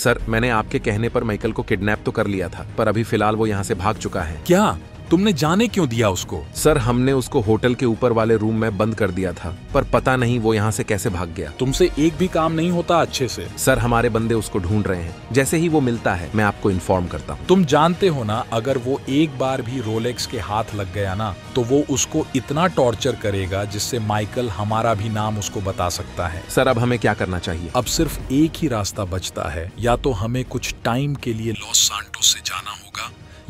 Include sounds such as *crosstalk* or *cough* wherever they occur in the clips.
Sir मैंने आपके कहने पर माइकल को किडनैप तो कर लिया था पर अभी फिलहाल वो यहाँ से भाग चुका है क्या तुमने जाने क्यों दिया उसको सर हमने उसको होटल के ऊपर वाले रूम में बंद कर दिया था पर पता नहीं वो यहाँ से कैसे भाग गया तुमसे एक भी काम नहीं होता अच्छे से सर हमारे बंदे उसको ढूंढ रहे हैं जैसे ही वो मिलता है मैं आपको इन्फॉर्म करता हूँ तुम जानते हो ना अगर वो एक बार भी रोलेक्स के हाथ लग गया ना तो वो उसको इतना टॉर्चर करेगा जिससे माइकल हमारा भी नाम उसको बता सकता है सर अब हमें क्या करना चाहिए अब सिर्फ एक ही रास्ता बचता है या तो हमें कुछ टाइम के लिए लॉस सांटो से जाना होगा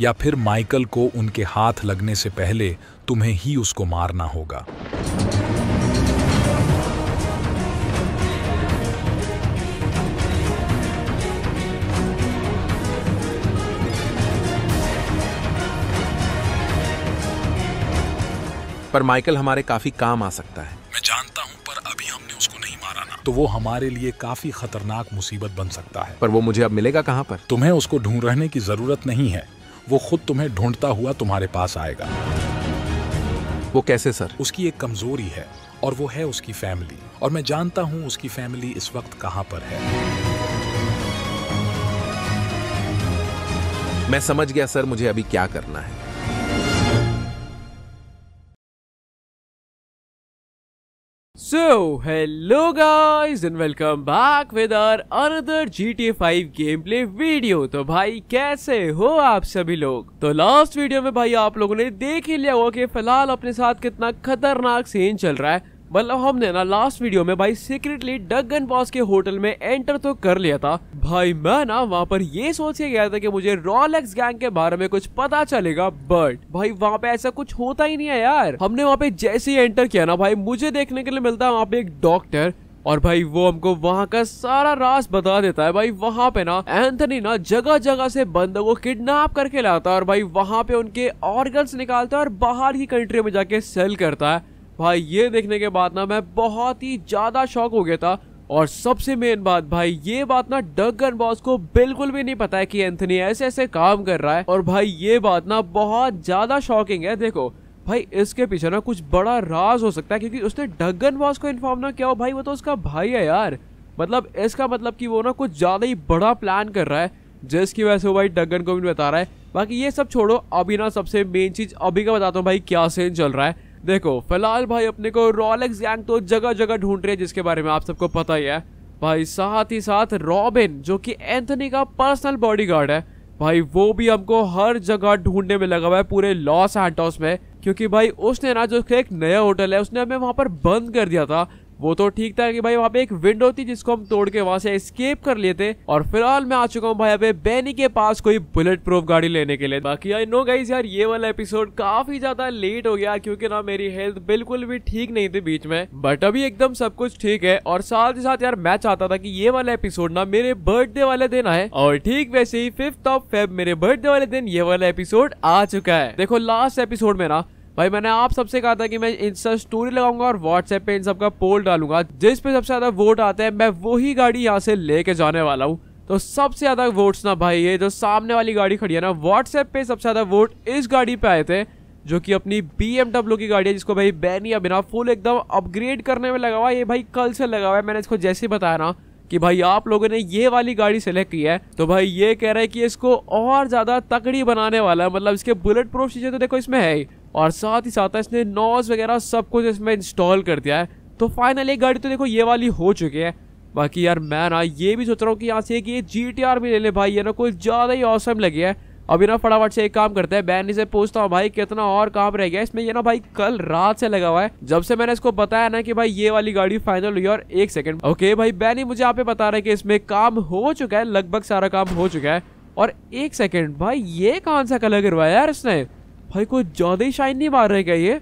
या फिर माइकल को उनके हाथ लगने से पहले तुम्हें ही उसको मारना होगा पर माइकल हमारे काफी काम आ सकता है मैं जानता हूं पर अभी हमने उसको नहीं मारा ना तो वो हमारे लिए काफी खतरनाक मुसीबत बन सकता है पर वो मुझे अब मिलेगा कहां पर तुम्हें उसको ढूंढ रहने की जरूरत नहीं है वो खुद तुम्हें ढूंढता हुआ तुम्हारे पास आएगा वो कैसे सर उसकी एक कमजोरी है और वो है उसकी फैमिली और मैं जानता हूं उसकी फैमिली इस वक्त कहां पर है मैं समझ गया सर मुझे अभी क्या करना है So, hello guys and welcome back with our another GTA 5 gameplay video. तो भाई कैसे हो आप सभी लोग तो लास्ट वीडियो में भाई आप लोगों ने देख ही लिया होगा कि फिलहाल अपने साथ कितना खतरनाक सीन चल रहा है मतलब हमने ना लास्ट वीडियो में भाई सीक्रेटली डगन बॉस के होटल में एंटर तो कर लिया था भाई मैं ना वहाँ पर ये सोच के गया था कि मुझे रॉलेक्स गैंग के बारे में कुछ पता चलेगा बट भाई वहाँ पे ऐसा कुछ होता ही नहीं है यार हमने वहाँ पे जैसे ही एंटर किया ना भाई मुझे देखने के लिए मिलता है वहाँ पे एक डॉक्टर और भाई वो हमको वहाँ का सारा रास बता देता है भाई वहाँ पे ना एंथनी ना जगह जगह से बंदों को किडनैप करके लाता है और भाई वहाँ पे उनके ऑर्गन्स निकालता है और बाहर की कंट्री में जाके सेल करता है भाई ये देखने के बाद ना मैं बहुत ही ज़्यादा शौक हो गया था और सबसे मेन बात भाई ये बात ना डगन बॉस को बिल्कुल भी नहीं पता है कि एंथनी ऐसे ऐसे काम कर रहा है और भाई ये बात ना बहुत ज्यादा शॉकिंग है देखो भाई इसके पीछे ना कुछ बड़ा राज हो सकता है क्योंकि उसने डगन बॉस को इन्फॉर्म ना किया हो भाई वो तो उसका भाई है यार मतलब इसका मतलब कि वो ना कुछ ज़्यादा ही बड़ा प्लान कर रहा है जिसकी वजह से वो भाई डगन को भी बता रहा है बाकी ये सब छोड़ो अभी ना सबसे मेन चीज़ अभी का बताता हूँ भाई क्या सीन चल रहा है देखो फिलहाल भाई अपने को रॉलेक्स गैंग तो जगह जगह ढूंढ रही है जिसके बारे में आप सबको पता ही है भाई साथ ही साथ रॉबिन जो कि एंथनी का पर्सनल बॉडीगार्ड है भाई वो भी हमको हर जगह ढूंढने में लगा हुआ है पूरे लॉस एंटोस में क्योंकि भाई उसने ना जो एक नया होटल है उसने हमें वहाँ पर बंद कर दिया था वो तो ठीक था कि भाई वहाँ पे एक विंडो थी जिसको हम तोड़ के वहाँ से स्केप कर लिए थे और फिलहाल मैं आ चुका हूँ भाई अभी बेनी के पास कोई बुलेट प्रूफ गाड़ी लेने के लिए बाकी आई नो गाइज यार ये वाला एपिसोड काफी ज्यादा लेट हो गया क्योंकि ना मेरी हेल्थ बिल्कुल भी ठीक नहीं थी बीच में बट अभी एकदम सब कुछ ठीक है और साथ ही साथ यार मैं चाहता था की ये वाला एपिसोड ना मेरे बर्थडे वाले दिन आए और ठीक वैसे ही फिफ्थ ऑफ फेब मेरे बर्थडे वाले दिन ये वाला एपिसोड आ चुका है देखो लास्ट एपिसोड में ना भाई मैंने आप सबसे कहा था कि मैं इंस्टा स्टोरी लगाऊंगा और व्हाट्सएप पे इन सबका पोल डालूंगा जिस पे सबसे ज्यादा वोट आते हैं मैं वही गाड़ी यहाँ से लेके जाने वाला हूँ तो सबसे ज्यादा वोट्स ना भाई ये जो सामने वाली गाड़ी खड़ी है ना व्हाट्सएप पे सबसे ज्यादा वोट इस गाड़ी पे आए थे जो कि अपनी बी की गाड़ी है जिसको भाई बैन या बिना फुल एकदम अपग्रेड करने में लगा हुआ है ये भाई कल से लगा हुआ है मैंने इसको जैसे बताया ना कि भाई आप लोगों ने ये वाली गाड़ी सेलेक्ट की है तो भाई ये कह रहा है कि इसको और ज़्यादा तकड़ी बनाने वाला है मतलब इसके बुलेट प्रूफ चीज़ें तो देखो इसमें है ही और साथ ही साथ इसने नॉज वगैरह सब कुछ इसमें इंस्टॉल कर दिया है तो फाइनली गाड़ी तो देखो ये वाली हो चुकी है बाकी यार मैं ना ये भी सोच रहा हूँ कि यहाँ से कि ये जी टी आर भी ले ले भाई ये ना कोई ज़्यादा ही औसम लगी है अभी ना फटाफट से एक काम करते हैं बैनी से पूछता हूँ भाई कितना और काम रह गया इसमें ये ना भाई कल रात से लगा हुआ है जब से मैंने इसको बताया ना कि भाई ये वाली गाड़ी फाइनल हुई और एक सेकंड ओके भाई बैनी मुझे आप बता रहे कि इसमें काम हो चुका है लगभग सारा काम हो चुका है और एक सेकेंड भाई ये कौन सा कलर करवाया यार इसने भाई कोई ज्यादा ही शाइन नहीं मार रहे क्या ये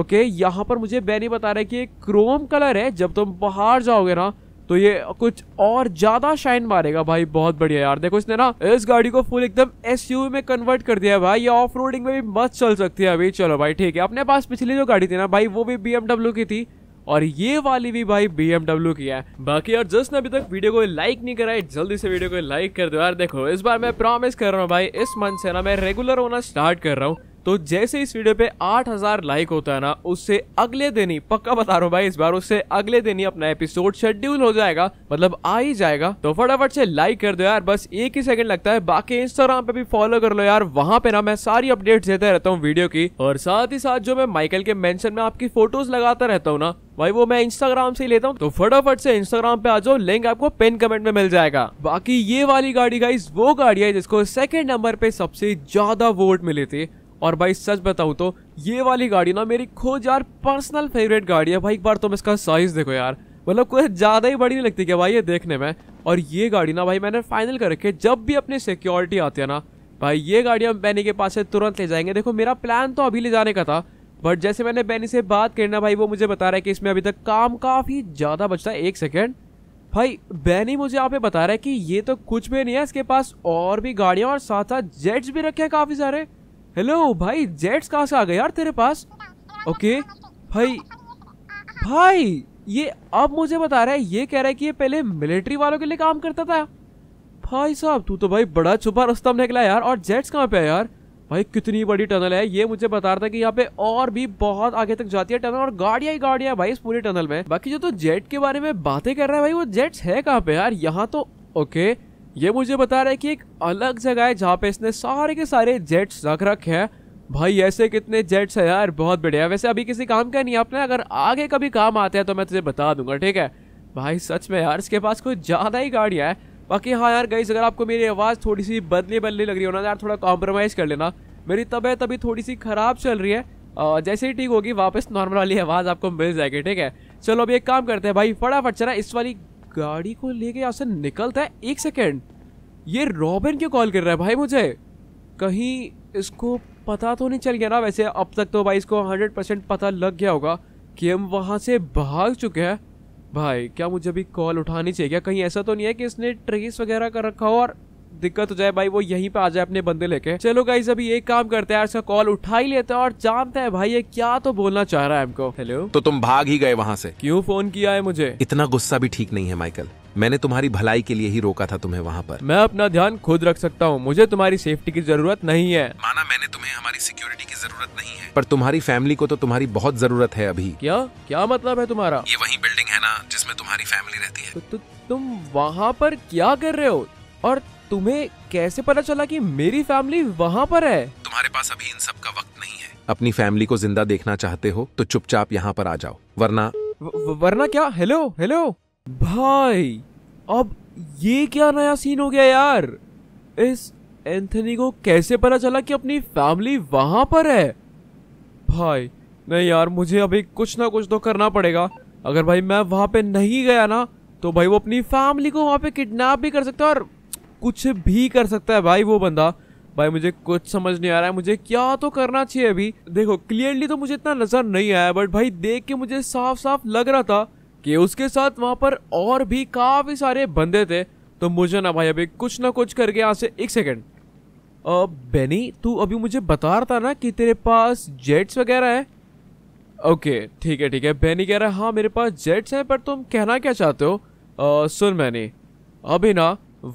ओके यहाँ पर मुझे बैनी बता रहे कि क्रोम कलर है जब तुम बाहर जाओगे ना तो ये कुछ और ज्यादा शाइन मारेगा भाई बहुत बढ़िया यार देखो इसने ना इस गाड़ी को फुल एकदम एस में कन्वर्ट कर दिया भाई ये ऑफ रोडिंग में भी मस्त चल सकती है अभी चलो भाई ठीक है अपने पास पिछली जो गाड़ी थी ना भाई वो भी बी की थी और ये वाली भी भाई बी की है बाकी यार जस्ट ने अभी तक वीडियो को लाइक नहीं करा है जल्दी से वीडियो को लाइक कर दो यार देखो इस बार मैं प्रॉमिस कर रहा हूँ भाई इस मंथ से ना मैं रेगुलर होना स्टार्ट कर रहा हूँ तो जैसे इस वीडियो पे 8000 लाइक होता है ना उससे अगले दिन ही पक्का बता रहा हूँ भाई इस बार उससे अगले दिन ही अपना एपिसोड शेड्यूल हो जाएगा मतलब आ ही जाएगा तो फटाफट से लाइक कर दो यार बस एक ही सेकंड लगता है बाकी इंस्टाग्राम पे भी फॉलो कर लो यार वहाँ पे ना मैं सारी अपडेट देता रहता हूँ वीडियो की और साथ ही साथ जो मैं माइकल के मैंशन में आपकी फोटोज लगाता रहता हूँ ना भाई वो मैं इंस्टाग्राम से ही लेता हूँ तो फटाफट से इंस्टाग्राम पे आ जाओ लिंक आपको पेन कमेंट में मिल जाएगा बाकी ये वाली गाड़ी गाइस वो गाड़ी है जिसको सेकंड नंबर पे सबसे ज्यादा वोट मिले थे और भाई सच बताऊँ तो ये वाली गाड़ी ना मेरी खुद यार पर्सनल फेवरेट गाड़ी है भाई एक बार तुम तो इसका साइज़ देखो यार मतलब कोई ज़्यादा ही बड़ी नहीं लगती क्या भाई ये देखने में और ये गाड़ी ना भाई मैंने फाइनल कर रखी है जब भी अपनी सिक्योरिटी आती है ना भाई ये गाड़ी हम बैनी के पास से तुरंत ले जाएंगे देखो मेरा प्लान तो अभी ले जाने का था बट जैसे मैंने बैनी से बात करी ना भाई वो मुझे बता रहा है कि इसमें अभी तक काम काफ़ी ज़्यादा बचता है एक सेकेंड भाई बैनी मुझे यहाँ पे बता रहा है कि ये तो कुछ भी नहीं है इसके पास और भी गाड़ियाँ और साथ साथ जेट्स भी रखे हैं काफ़ी सारे हेलो भाई जेट्स कहाँ से आ गए यार तेरे पास ओके भाई भाई ये अब मुझे बता रहा है ये कह रहा है कि ये पहले मिलिट्री वालों के लिए काम करता था भाई साहब तू तो भाई बड़ा छुपा रस्ता निकला यार और जेट्स कहाँ पे है यार भाई कितनी बड़ी टनल है ये मुझे बता रहा था कि यहाँ पे और भी बहुत आगे तक जाती है टनल और गाड़िया ही गाड़िया भाई इस पूरी टनल में बाकी जो तो जेट के बारे में बातें कर रहा है भाई वो जेट्स है कहाँ पे यार यहाँ तो ओके ये मुझे बता रहा है कि एक अलग जगह है जहाँ पे इसने सारे के सारे जेट्स रख रखे हैं भाई ऐसे कितने जेट्स हैं यार बहुत बढ़िया वैसे अभी किसी काम का नहीं आपने अगर आगे कभी काम आते हैं तो मैं तुझे बता दूंगा ठीक है भाई सच में यार इसके पास कोई ज़्यादा ही गाड़ियाँ है बाकी हाँ यार गई अगर आपको मेरी आवाज़ थोड़ी सी बदली बदली लग रही हो ना यार थोड़ा कॉम्प्रोमाइज़ कर लेना मेरी तबीयत अभी थोड़ी सी ख़राब चल रही है जैसे ही ठीक होगी वापस नॉर्मल वाली आवाज़ आपको मिल जाएगी ठीक है चलो अभी एक काम करते हैं भाई फटाफट चला इस वाली गाड़ी को लेके यहाँ से निकलता है एक सेकेंड ये रॉबिन क्यों कॉल कर रहा है भाई मुझे कहीं इसको पता तो नहीं चल गया ना वैसे अब तक तो भाई इसको हंड्रेड परसेंट पता लग गया होगा कि हम वहाँ से भाग चुके हैं भाई क्या मुझे अभी कॉल उठानी चाहिए क्या कहीं ऐसा तो नहीं है कि इसने ट्रेस वगैरह कर रखा हो और दिक्कत हो जाए भाई वो यहीं पे आ जाए अपने बंदे लेके चलो गाइस अभी एक काम करते हैं इसका कॉल उठा ही लेते हैं और जानते हैं भाई ये क्या तो बोलना चाह रहा है हमको हेलो तो तुम भाग ही गए वहाँ से क्यों फोन किया है मुझे इतना गुस्सा भी ठीक नहीं है माइकल मैंने तुम्हारी भलाई के लिए ही रोका था तुम्हें वहाँ पर मैं अपना ध्यान खुद रख सकता हूँ मुझे तुम्हारी सेफ्टी की जरूरत नहीं है माना मैंने तुम्हें हमारी सिक्योरिटी की जरूरत नहीं है पर तुम्हारी फैमिली को तो तुम्हारी बहुत जरूरत है अभी क्या क्या मतलब है तुम्हारा ये वही बिल्डिंग है ना जिसमें तुम्हारी फैमिली रहती है तो, तो तुम वहाँ पर क्या कर रहे हो और तुम्हें कैसे पता चला कि मेरी फैमिली वहाँ पर है तुम्हारे पास अभी इन सब का वक्त नहीं है अपनी फैमिली को जिंदा देखना चाहते हो तो चुपचाप यहाँ पर आ जाओ वरना व, वरना क्या हेलो हेलो भाई अब ये क्या नया सीन हो गया यार इस एंथनी को कैसे पता चला कि अपनी फैमिली वहाँ पर है भाई नहीं यार मुझे अभी कुछ ना कुछ तो करना पड़ेगा अगर भाई मैं वहाँ पे नहीं गया ना तो भाई वो अपनी फैमिली को वहाँ पे किडनैप भी कर सकता है और कुछ भी कर सकता है भाई वो बंदा भाई मुझे कुछ समझ नहीं आ रहा है मुझे क्या तो करना चाहिए अभी देखो क्लियरली तो मुझे इतना नजर नहीं आया बट भाई देख के मुझे साफ साफ लग रहा था कि उसके साथ वहां पर और भी काफ़ी सारे बंदे थे तो मुझे ना भाई अभी कुछ ना कुछ करके यहाँ से एक सेकेंड बेनी तू अभी मुझे बता रहा था ना कि तेरे पास जेट्स वगैरह है ओके ठीक है ठीक है बेनी कह रहा है हाँ मेरे पास जेट्स हैं पर तुम कहना क्या चाहते हो आ, सुन मैनी अभी ना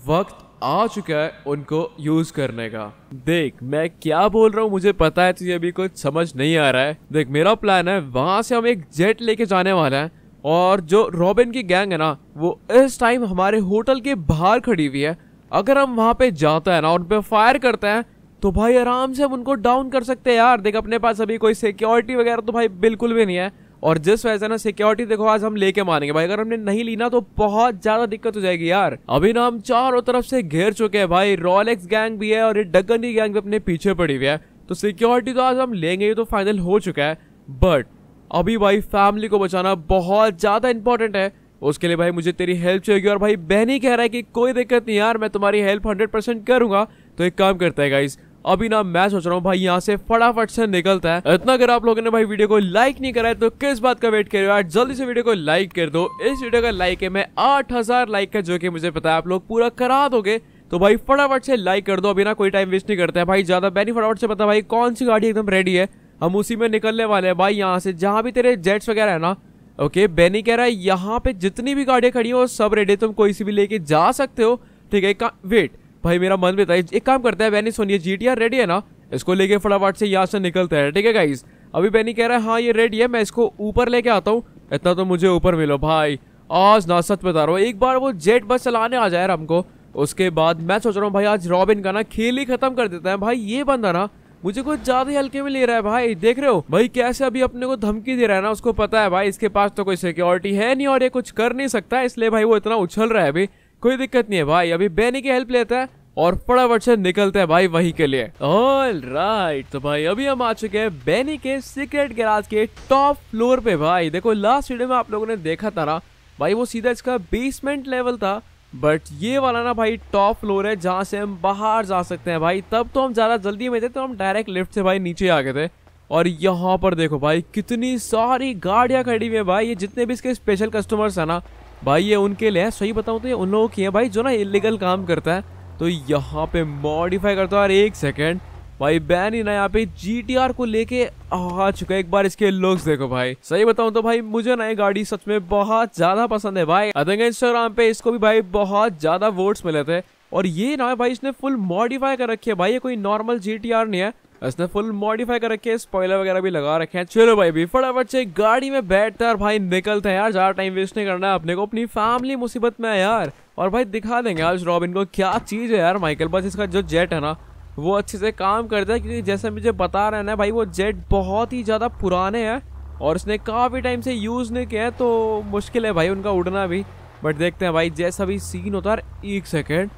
वक्त आ चुका है उनको यूज करने का देख मैं क्या बोल रहा हूँ मुझे पता है तुझे अभी कुछ समझ नहीं आ रहा है देख मेरा प्लान है वहां से हम एक जेट लेके जाने वाले है और जो रॉबिन की गैंग है ना वो इस टाइम हमारे होटल के बाहर खड़ी हुई है अगर हम वहाँ पे जाते हैं ना उन पर फायर करते हैं तो भाई आराम से हम उनको डाउन कर सकते हैं यार देख अपने पास अभी कोई सिक्योरिटी वगैरह तो भाई बिल्कुल भी नहीं है और जिस वजह से ना सिक्योरिटी देखो आज हम लेके मारेंगे भाई अगर हमने नहीं ली ना तो बहुत ज्यादा दिक्कत हो जाएगी यार अभी ना हम चारों तरफ से घेर चुके हैं भाई रॉलेक्स गैंग भी है और ये डगनी गैंग भी अपने पीछे पड़ी हुई है तो सिक्योरिटी तो आज हम लेंगे तो फाइनल हो चुका है बट अभी भाई फैमिली को बचाना बहुत ज़्यादा इंपॉर्टेंट है उसके लिए भाई मुझे तेरी हेल्प चाहिए और भाई बहन ही कह रहा है कि कोई दिक्कत नहीं यार मैं तुम्हारी हेल्प हंड्रेड परसेंट करूँगा तो एक काम करता है गाइस अभी ना मैं सोच रहा हूँ भाई यहाँ से फटाफट से निकलता है इतना अगर आप लोगों ने भाई वीडियो को लाइक नहीं करा है तो किस बात का वेट कर रहे हो जल्दी से वीडियो को लाइक कर दो इस वीडियो का लाइक है मैं आठ लाइक का जो कि मुझे पता है आप लोग पूरा करा दोगे तो भाई फटाफट से लाइक कर दो अभी ना कोई टाइम वेस्ट नहीं करते हैं भाई ज्यादा बैनी फटाफट से पता भाई कौन सी गाड़ी एकदम रेडी है हम उसी में निकलने वाले हैं भाई यहाँ से जहाँ भी तेरे जेट्स वगैरह है ना ओके बैनी कह रहा है यहाँ पे जितनी भी गाड़ियाँ खड़ी हैं वो सब रेडी तुम कोई सी भी लेके जा सकते हो ठीक है वेट भाई मेरा मन भी था एक काम करता है बैनी सुनिए जी टी रेडी है ना इसको लेके फटाफट से यहाँ से निकलता है ठीक है गाइज अभी बैनी कह रहा है हाँ ये रेडी है मैं इसको ऊपर लेके आता हूँ इतना तो मुझे ऊपर मिलो भाई आज ना सच बता रहा हूँ एक बार वो जेट बस चलाने आ जाए हमको उसके बाद मैं सोच रहा हूँ भाई आज रॉबिन का ना खेल ही खत्म कर देता है भाई ये बंदा ना मुझे कुछ ज्यादा ही हल्के में ले रहा है भाई देख रहे हो भाई कैसे अभी अपने को धमकी दे रहा है ना उसको पता है भाई इसके पास तो कोई सिक्योरिटी है नहीं और ये कुछ कर नहीं सकता इसलिए भाई वो इतना उछल रहा है अभी कोई दिक्कत नहीं है भाई अभी बेनी की हेल्प लेता है और फटाफट से निकलते हैं भाई वहीं के लिए ऑल राइट तो भाई अभी हम आ चुके हैं बेनी के सीक्रेट गैराज के टॉप फ्लोर पे भाई देखो लास्ट वीडियो में आप लोगों ने देखा था ना भाई वो सीधा इसका बेसमेंट लेवल था बट ये वाला ना भाई टॉप फ्लोर है जहाँ से हम बाहर जा सकते हैं भाई तब तो हम ज़्यादा जल्दी में थे तो हम डायरेक्ट लिफ्ट से भाई नीचे आ गए थे और यहाँ पर देखो भाई कितनी सारी गाड़ियाँ खड़ी हुई है भाई ये जितने भी इसके स्पेशल कस्टमर्स हैं ना भाई ये उनके लिए है सही बताऊँ तो ये उन लोगों की है भाई जो ना इलीगल काम करता है तो यहाँ पे मॉडिफाई करता है एक सेकेंड भाई बैन ही ना यहाँ पे जी टी आर को लेके आ चुका है एक बार इसके लुक्स देखो भाई सही बताऊं तो भाई मुझे ना ये गाड़ी सच में बहुत ज्यादा पसंद है भाई अदंग इंस्टाग्राम पे इसको भी भाई बहुत ज्यादा वोट्स मिले थे और ये ना भाई इसने फुल मॉडिफाई कर रखी है भाई ये कोई नॉर्मल जी टी आर नहीं है इसने फुल मॉडिफाई कर रखे स्पॉइलर वगैरह भी लगा रखे हैं चलो भाई भी फटाफट से गाड़ी में बैठते हैं और भाई निकलते हैं यार ज़्यादा टाइम वेस्ट नहीं करना है अपने को अपनी फैमिली मुसीबत में है यार और भाई दिखा देंगे आज रॉबिन को क्या चीज़ है यार माइकल बस इसका जो जेट है ना वो अच्छे से काम करता है क्योंकि जैसे मुझे बता रहे हैं ना भाई वो जेट बहुत ही ज़्यादा पुराने हैं और उसने काफ़ी टाइम से यूज़ नहीं किया है तो मुश्किल है भाई उनका उड़ना भी बट देखते हैं भाई जैसा भी सीन होता है एक सेकेंड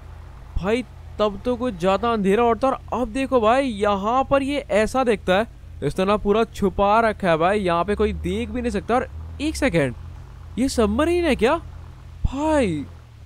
भाई तब तो कुछ ज़्यादा अंधेरा उड़ता और अब देखो भाई यहाँ पर ये ऐसा देखता है इस तरह पूरा छुपा रखा है भाई यहाँ पे कोई देख भी नहीं सकता और एक सेकेंड ये सबमरीन है क्या भाई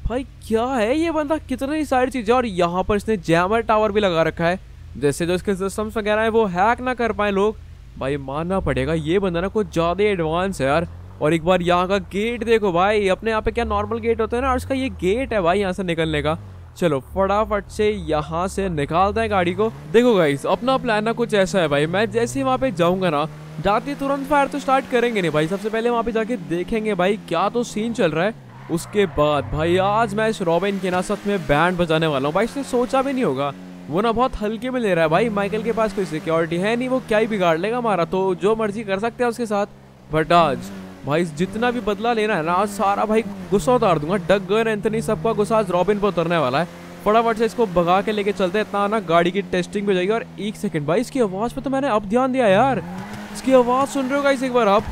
भाई क्या है ये बंदा कितनी सारी चीज़ें और यहाँ पर इसने जैमर टावर भी लगा रखा है जैसे जो इसके सिस्टम्स वगैरह हैं वो हैक ना कर पाए लोग भाई मानना पड़ेगा ये बंदा ना कुछ ज़्यादा एडवांस है यार और एक बार यहाँ का गेट देखो भाई अपने यहाँ पे क्या नॉर्मल गेट होता है ना और इसका ये गेट है भाई यहाँ से निकलने का चलो फटाफट से यहाँ से निकालते हैं गाड़ी को देखो गाई अपना प्लान ना कुछ ऐसा है भाई मैं जैसे ही वहाँ पे जाऊँगा ना जाते तुरंत फायर तो स्टार्ट करेंगे नहीं भाई सबसे पहले वहाँ पे जाके देखेंगे भाई क्या तो सीन चल रहा है उसके बाद भाई आज मैं इस रॉबिन के ना साथ में बैंड बजाने वाला हूँ भाई इसने सोचा भी नहीं होगा वो ना बहुत हल्के में ले रहा है भाई माइकल के पास कोई सिक्योरिटी है नहीं वो क्या ही बिगाड़ लेगा हमारा तो जो मर्जी कर सकते हैं उसके साथ बट आज भाई जितना भी बदला लेना है ना आज सारा भाई गुस्सा उतार दूंगा डग गन एंथनी सबका गुस्सा आज रॉबिन पर उतरने वाला है फटाफट से इसको भगा के लेके चलते हैं इतना ना गाड़ी की टेस्टिंग हो जाएगी और एक सेकंड भाई इसकी आवाज़ पे तो मैंने अब ध्यान दिया यार इसकी आवाज़ सुन रहे हो इस एक बार आप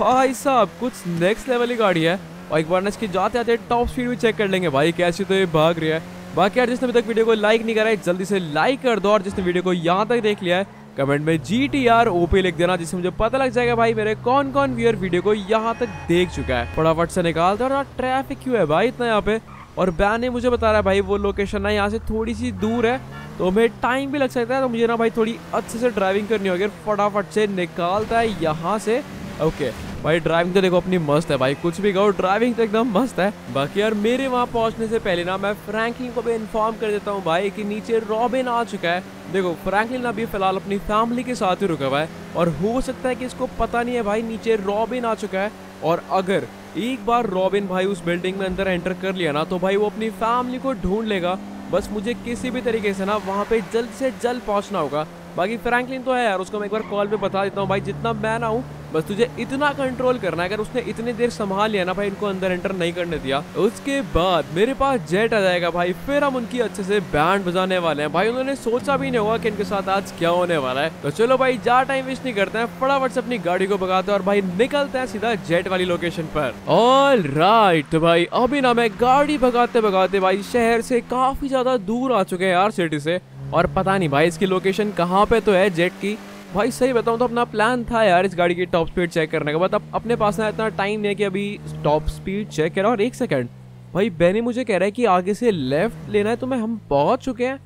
भाई साहब कुछ नेक्स्ट लेवल की गाड़ी है और एक बार ना इसकी जाते आते टॉप स्पीड भी चेक कर लेंगे भाई कैसी तो ये भाग रही है बाकी यार जिसने अभी तक वीडियो को लाइक नहीं करा है जल्दी से लाइक कर दो और जिसने वीडियो को यहाँ तक देख लिया है कमेंट में जी टी आर ओपी लिख देना जिससे मुझे पता लग जाएगा भाई मेरे कौन कौन व्यूअर वीडियो को यहाँ तक देख चुका है फटाफट से निकाल और ट्रैफिक क्यों है भाई इतना यहाँ पे और बैन ने मुझे बता रहा है भाई वो लोकेशन है यहाँ से थोड़ी सी दूर है तो हमें टाइम भी लग सकता है तो मुझे ना भाई थोड़ी अच्छे से ड्राइविंग करनी होगी फटाफट से निकालता है यहाँ से ओके भाई ड्राइविंग तो देखो अपनी मस्त है भाई कुछ भी कहो ड्राइविंग तो एकदम मस्त है बाकी यार मेरे वहाँ पहुँचने से पहले ना मैं फ्रैंकलिन को भी इन्फॉर्म कर देता हूँ भाई कि नीचे रॉबिन आ चुका है देखो फ्रैंकलिन अभी फिलहाल अपनी फैमिली के साथ ही रुका हुआ है और हो सकता है कि इसको पता नहीं है भाई नीचे रॉबिन आ चुका है और अगर एक बार रॉबिन भाई उस बिल्डिंग में अंदर एंटर कर लिया ना तो भाई वो अपनी फैमिली को ढूंढ लेगा बस मुझे किसी भी तरीके से ना वहाँ पे जल्द से जल्द पहुँचना होगा बाकी फ्रैंकलिन तो है यार उसको मैं एक बार कॉल पे बता देता हूँ भाई जितना मैं ना हूँ बस तुझे इतना कंट्रोल करना है अगर उसने इतनी देर संभाल लिया ना भाई इनको अंदर एंटर नहीं करने दिया उसके बाद मेरे पास जेट आ जाएगा भाई फिर हम उनकी अच्छे से बैंड बजाने वाले हैं भाई उन्होंने सोचा भी नहीं होगा कि इनके साथ आज क्या होने वाला है तो चलो भाई जा टाइम वेस्ट नहीं करते हैं फटाफट से अपनी गाड़ी को भगाते हैं और भाई निकलते हैं सीधा जेट वाली लोकेशन पर ऑल राइट तो भाई अभी ना मैं गाड़ी भगाते भगाते भाई शहर से काफी ज्यादा दूर आ चुके हैं यार सिटी से और पता नहीं भाई इसकी लोकेशन कहाँ पे तो है जेट की भाई सही बताऊँ तो अपना प्लान था यार इस गाड़ी की टॉप स्पीड चेक करने का बट अब अपने पास ना इतना टाइम नहीं है कि अभी टॉप स्पीड चेक करा और एक सेकेंड भाई बैनी मुझे कह रहा है कि आगे से लेफ्ट लेना है तो मैं हम पहुँच चुके हैं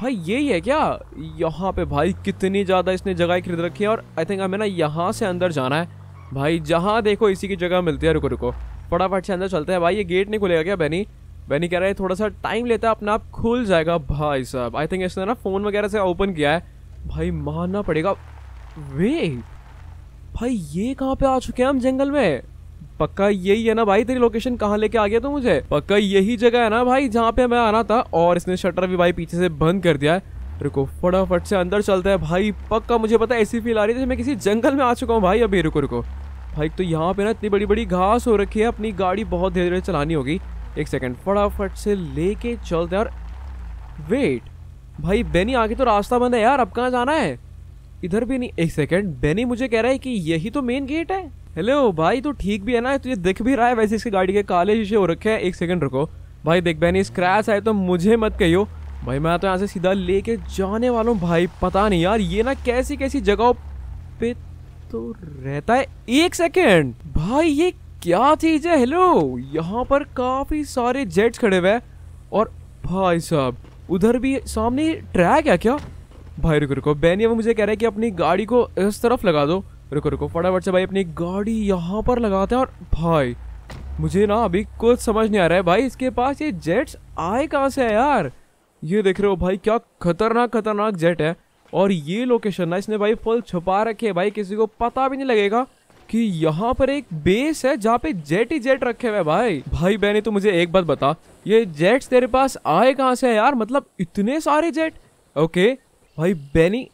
भाई यही है क्या यहाँ पे भाई कितनी ज़्यादा इसने जगह खरीद रखी है और आई थिंक हमें ना यहाँ से अंदर जाना है भाई जहाँ देखो इसी की जगह मिलती है रुको रुको फटाफट से अंदर चलते हैं भाई ये गेट नहीं खुलेगा क्या बैनी नहीं कह रहा है थोड़ा सा टाइम लेता है अपना आप खुल जाएगा भाई साहब आई थिंक इसने ना फ़ोन वगैरह से ओपन किया है भाई मानना पड़ेगा वे भाई ये कहाँ पे आ चुके हैं हम जंगल में पक्का यही है ना भाई तेरी लोकेशन कहाँ लेके आ गया तो मुझे पक्का यही जगह है ना भाई जहाँ पे मैं आना था और इसने शटर भी भाई पीछे से बंद कर दिया है रुको फटाफट से अंदर चलता है भाई पक्का मुझे पता ऐसी फील आ रही है मैं किसी जंगल में आ चुका हूँ भाई अभी रुको रुको भाई तो यहाँ पे ना इतनी बड़ी बड़ी घास हो रखी है अपनी गाड़ी बहुत धीरे धीरे चलानी होगी एक सेकंड फटाफट से लेके चलते हैं और वेट भाई बेनी आगे तो रास्ता बंद है यार अब कहाँ जाना है इधर भी नहीं एक सेकंड बेनी मुझे कह रहा है कि यही तो मेन गेट है हेलो भाई तो ठीक भी है ना तुझे दिख भी रहा है वैसे इसकी गाड़ी के काले शीशे हो रखे हैं एक सेकेंड रुको भाई देख बैनी स्क्रैच आए तो मुझे मत कहियो भाई मैं तो यहाँ से सीधा लेके जाने वाला हूँ भाई पता नहीं यार ये ना कैसी कैसी जगहों पे तो रहता है एक सेकेंड भाई ये क्या चीज़ है हेलो यहाँ पर काफ़ी सारे जेट्स खड़े हुए हैं और भाई साहब उधर भी सामने ट्रैक है क्या भाई रुको रुको बैनिया मुझे कह रहा है कि अपनी गाड़ी को इस तरफ लगा दो रुको रुको फटाफट से भाई अपनी गाड़ी यहाँ पर लगाते हैं और भाई मुझे ना अभी कुछ समझ नहीं आ रहा है भाई इसके पास ये जेट्स आए कहाँ से है यार ये देख रहे हो भाई क्या खतरनाक खतरनाक जेट है और ये लोकेशन ना इसने भाई फुल छुपा रखे है भाई किसी को पता भी नहीं लगेगा कि यहाँ पर एक बेस है जहाँ पे जेट ही जेट रखे हुए भाई भाई बहने तो मुझे एक बात बता ये जेट्स तेरे पास आए कहाँ से है यार मतलब इतने सारे जेट ओके भाई बैनी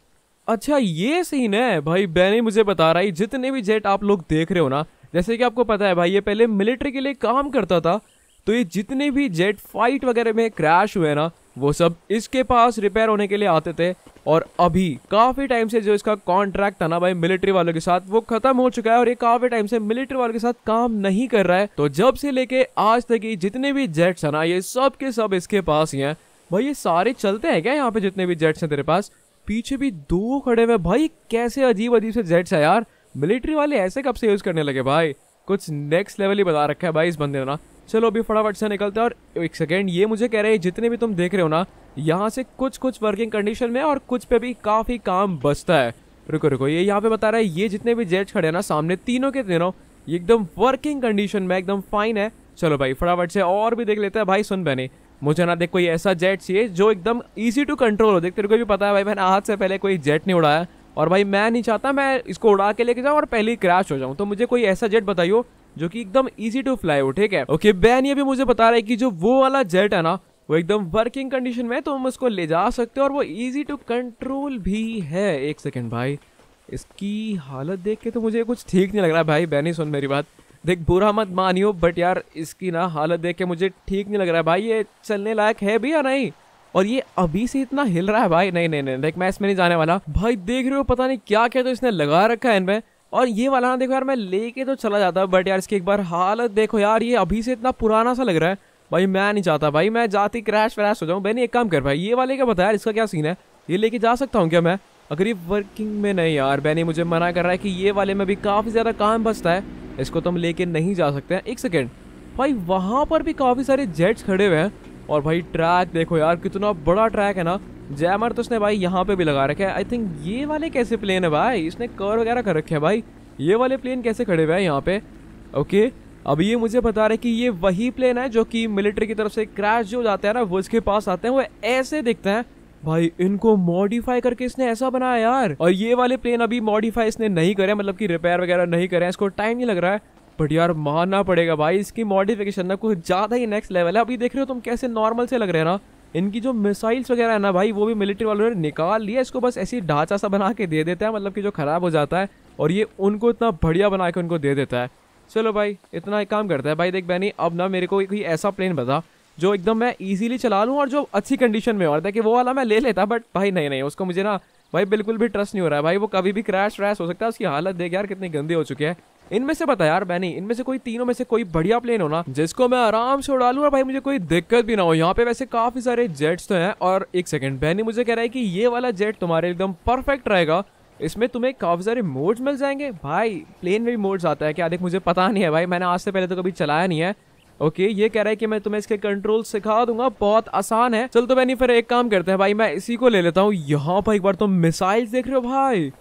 अच्छा ये सीन है भाई बैनी मुझे बता रहा है जितने भी जेट आप लोग देख रहे हो ना जैसे कि आपको पता है भाई ये पहले मिलिट्री के लिए काम करता था तो ये जितने भी जेट फाइट वगैरह में क्रैश हुए ना वो सब इसके पास रिपेयर होने के लिए आते थे और अभी काफी टाइम से जो इसका कॉन्ट्रैक्ट था ना भाई मिलिट्री वालों के साथ वो खत्म हो चुका है और ये काफी टाइम से मिलिट्री वालों के साथ काम नहीं कर रहा है तो जब से लेके आज तक ये जितने भी जेट्स है ना ये सब के सब इसके पास ही है भाई ये सारे चलते हैं क्या यहाँ पे जितने भी जेट्स हैं तेरे पास पीछे भी दो खड़े हुए भाई कैसे अजीब अजीब से जेट्स है यार मिलिट्री वाले ऐसे कब से यूज करने लगे भाई कुछ नेक्स्ट लेवल ही बता रखा है भाई इस बंदे ने ना चलो अभी फटाफट से निकलते हैं और एक सेकेंड ये मुझे कह रहे हैं जितने भी तुम देख रहे हो ना यहाँ से कुछ कुछ वर्किंग कंडीशन में और कुछ पे भी काफ़ी काम बचता है रुको रुको ये यहाँ पे बता रहा है ये जितने भी जेट खड़े हैं ना सामने तीनों के तीनों ये एकदम वर्किंग कंडीशन में एकदम फाइन है चलो भाई फटाफट से और भी देख लेते हैं भाई सुन बहने मुझे ना देख कोई ऐसा जेट चाहिए जो एकदम ईजी टू कंट्रोल हो देख तेरे को भी पता है भाई मैंने आज से पहले कोई जेट नहीं उड़ाया और भाई मैं नहीं चाहता मैं इसको उड़ा के लेके जाऊँ और पहले ही क्रैश हो जाऊँ तो मुझे कोई ऐसा जेट बताइयो जो कि एकदम इजी टू फ्लाई हो ठीक है ओके बैन ये भी मुझे बता रहा है कि जो वो वाला जेट है ना वो एकदम वर्किंग कंडीशन में है तो हम उसको ले जा सकते हैं और वो इजी टू कंट्रोल भी है एक सेकेंड भाई इसकी हालत देख के तो मुझे कुछ ठीक नहीं लग रहा भाई ही सुन मेरी बात देख बुरा मत मानियो बट यार इसकी ना हालत देख के मुझे ठीक नहीं लग रहा है भाई ये चलने लायक है भी या नहीं और ये अभी से इतना हिल रहा है भाई नहीं नहीं नहीं देख मैं इसमें नहीं जाने वाला भाई देख रहे हो पता नहीं क्या क्या तो इसने लगा रखा है इनमें और ये वाला ना देखो यार मैं लेके तो चला जाता बट यार इसकी एक बार हालत देखो यार ये अभी से इतना पुराना सा लग रहा है भाई मैं नहीं चाहता भाई मैं जाती क्रैश व्रैश हो जाऊँ भाई एक काम कर भाई ये वाले का बताया इसका क्या सीन है ये लेके जा सकता हूँ क्या मैं अगर ये वर्किंग में नहीं यार बैनी मुझे मना कर रहा है कि ये वाले में भी काफ़ी ज़्यादा काम बचता है इसको तो हम लेके नहीं जा सकते हैं एक सेकेंड भाई वहाँ पर भी काफ़ी सारे जेट्स खड़े हुए हैं और भाई ट्रैक देखो यार कितना बड़ा ट्रैक है ना जैमर तो उसने भाई यहाँ पे भी लगा रखा है आई थिंक ये वाले कैसे प्लेन है भाई इसने कर वगैरह कर रखे हैं भाई ये वाले प्लेन कैसे खड़े हुए हैं यहाँ पे ओके अब ये मुझे बता रहे कि ये वही प्लेन है जो कि मिलिट्री की तरफ से क्रैश जो जाते हैं ना वो इसके पास आते हैं वो ऐसे दिखते हैं भाई इनको मॉडिफाई करके इसने ऐसा बनाया यार और ये वाले प्लेन अभी मॉडिफाई इसने नहीं करे मतलब कि रिपेयर वगैरह नहीं करे इसको टाइम नहीं लग रहा है बट यार मानना पड़ेगा भाई इसकी मॉडिफिकेशन ना कुछ ज़्यादा ही नेक्स्ट लेवल है अभी देख रहे हो तुम कैसे नॉर्मल से लग रहे हैं ना इनकी जो मिसाइल्स वगैरह है ना भाई वो भी मिलिट्री वालों ने निकाल लिया इसको बस ऐसी ढांचा सा बना के दे देता है मतलब कि जो ख़राब हो जाता है और ये उनको इतना बढ़िया बना के उनको दे देता है चलो भाई इतना एक काम करता है भाई देख बहनी अब ना मेरे को कोई ऐसा प्लेन बता जो एकदम मैं इजीली चला लूँ और जो अच्छी कंडीशन में हो रहा था कि वो वाला मैं ले लेता बट भाई नहीं नहीं उसको मुझे ना भाई बिल्कुल भी ट्रस्ट नहीं हो रहा है भाई वो कभी भी क्रैश व्रैश हो सकता है उसकी हालत देख यार कितनी गंदी हो चुकी है इनमें से बता यार बैनी इनमें से कोई तीनों में से कोई बढ़िया प्लेन हो ना जिसको मैं आराम से उड़ा लू और भाई मुझे कोई दिक्कत भी ना हो यहाँ पे वैसे काफी सारे जेट्स तो हैं और एक सेकंड बहनी मुझे कह रहा है कि ये वाला जेट तुम्हारे एकदम परफेक्ट रहेगा इसमें तुम्हें काफ़ी सारे मोड्स मिल जाएंगे भाई प्लेन में भी मोड्स आता है क्या देख मुझे पता नहीं है भाई मैंने आज से पहले तो कभी चलाया नहीं है ओके ये कह रहा है कि मैं तुम्हें इसके कंट्रोल सिखा दूंगा बहुत आसान है चल तो मैंने फिर एक काम करते हैं भाई मैं इसी को ले लेता हूँ यहाँ पर एक बार तुम तो मिसाइल देख रहे हो भाई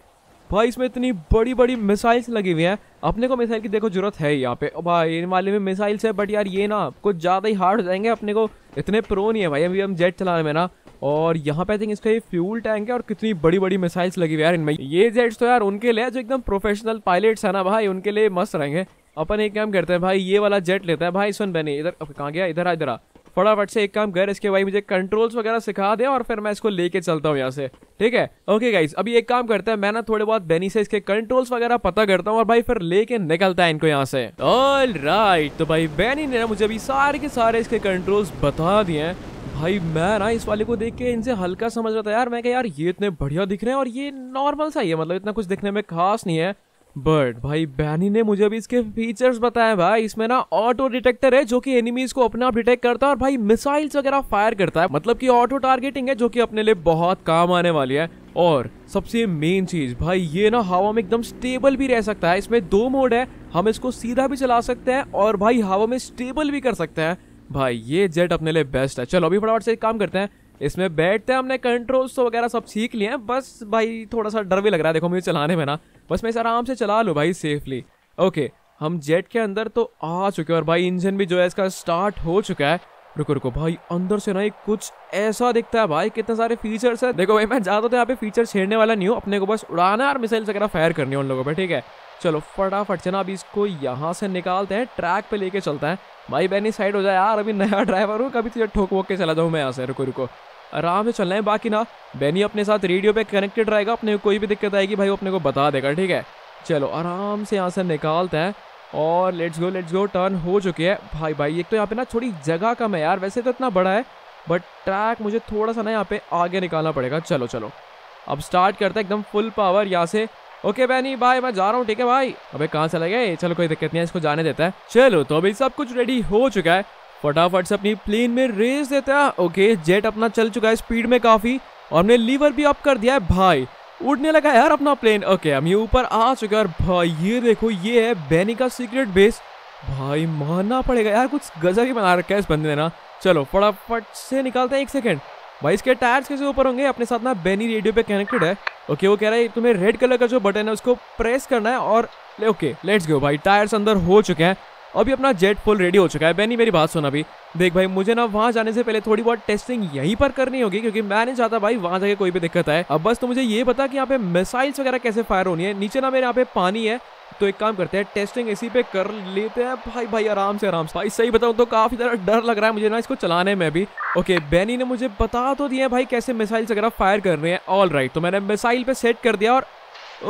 भाई इसमें इतनी बड़ी बड़ी मिसाइल्स लगी हुई हैं अपने को मिसाइल की देखो जरूरत है यहाँ पे भाई इन वाले में मिसाइल्स है बट यार ये ना कुछ ज़्यादा ही हार्ड हो जाएंगे अपने को इतने प्रो नहीं है भाई अभी हम जेट चलाने में ना और यहाँ पे आई थिंक इसका ये फ्यूल टैंक है और कितनी बड़ी बड़ी मिसाइल्स लगी हुई यार इनमें ये जेट्स तो यार उनके लिए जो एकदम प्रोफेशनल पायलट्स है ना भाई उनके लिए मस्त रहेंगे अपन एक काम करते हैं भाई ये वाला जेट लेते हैं भाई सुन बहनी इधर कहाँ गया इधर आ इधर आ फटाफट से एक काम कर इसके भाई मुझे कंट्रोल्स वगैरह सिखा दे और फिर मैं इसको लेके चलता हूँ यहाँ से ठीक है ओके गाइज अभी एक काम करता है मैं ना थोड़े बहुत बेनी से इसके कंट्रोल्स वगैरह पता करता हूँ और भाई फिर लेके निकलता है इनको यहाँ से ऑल राइट तो भाई बेनी ने मुझे अभी सारे के सारे इसके कंट्रोल्स बता दिए हैं भाई मैं ना इस वाले को देख के इनसे हल्का समझ रहा था यार मैं क्या यार ये इतने बढ़िया दिख रहे हैं और ये नॉर्मल सा ही है मतलब इतना कुछ दिखने में खास नहीं है बट भाई बैनी ने मुझे भी इसके फीचर्स बताए भाई इसमें ना ऑटो डिटेक्टर है जो कि एनिमीज को अपने आप डिटेक्ट करता है और भाई मिसाइल्स वगैरह फायर करता है मतलब कि ऑटो टारगेटिंग है जो कि अपने लिए बहुत काम आने वाली है और सबसे मेन चीज भाई ये ना हवा में एकदम स्टेबल भी रह सकता है इसमें दो मोड है हम इसको सीधा भी चला सकते हैं और भाई हवा में स्टेबल भी कर सकते हैं भाई ये जेट अपने लिए बेस्ट है चलो अभी फटाफट से एक काम करते हैं इसमें बैठते हैं हमने कंट्रोल्स तो वगैरह सब सीख लिए हैं बस भाई थोड़ा सा डर भी लग रहा है देखो मुझे चलाने में ना बस मैं इसे आराम से चला लूँ भाई सेफली ओके हम जेट के अंदर तो आ चुके हैं और भाई इंजन भी जो है इसका स्टार्ट हो चुका है रुको रुको भाई अंदर से ना कुछ ऐसा दिखता है भाई कितने सारे फीचर्स है देखो भाई मैं ज्यादा तो यहाँ पे फीचर छेड़ने वाला नहीं हूँ अपने को बस उड़ाना और मिसाइल वगैरह फायर करनी है उन लोगों पर ठीक है चलो फटाफट से ना अभी इसको यहाँ से निकालते हैं ट्रैक पे लेके चलता है भाई बहनी साइड हो जाए यार अभी नया ड्राइवर *laughs* हूँ कभी तुझे ठोक वोक के चला जाऊँ मैं यहाँ से रुको रुको आराम से चलना है बाकी ना बैनी अपने साथ रेडियो पे कनेक्टेड रहेगा अपने कोई भी दिक्कत आएगी भाई वो अपने को बता देगा ठीक है चलो आराम से यहाँ से निकालते हैं और let's go let's go turn हो चुकी है भाई भाई एक तो यहाँ पे ना थोड़ी जगह कम है यार वैसे तो इतना बड़ा है बट ट्रैक मुझे थोड़ा सा ना यहाँ पे आगे निकालना पड़ेगा चलो चलो अब स्टार्ट करते हैं एकदम फुल पावर यहाँ से ओके बहनी भाई मैं जा रहा हूँ ठीक है भाई अबे कहाँ चला गया चलो कोई दिक्कत नहीं है इसको जाने देता है चलो तो अभी सब कुछ रेडी हो चुका है फटाफट से अपनी प्लेन में रेस देता है ओके जेट अपना चल चुका है स्पीड में काफ़ी और हमने लीवर भी अप कर दिया है भाई उड़ने लगा यार अपना प्लेन ओके हम ये ऊपर आ चुके हैं भाई ये देखो ये है बैनी का सीक्रेट बेस भाई मानना पड़ेगा यार कुछ गजा ही बना रखा है इस बंदे ने ना चलो फटाफट से निकालते हैं एक सेकेंड भाई इसके टायर्स कैसे ऊपर होंगे अपने साथ ना बेनी रेडियो पे कनेक्टेड है ओके वो कह रहा है तुम्हें रेड कलर का जो बटन है उसको प्रेस करना है और ओके लेट्स गो भाई टायर्स अंदर हो चुके हैं अभी अपना जेट फुल रेडी हो चुका है बैनी मेरी बात सुना अभी देख भाई मुझे ना वहाँ जाने से पहले थोड़ी बहुत टेस्टिंग यहीं पर करनी होगी क्योंकि मैं नहीं चाहता भाई वहाँ जाके कोई भी दिक्कत आए अब बस तो मुझे ये पता कि यहाँ पे मिसाइल्स वगैरह कैसे फायर होनी है नीचे ना मेरे यहाँ पे पानी है तो एक काम करते हैं टेस्टिंग इसी पे कर लेते हैं भाई भाई आराम से आराम से भाई सही बताऊँ तो काफ़ी ज़्यादा डर लग रहा है मुझे ना इसको चलाने में भी ओके बैनी ने मुझे बता तो दिया भाई कैसे मिसाइल्स वगैरह फायर कर रहे हैं ऑल राइट तो मैंने मिसाइल पे सेट कर दिया और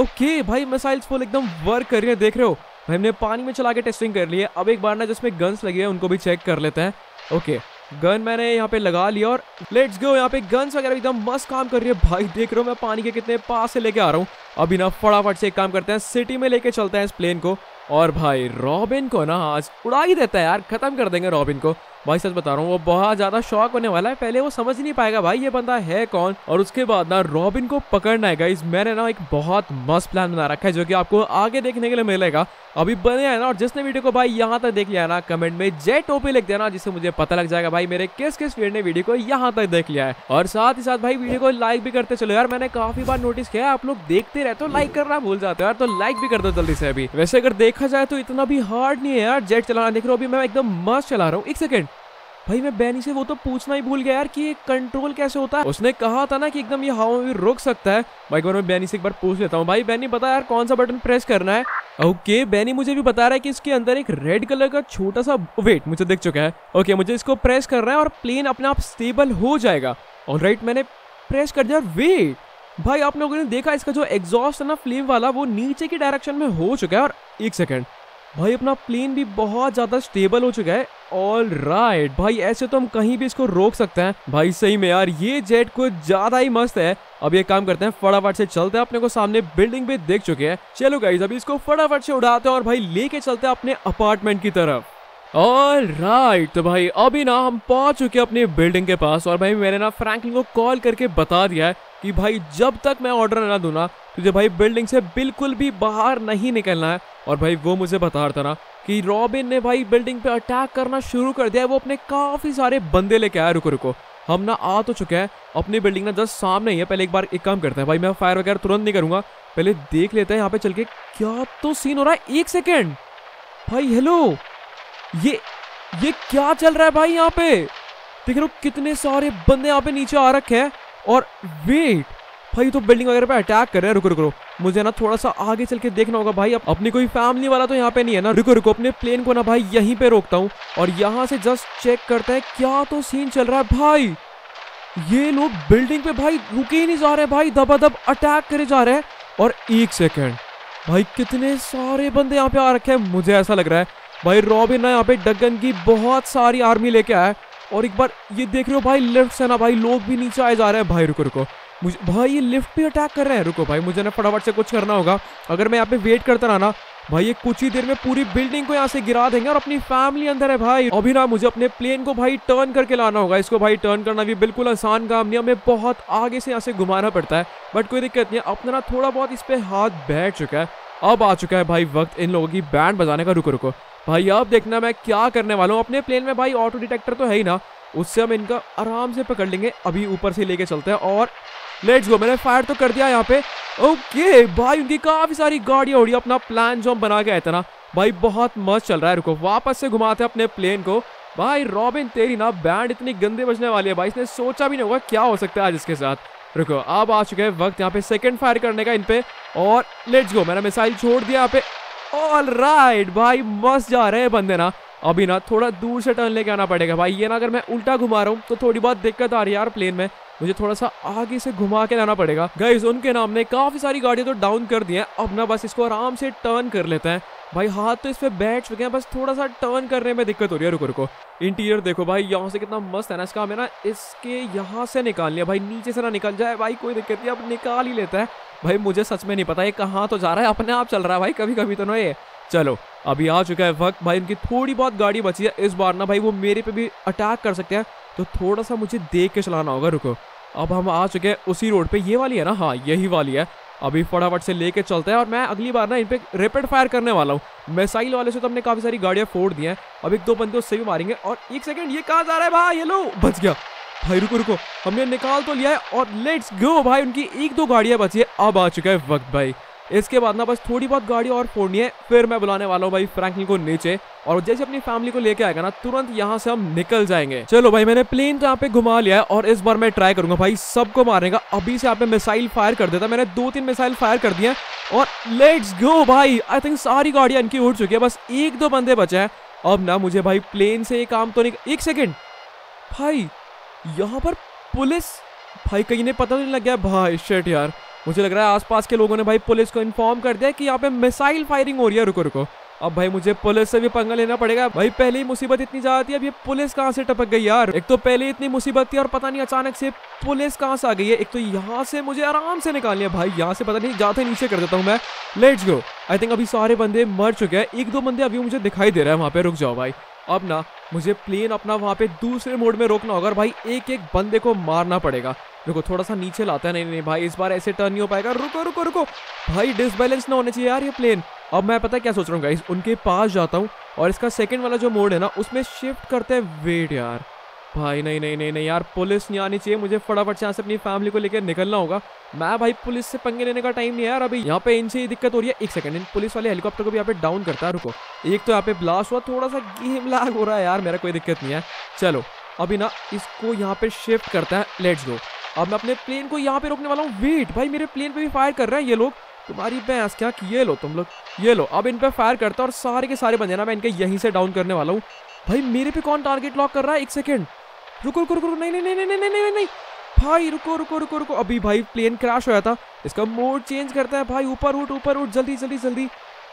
ओके भाई मिसाइल्स फुल एकदम वर्क कर रही है देख रहे हो हमने पानी में चला के टेस्टिंग कर ली है अब एक बार ना जिसमें गन्स लगी है उनको भी चेक कर लेते हैं ओके गन मैंने यहाँ पे लगा लिया और लेट्स गो यहाँ पे गन्स वगैरह एकदम मस्त काम कर रही है भाई देख रहा हूँ मैं पानी के कितने पास से लेके आ रहा हूँ अभी ना फटाफट से एक काम करते हैं सिटी में लेके चलते हैं इस प्लेन को और भाई रॉबिन को ना आज उड़ा ही देता है यार खत्म कर देंगे रॉबिन को भाई सच बता रहा हूँ वो बहुत ज्यादा शौक होने वाला है पहले वो समझ नहीं पाएगा भाई ये बंदा है कौन और उसके बाद ना रॉबिन को पकड़ना है इस मैंने ना एक बहुत मस्त प्लान बना रखा है जो कि आपको आगे देखने के लिए मिलेगा अभी बने आए ना और जिसने वीडियो को भाई यहाँ तक देख लिया ना कमेंट में जय टोपी लिख देना जिससे मुझे पता लग जाएगा भाई मेरे किस किस फ्रेंड ने वीडियो को यहाँ तक देख लिया है और साथ ही साथ भाई वीडियो को लाइक भी करते चलो यार मैंने काफी बार नोटिस किया है आप लोग देखते रहते हो लाइक करना भूल जाते हो यार तो लाइक भी कर दो जल्दी से अभी वैसे अगर देखा जाए तो इतना भी हार्ड नहीं है यार जेट चलाना देख रहा हूँ अभी मैं एकदम मस्त चला रहा हूँ एक सेकंड भाई मैं बैनी से वो तो पूछना ही भूल गया यार कि ये कंट्रोल कैसे होता है उसने कहा था ना कि एकदम ये हवा में भी रोक सकता है भाई बार मैं बैनी से एक बार पूछ लेता हूँ भाई बैनी बता यार कौन सा बटन प्रेस करना है ओके okay, बैनी मुझे भी बता रहा है कि इसके अंदर एक रेड कलर का छोटा सा वेट मुझे दिख चुका है ओके okay, मुझे इसको प्रेस करना है और प्लेन अपने आप स्टेबल हो जाएगा और राइट मैंने प्रेस कर दिया वेट भाई आप लोगों ने देखा इसका जो एग्जॉस्ट है ना फ्लेम वाला वो नीचे की डायरेक्शन में हो चुका है और एक सेकेंड भाई अपना प्लेन भी बहुत ज़्यादा स्टेबल हो चुका है ऑल राइट right. भाई ऐसे तो हम कहीं भी इसको रोक सकते हैं भाई सही में यार ये जेट कुछ ज़्यादा ही मस्त है अब ये काम करते हैं फटाफट से चलते हैं अपने को सामने बिल्डिंग भी देख चुके हैं चलो गाइज अभी इसको फटाफट से उड़ाते हैं और भाई लेके चलते हैं अपने अपार्टमेंट की तरफ और राइट right, तो भाई अभी ना हम पहुंच चुके अपनी बिल्डिंग के पास और भाई मैंने ना फ्रैंकलिन को कॉल करके बता दिया है कि भाई जब तक मैं ऑर्डर ना दूँ ना तुझे भाई बिल्डिंग से बिल्कुल भी बाहर नहीं निकलना है और भाई वो मुझे बता रहा था ना कि रॉबिन ने भाई बिल्डिंग पे अटैक करना शुरू कर दिया है वो अपने काफ़ी सारे बंदे लेके आया रुको रुको हम ना आ तो चुके हैं अपनी बिल्डिंग ना जस्ट सामने ही है पहले एक बार एक काम करते हैं भाई मैं फायर वगैरह तुरंत नहीं करूँगा पहले देख लेते हैं यहाँ पे चल के क्या तो सीन हो रहा है एक सेकेंड भाई हेलो ये ये क्या चल रहा है भाई यहाँ पे देख रहे हो कितने सारे बंदे यहाँ पे नीचे आ रखे हैं और वेट भाई तो बिल्डिंग वगैरह पे अटैक कर रहे हैं रुको रुको मुझे ना थोड़ा सा आगे चल के देखना होगा भाई अब अपनी कोई फैमिली वाला तो यहाँ पे नहीं है ना रुको रुको अपने प्लेन को ना भाई यहीं पे रोकता हूँ और यहाँ से जस्ट चेक करते हैं क्या तो सीन चल रहा है भाई ये लोग बिल्डिंग पे भाई रुके ही नहीं जा रहे भाई दबादब अटैक करे जा रहे हैं और एक सेकेंड भाई कितने सारे बंदे यहाँ पे आ रखे हैं मुझे ऐसा लग रहा है भाई रॉबिन ना यहाँ पे डगन की बहुत सारी आर्मी लेके आया और एक बार ये देख रहे हो भाई लिफ्ट से ना भाई लोग भी नीचे आए जा रहे हैं भाई रुको रुको मुझे भाई ये लिफ्ट पे अटैक कर रहे हैं रुको भाई मुझे ना फटाफट से कुछ करना होगा अगर मैं यहाँ पे वेट करता रहा ना भाई ये कुछ ही देर में पूरी बिल्डिंग को यहाँ से गिरा देंगे और अपनी फैमिली अंदर है भाई अभी ना मुझे अपने प्लेन को भाई टर्न करके लाना होगा इसको भाई टर्न करना भी बिल्कुल आसान काम नहीं हमें बहुत आगे से यहाँ से घुमाना पड़ता है बट कोई दिक्कत नहीं अपना ना थोड़ा बहुत इस पर हाथ बैठ चुका है अब आ चुका है भाई वक्त इन लोगों की बैंड बजाने का रुको रुको भाई अब देखना मैं क्या करने वाला हूँ अपने प्लेन में भाई ऑटो डिटेक्टर तो है ही ना उससे हम इनका आराम से पकड़ लेंगे अभी ऊपर से लेके चलते हैं और लेट्स गो मैंने फायर तो कर दिया यहाँ पे ओके भाई उनकी काफ़ी सारी गाड़ियाँ उड़ी अपना प्लान जो हम बना के आए थे ना भाई बहुत मस्त चल रहा है रुको वापस से घुमाते अपने प्लेन को भाई रॉबिन तेरी ना बैंड इतनी गंदे बजने वाली है भाई इसने सोचा भी नहीं होगा क्या हो सकता है आज इसके साथ रुको अब आ चुके हैं वक्त यहाँ पे सेकंड फायर करने का इन पे और लेट्स गो मैंने मिसाइल छोड़ दिया यहाँ पे ऑल राइट भाई मस्त जा रहे हैं बंदे ना अभी ना थोड़ा दूर से टर्न लेके आना पड़ेगा भाई ये ना अगर मैं उल्टा घुमा रहा हूँ तो थोड़ी बहुत दिक्कत आ रही है यार प्लेन में मुझे थोड़ा सा आगे से घुमा के लाना पड़ेगा गाइज उनके नाम ने काफी सारी गाड़ियां तो डाउन कर दी है अब ना बस इसको आराम से टर्न कर लेते हैं भाई हाथ तो इस पे बैठ चुके हैं बस थोड़ा सा टर्न करने में दिक्कत हो रही है रुको रुको इंटीरियर देखो भाई यहाँ से कितना मस्त है ना इसका हमें ना इसके यहाँ से निकाल लिया भाई नीचे से ना निकल जाए भाई कोई दिक्कत नहीं अब निकाल ही लेता है भाई मुझे सच में नहीं पता ये कहाँ तो जा रहा है अपने आप चल रहा है भाई कभी कभी तो ना ये चलो अभी आ चुका है वक्त भाई उनकी थोड़ी बहुत गाड़ी बची है इस बार ना भाई वो मेरे पे भी अटैक कर सकते हैं तो थोड़ा सा मुझे देख के चलाना होगा रुको अब हम आ चुके हैं उसी रोड पे ये वाली है ना हाँ यही वाली है अभी फटाफट से लेके चलते हैं और मैं अगली बार ना इन पर रेपिड फायर करने वाला हूँ मिसाइल वाले से तो हमने काफ़ी सारी गाड़ियाँ फोड़ दी हैं अब एक दो बंदे उससे भी मारेंगे और एक सेकेंड ये कहाँ जा रहा है भाई ये लो बच गया भाई रुको रुको हमने निकाल तो लिया है और लेट्स गो भाई उनकी एक दो गाड़ियाँ बची है अब आ चुका है वक्त भाई इसके बाद ना बस थोड़ी बहुत गाड़ी और फोड़नी है फिर मैं बुलाने वाला हूँ भाई फ्रैंकलिन को नीचे और जैसे अपनी फैमिली को लेके आएगा ना तुरंत यहाँ से हम निकल जाएंगे चलो भाई मैंने प्लेन तो यहाँ पे घुमा लिया है और इस बार मैं ट्राई करूंगा भाई सबको मारेगा अभी से यहाँ मिसाइल फायर कर देता मैंने दो तीन मिसाइल फायर कर दिया और लेट्स गो भाई आई थिंक सारी गाड़ियाँ इनकी उड़ चुकी है बस एक दो बंदे बचे हैं अब ना मुझे भाई प्लेन से ये काम तो नहीं एक सेकेंड भाई यहाँ पर पुलिस भाई कहीं ने पता तो नहीं लग गया भाई शेट यार मुझे लग रहा है आसपास के लोगों ने भाई पुलिस को इन्फॉर्म कर दिया कि यहाँ पे मिसाइल फायरिंग हो रही है रुको रुको अब भाई मुझे पुलिस से भी पंगा लेना पड़ेगा भाई पहले ही मुसीबत इतनी ज्यादा थी अब ये पुलिस कहाँ से टपक गई यार एक तो पहले इतनी मुसीबत थी और पता नहीं अचानक से पुलिस कहाँ से आ गई है एक तो यहाँ से मुझे आराम से निकालनी है भाई यहाँ से पता नहीं जाते नीचे कर देता हूँ मैं लेट्स गो आई थिंक अभी सारे बंदे मर चुके हैं एक दो बंदे अभी मुझे दिखाई दे रहे हैं वहाँ पे रुक जाओ भाई अब ना मुझे प्लेन अपना वहाँ पे दूसरे मोड में रोकना होगा भाई एक एक बंदे को मारना पड़ेगा रुको थोड़ा सा नीचे लाता है नहीं नहीं भाई इस बार ऐसे टर्न नहीं हो पाएगा रुको रुको रुको भाई डिसबैलेंस ना होने चाहिए यार ये प्लेन अब मैं पता क्या सोच रहा हूँ गाइस उनके पास जाता हूँ और इसका सेकंड वाला जो मोड है ना उसमें शिफ्ट करते हैं वेट यार भाई नहीं नहीं नहीं नहीं यार पुलिस नहीं आनी चाहिए मुझे फटाफट से यहाँ से अपनी फैमिली को लेकर निकलना होगा मैं भाई पुलिस से पंगे लेने का टाइम नहीं है यार अभी यहाँ पे इनसे ही दिक्कत हो रही है एक सेकंड इन पुलिस वाले हेलीकॉप्टर को भी यहाँ पे डाउन करता है रुको एक तो यहाँ पे ब्लास्ट हुआ थोड़ा सा गेम लाग हो रहा है यार मेरा कोई दिक्कत नहीं है चलो अभी ना इसको यहाँ पे शिफ्ट करता है लेट्स गो अब मैं अपने प्लेन को यहाँ पे रोकने वाला हूँ वेट भाई मेरे प्लेन पे भी फायर कर रहे हैं ये लोग तुम्हारी बहस क्या ये लो तुम लोग ये लो अब इन पर फायर करता है और सारे के सारे बंदे ना मैं इनके यहीं से डाउन करने वाला हूँ भाई मेरे पे कौन टारगेट लॉक कर रहा है एक सेकेंड रुको रुको रुको नहीं नहीं नहीं नहीं नहीं नहीं भाई रुको रुको रुको रुको अभी भाई प्लेन क्रैश होया था इसका मोड चेंज करता है भाई ऊपर उठ ऊपर उठ जल्दी जल्दी जल्दी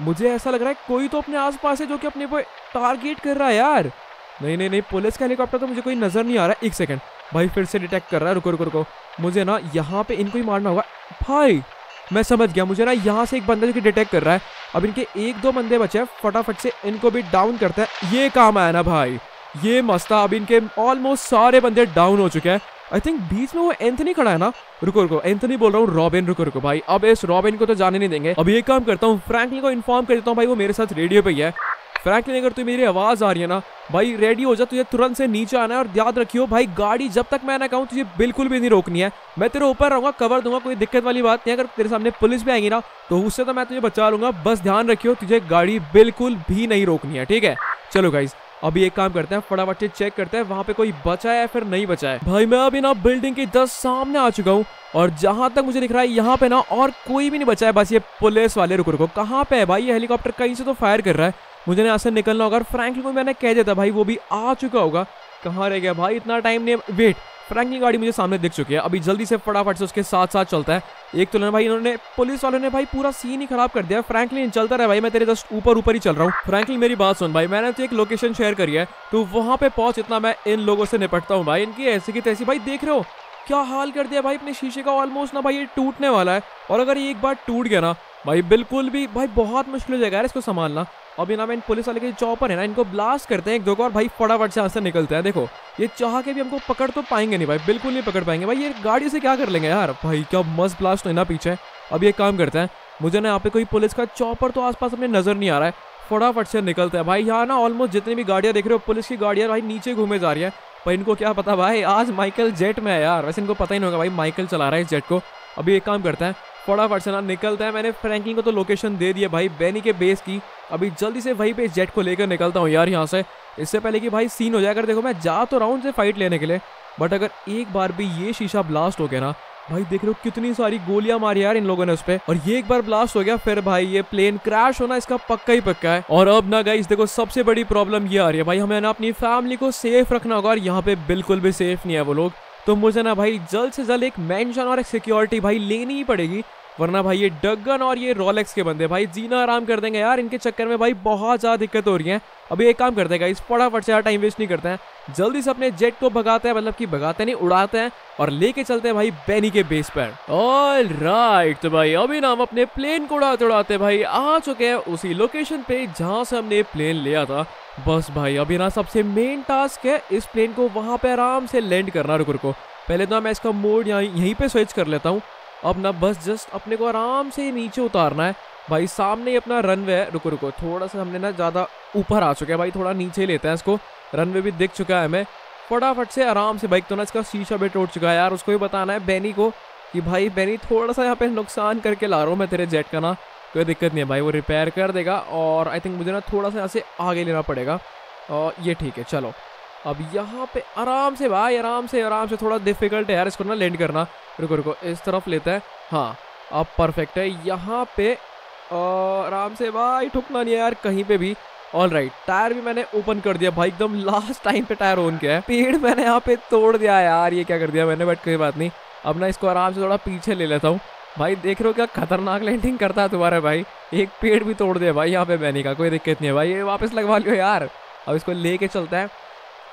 मुझे ऐसा लग रहा है कोई तो अपने पास है जो कि अपने पर टारगेट कर रहा है यार नहीं नहीं नहीं पुलिस का हेलीकॉप्टर तो मुझे कोई नज़र नहीं आ रहा है एक सेकेंड भाई फिर से डिटेक्ट कर रहा है रुको रुको रुको मुझे ना यहाँ पे इनको ही मारना होगा भाई मैं समझ गया मुझे ना यहाँ से एक बंदा जो कि डिटेक्ट कर रहा है अब इनके एक दो बंदे बचे हैं फटाफट से इनको भी डाउन करता है ये काम आया ना भाई ये मस्ता अब इनके ऑलमोस्ट सारे बंदे डाउन हो चुके हैं आई थिंक बीच में वो एंथनी खड़ा है ना रुको रुको एंथनी बोल रहा हूँ रॉबिन रुको रुको भाई अब इस रॉबिन को तो जाने नहीं देंगे अब ये काम करता हूँ फ्रैंकलिन को इन्फॉर्म कर देता हूँ भाई वो मेरे साथ रेडियो पे ही है फ्रैंकलिन अगर तुम्हें मेरी आवाज़ आ रही है ना भाई रेडी हो जा तुझे तुरंत से नीचे आना है और याद रखियो भाई गाड़ी जब तक मैं ना कहूँ तुझे बिल्कुल भी नहीं रोकनी है मैं तेरे ऊपर रहूंगा कवर दूंगा कोई दिक्कत वाली बात नहीं अगर तेरे सामने पुलिस भी आएगी ना तो उससे तो मैं तुझे बचा लूंगा बस ध्यान रखियो तुझे गाड़ी बिल्कुल भी नहीं रोकनी है ठीक है चलो गाइज़ अभी एक काम करते हैं फटाफट से चेक करते हैं वहां पे कोई बचा है फिर नहीं बचा है भाई मैं अभी ना बिल्डिंग के दस सामने आ चुका हूँ और जहां तक मुझे दिख रहा है यहाँ पे ना और कोई भी नहीं बचा है बस ये पुलिस वाले रुको रुको कहाँ पे है भाई ये हेलीकॉप्टर कहीं से तो फायर कर रहा है मुझे यहाँ से निकलना होगा और को मैंने कह दिया था भाई वो भी आ चुका होगा कहाँ रह गया भाई इतना टाइम नहीं वेट फ्रैंक की गाड़ी मुझे सामने दिख चुकी है अभी जल्दी से फटाफट से उसके साथ साथ चलता है एक तो भाई इन्होंने पुलिस वालों ने भाई पूरा सीन ही खराब कर दिया फ्रैंकलिन चलता रहा भाई मैं तेरे जस्ट ऊपर ऊपर ही चल रहा हूँ फ्रैंकलिन मेरी बात सुन भाई मैंने तो एक लोकेशन शेयर करी है तो वहाँ पे पहुंच इतना मैं इन लोगों से निपटता हूँ भाई इनकी ऐसी की तैसी भाई देख रहे हो क्या हाल कर दिया भाई अपने शीशे का ऑलमोस्ट ना भाई ये टूटने वाला है और अगर ये एक बार टूट गया ना भाई बिल्कुल भी भाई बहुत मुश्किल हो जाएगा इसको संभालना और इन पुलिस वाले के चौपर है ना इनको ब्लास्ट करते हैं एक दो और भाई फटाफट से यहाँ से निकलते हैं देखो ये चाह के भी हमको पकड़ तो पाएंगे नहीं भाई बिल्कुल नहीं पकड़ पाएंगे भाई ये गाड़ी से क्या कर लेंगे यार भाई क्या मस्त ब्लास्ट तो है ना पीछे अब ये काम करते हैं मुझे ना यहाँ पे कोई पुलिस का चौपर तो आसपास हमें नजर नहीं आ रहा है फटाफट से निकलते हैं भाई यहाँ ना ऑलमोस्ट जितनी भी गाड़ियाँ देख रहे हो पुलिस की गाड़ियाँ भाई नीचे घूमे जा रही है पर इनको क्या पता भाई आज माइकल जेट में है यार वैसे इनको पता ही नहीं होगा भाई माइकल चला रहा है इस जेट को अभी एक काम करते हैं फटाफट से ना निकलता है मैंने फ्रैंकिंग को तो लोकेशन दे दिया भाई बैनी के बेस की अभी जल्दी से वहीं पे जेट को लेकर निकलता हूँ यार यहाँ से इससे पहले कि भाई सीन हो जाएगा देखो मैं जा तो रहा हूँ उनसे फाइट लेने के लिए बट अगर एक बार भी ये शीशा ब्लास्ट हो गया ना भाई देख रहे हो कितनी सारी गोलियां मारी यार इन लोगों ने उस पर और ये एक बार ब्लास्ट हो गया फिर भाई ये प्लेन क्रैश होना इसका पक्का ही पक्का है और अब ना गाइस देखो सबसे बड़ी प्रॉब्लम ये आ रही है भाई हमें ना अपनी फैमिली को सेफ रखना होगा और यहाँ पे बिल्कुल भी सेफ नहीं है वो लोग तो मुझे ना भाई जल्द से जल्द एक मेंशन और एक सिक्योरिटी भाई लेनी ही पड़ेगी वरना भाई ये डगन और ये रोलेक्स के बंदे भाई जीना आराम कर देंगे यार इनके चक्कर में भाई बहुत ज़्यादा दिक्कत हो रही है अभी एक काम करते हैं पड़ा फटाफट से यार टाइम वेस्ट नहीं करते हैं जल्दी से अपने जेट को भगाते हैं मतलब कि भगाते नहीं उड़ाते हैं और लेके चलते हैं भाई बेनी के बेस पर ऑल राइट तो भाई अभी ना हम अपने प्लेन को उड़ाते उड़ाते भाई आ चुके हैं उसी लोकेशन पे जहाँ से हमने प्लेन लिया था बस भाई अभी ना सबसे मेन टास्क है इस प्लेन को वहाँ पे आराम से लैंड करना रुक रुको पहले तो मैं इसका मोड यहाँ यहीं पे स्विच कर लेता हूँ अब ना बस जस्ट अपने को आराम से नीचे उतारना है भाई सामने ही अपना रनवे है रुको रुको थोड़ा सा हमने ना ज़्यादा ऊपर आ चुके हैं भाई थोड़ा नीचे ही लेते हैं इसको रनवे भी दिख चुका है हमें फटाफट से आराम से बाइक तो ना इसका शीशा भी टूट चुका है यार उसको भी बताना है बैनी को कि भाई बैनी थोड़ा सा यहाँ पे नुकसान करके ला रहा हूँ मैं तेरे जेट का ना कोई दिक्कत नहीं है भाई वो रिपेयर कर देगा और आई थिंक मुझे ना थोड़ा सा यहाँ से आगे लेना पड़ेगा और ये ठीक है चलो अब यहाँ पे आराम से भाई आराम से आराम से थोड़ा डिफिकल्ट है यार इसको ना लैंड करना रुको रुको इस तरफ लेते हैं हाँ अब परफेक्ट है यहाँ पे आराम से भाई ठुकना नहीं है यार कहीं पे भी ऑल राइट टायर भी मैंने ओपन कर दिया भाई एकदम लास्ट टाइम पे टायर ओन किया है पेड़ मैंने यहाँ पे तोड़ दिया यार ये क्या कर दिया मैंने बट कोई बात नहीं अब ना इसको आराम से थोड़ा पीछे ले लेता हूँ भाई देख रहे हो क्या खतरनाक लैंडिंग करता है तुम्हारा भाई एक पेड़ भी तोड़ दिया भाई यहाँ पे मैंने का कोई दिक्कत नहीं है भाई ये वापस लगवा लियो यार अब इसको लेके चलता है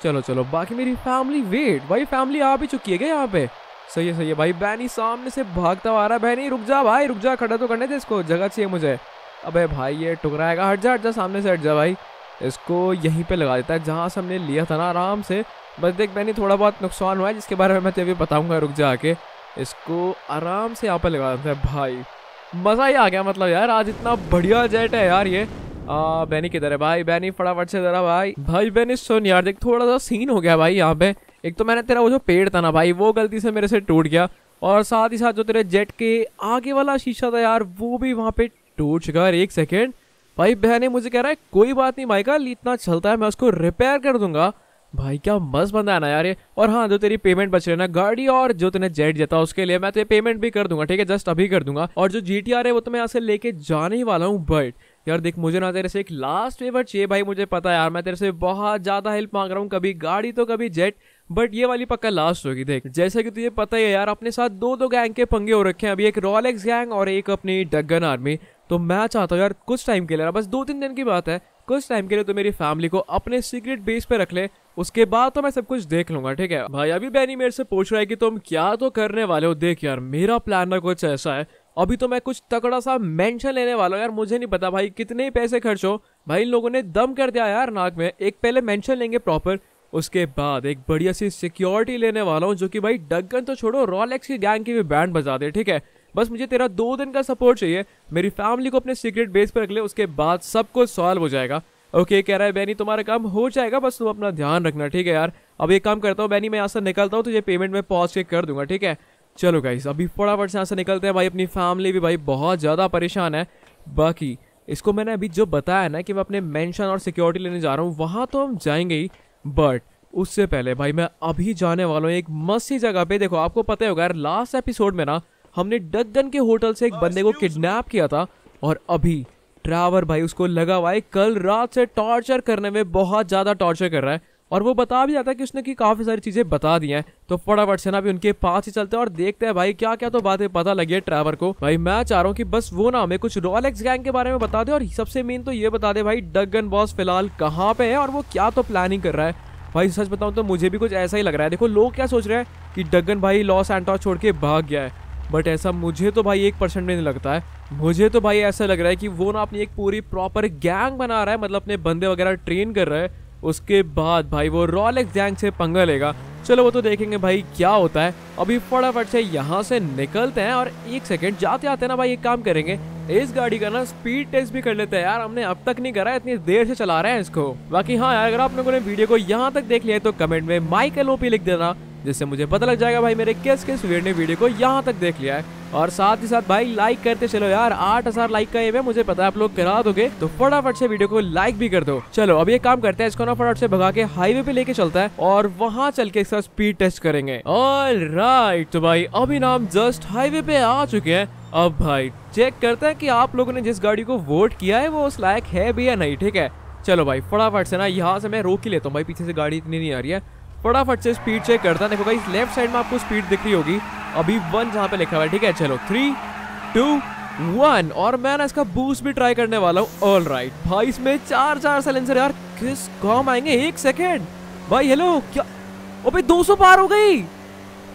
चलो चलो बाकी मेरी फैमिली वेट भाई फैमिली आ भी चुकी है क्या यहाँ पे सही है सही है भाई बहनी सामने से भागता आ रहा है बहनी रुक जा भाई रुक जा खड़ा तो करने दे इसको जगह चाहिए मुझे अबे भाई ये टुकराएगा हट जा हट जा सामने से हट जा भाई इसको यहीं पे लगा देता है जहाँ से हमने लिया था ना आराम से बस देख बहनी थोड़ा बहुत नुकसान हुआ है जिसके बारे में मैं तभी बताऊँगा रुक जा के इसको आराम से यहाँ पर लगा देता है भाई मज़ा ही आ गया मतलब यार आज इतना बढ़िया जेट है यार ये बैनी किधर है भाई बैनी फटाफट से जरा भाई भाई बैनी सुन यार देख थोड़ा सा सीन हो गया भाई यहाँ पे एक तो मैंने तेरा वो जो पेड़ था ना भाई वो गलती से मेरे से टूट गया और साथ ही साथ जो तेरे जेट के आगे वाला शीशा था यार वो भी वहाँ पे टूट चुका है एक सेकेंड भाई बहने मुझे कह रहा है कोई बात नहीं भाई का इतना चलता है मैं उसको रिपेयर कर दूंगा भाई क्या मस्त बंदा है ना यार ये और हाँ जो तेरी पेमेंट बच रही है ना गाड़ी और जो तेने जेट जता उसके लिए मैं ये पेमेंट भी कर दूंगा ठीक है जस्ट अभी कर दूंगा और जो जी टी आर है वो तो मैं यहाँ से लेके जाने ही वाला हूँ बट यार देख मुझे ना तेरे से एक लास्ट फेवर चाहिए भाई मुझे पता है यार मैं तेरे से बहुत ज़्यादा हेल्प मांग रहा हूँ कभी गाड़ी तो कभी जेट बट ये वाली पक्का लास्ट होगी देख जैसे कि तुझे पता ही है यार अपने साथ दो दो गैंग के पंगे हो रखे हैं अभी एक रॉलेक्स गैंग और एक अपनी डगन आर्मी तो मैं चाहता हूँ यार कुछ टाइम के लिए बस दो तीन दिन की बात है कुछ टाइम के लिए तो मेरी फैमिली को अपने सीक्रेट बेस पे रख ले उसके बाद तो मैं सब कुछ देख लूंगा ठीक है भाई अभी बैनी मेरे से पूछ रहा है कि तुम क्या तो करने वाले हो देख यार मेरा प्लान ना कुछ ऐसा है अभी तो मैं कुछ तगड़ा सा मेंशन लेने वाला हूँ यार मुझे नहीं पता भाई कितने ही पैसे खर्च हो भाई इन लोगों ने दम कर दिया यार नाक में एक पहले मेंशन लेंगे प्रॉपर उसके बाद एक बढ़िया सी सिक्योरिटी लेने वाला हूँ जो कि भाई डगन तो छोड़ो रॉलेक्स की गैंग की भी बैंड बजा दे ठीक है बस मुझे तेरा दो दिन का सपोर्ट चाहिए मेरी फैमिली को अपने सीक्रेट बेस पर रख ले उसके बाद सब कुछ सॉल्व हो जाएगा ओके कह रहा है बैनी तुम्हारा काम हो जाएगा बस तुम अपना ध्यान रखना ठीक है यार अब एक काम करता हूँ बैनी मैं यहाँ से निकलता हूँ तुझे पेमेंट में पॉज के कर दूंगा ठीक है चलो गाइस अभी फटाफट से यहाँ से निकलते हैं भाई अपनी फैमिली भी भाई बहुत ज़्यादा परेशान है बाकी इसको मैंने अभी जो बताया ना कि मैं अपने मेंशन और सिक्योरिटी लेने जा रहा हूँ वहाँ तो हम जाएंगे ही बट उससे पहले भाई मैं अभी जाने वाला हूँ एक मस्त सी जगह पे देखो आपको पता होगा यार लास्ट एपिसोड में ना हमने डगन के होटल से एक बंदे को किडनैप किया था और अभी ट्रावर भाई उसको लगा हुआ है कल रात से टॉर्चर करने में बहुत ज़्यादा टॉर्चर कर रहा है और वो बता भी जाता है कि उसने की काफ़ी सारी चीज़ें बता दी हैं तो फटाफट से ना भी उनके पास ही चलते हैं और देखते हैं भाई क्या क्या तो बातें पता लगी है ट्रैवर को भाई मैं चाह रहा हूँ कि बस वो ना हमें कुछ एक्स गैंग के बारे में बता दे और सबसे मेन तो ये बता दे भाई डगन बॉस फिलहाल कहाँ पे है और वो क्या तो प्लानिंग कर रहा है भाई सच बताऊँ तो मुझे भी कुछ ऐसा ही लग रहा है देखो लोग क्या सोच रहे हैं कि डगन भाई लॉस एंटॉस छोड़ के भाग गया है बट ऐसा मुझे तो भाई एक परसेंट में नहीं लगता है मुझे तो भाई ऐसा लग रहा है कि वो ना अपनी एक पूरी प्रॉपर गैंग बना रहा है मतलब अपने बंदे वगैरह ट्रेन कर रहा है उसके बाद भाई वो रॉलेक्स गैंग से पंगा लेगा चलो वो तो देखेंगे भाई क्या होता है अभी फटाफट से यहाँ से निकलते हैं और एक सेकेंड जाते आते ना भाई एक काम करेंगे इस गाड़ी का ना स्पीड टेस्ट भी कर लेते हैं यार हमने अब तक नहीं करा इतनी देर से चला रहे हैं इसको बाकी हाँ यार अगर आप लोगों ने वीडियो को यहाँ तक देख लिया है तो कमेंट में माइकल ओपी लिख देना जिससे मुझे पता लग जाएगा भाई मेरे किस किस वीर ने वीडियो को यहाँ तक देख लिया है और साथ ही साथ भाई लाइक करते चलो यार आठ हजार लाइक का एम है मुझे पता है आप लोग करा दोगे तो फटाफट से वीडियो को लाइक भी कर दो चलो अब ये काम करते हैं इसको ना फटाफट से भगा के हाईवे पे लेके चलता है और वहाँ चल के इसका स्पीड टेस्ट करेंगे और राइट तो भाई अभी नाम जस्ट हाईवे पे आ चुके हैं अब भाई चेक करते हैं की आप लोगों ने जिस गाड़ी को वोट किया है वो उस लायक है भी या नहीं ठीक है चलो भाई फटाफट से ना यहाँ से मैं रोक ही लेता हूँ भाई पीछे से गाड़ी इतनी नहीं आ रही है फटाफट से स्पीड चेक करता देखो भाई लेफ्ट साइड में आपको स्पीड दिख रही होगी अभी वन जहाँ पे लिखा हुआ है ठीक है चलो थ्री टू वन और मैं ना इसका बूस्ट भी ट्राई करने वाला हूँ ऑल राइट भाई इसमें चार चार साइलेंसर यार किस कॉम आएंगे एक सेकेंड भाई हेलो क्या ओ भाई 200 पार हो गई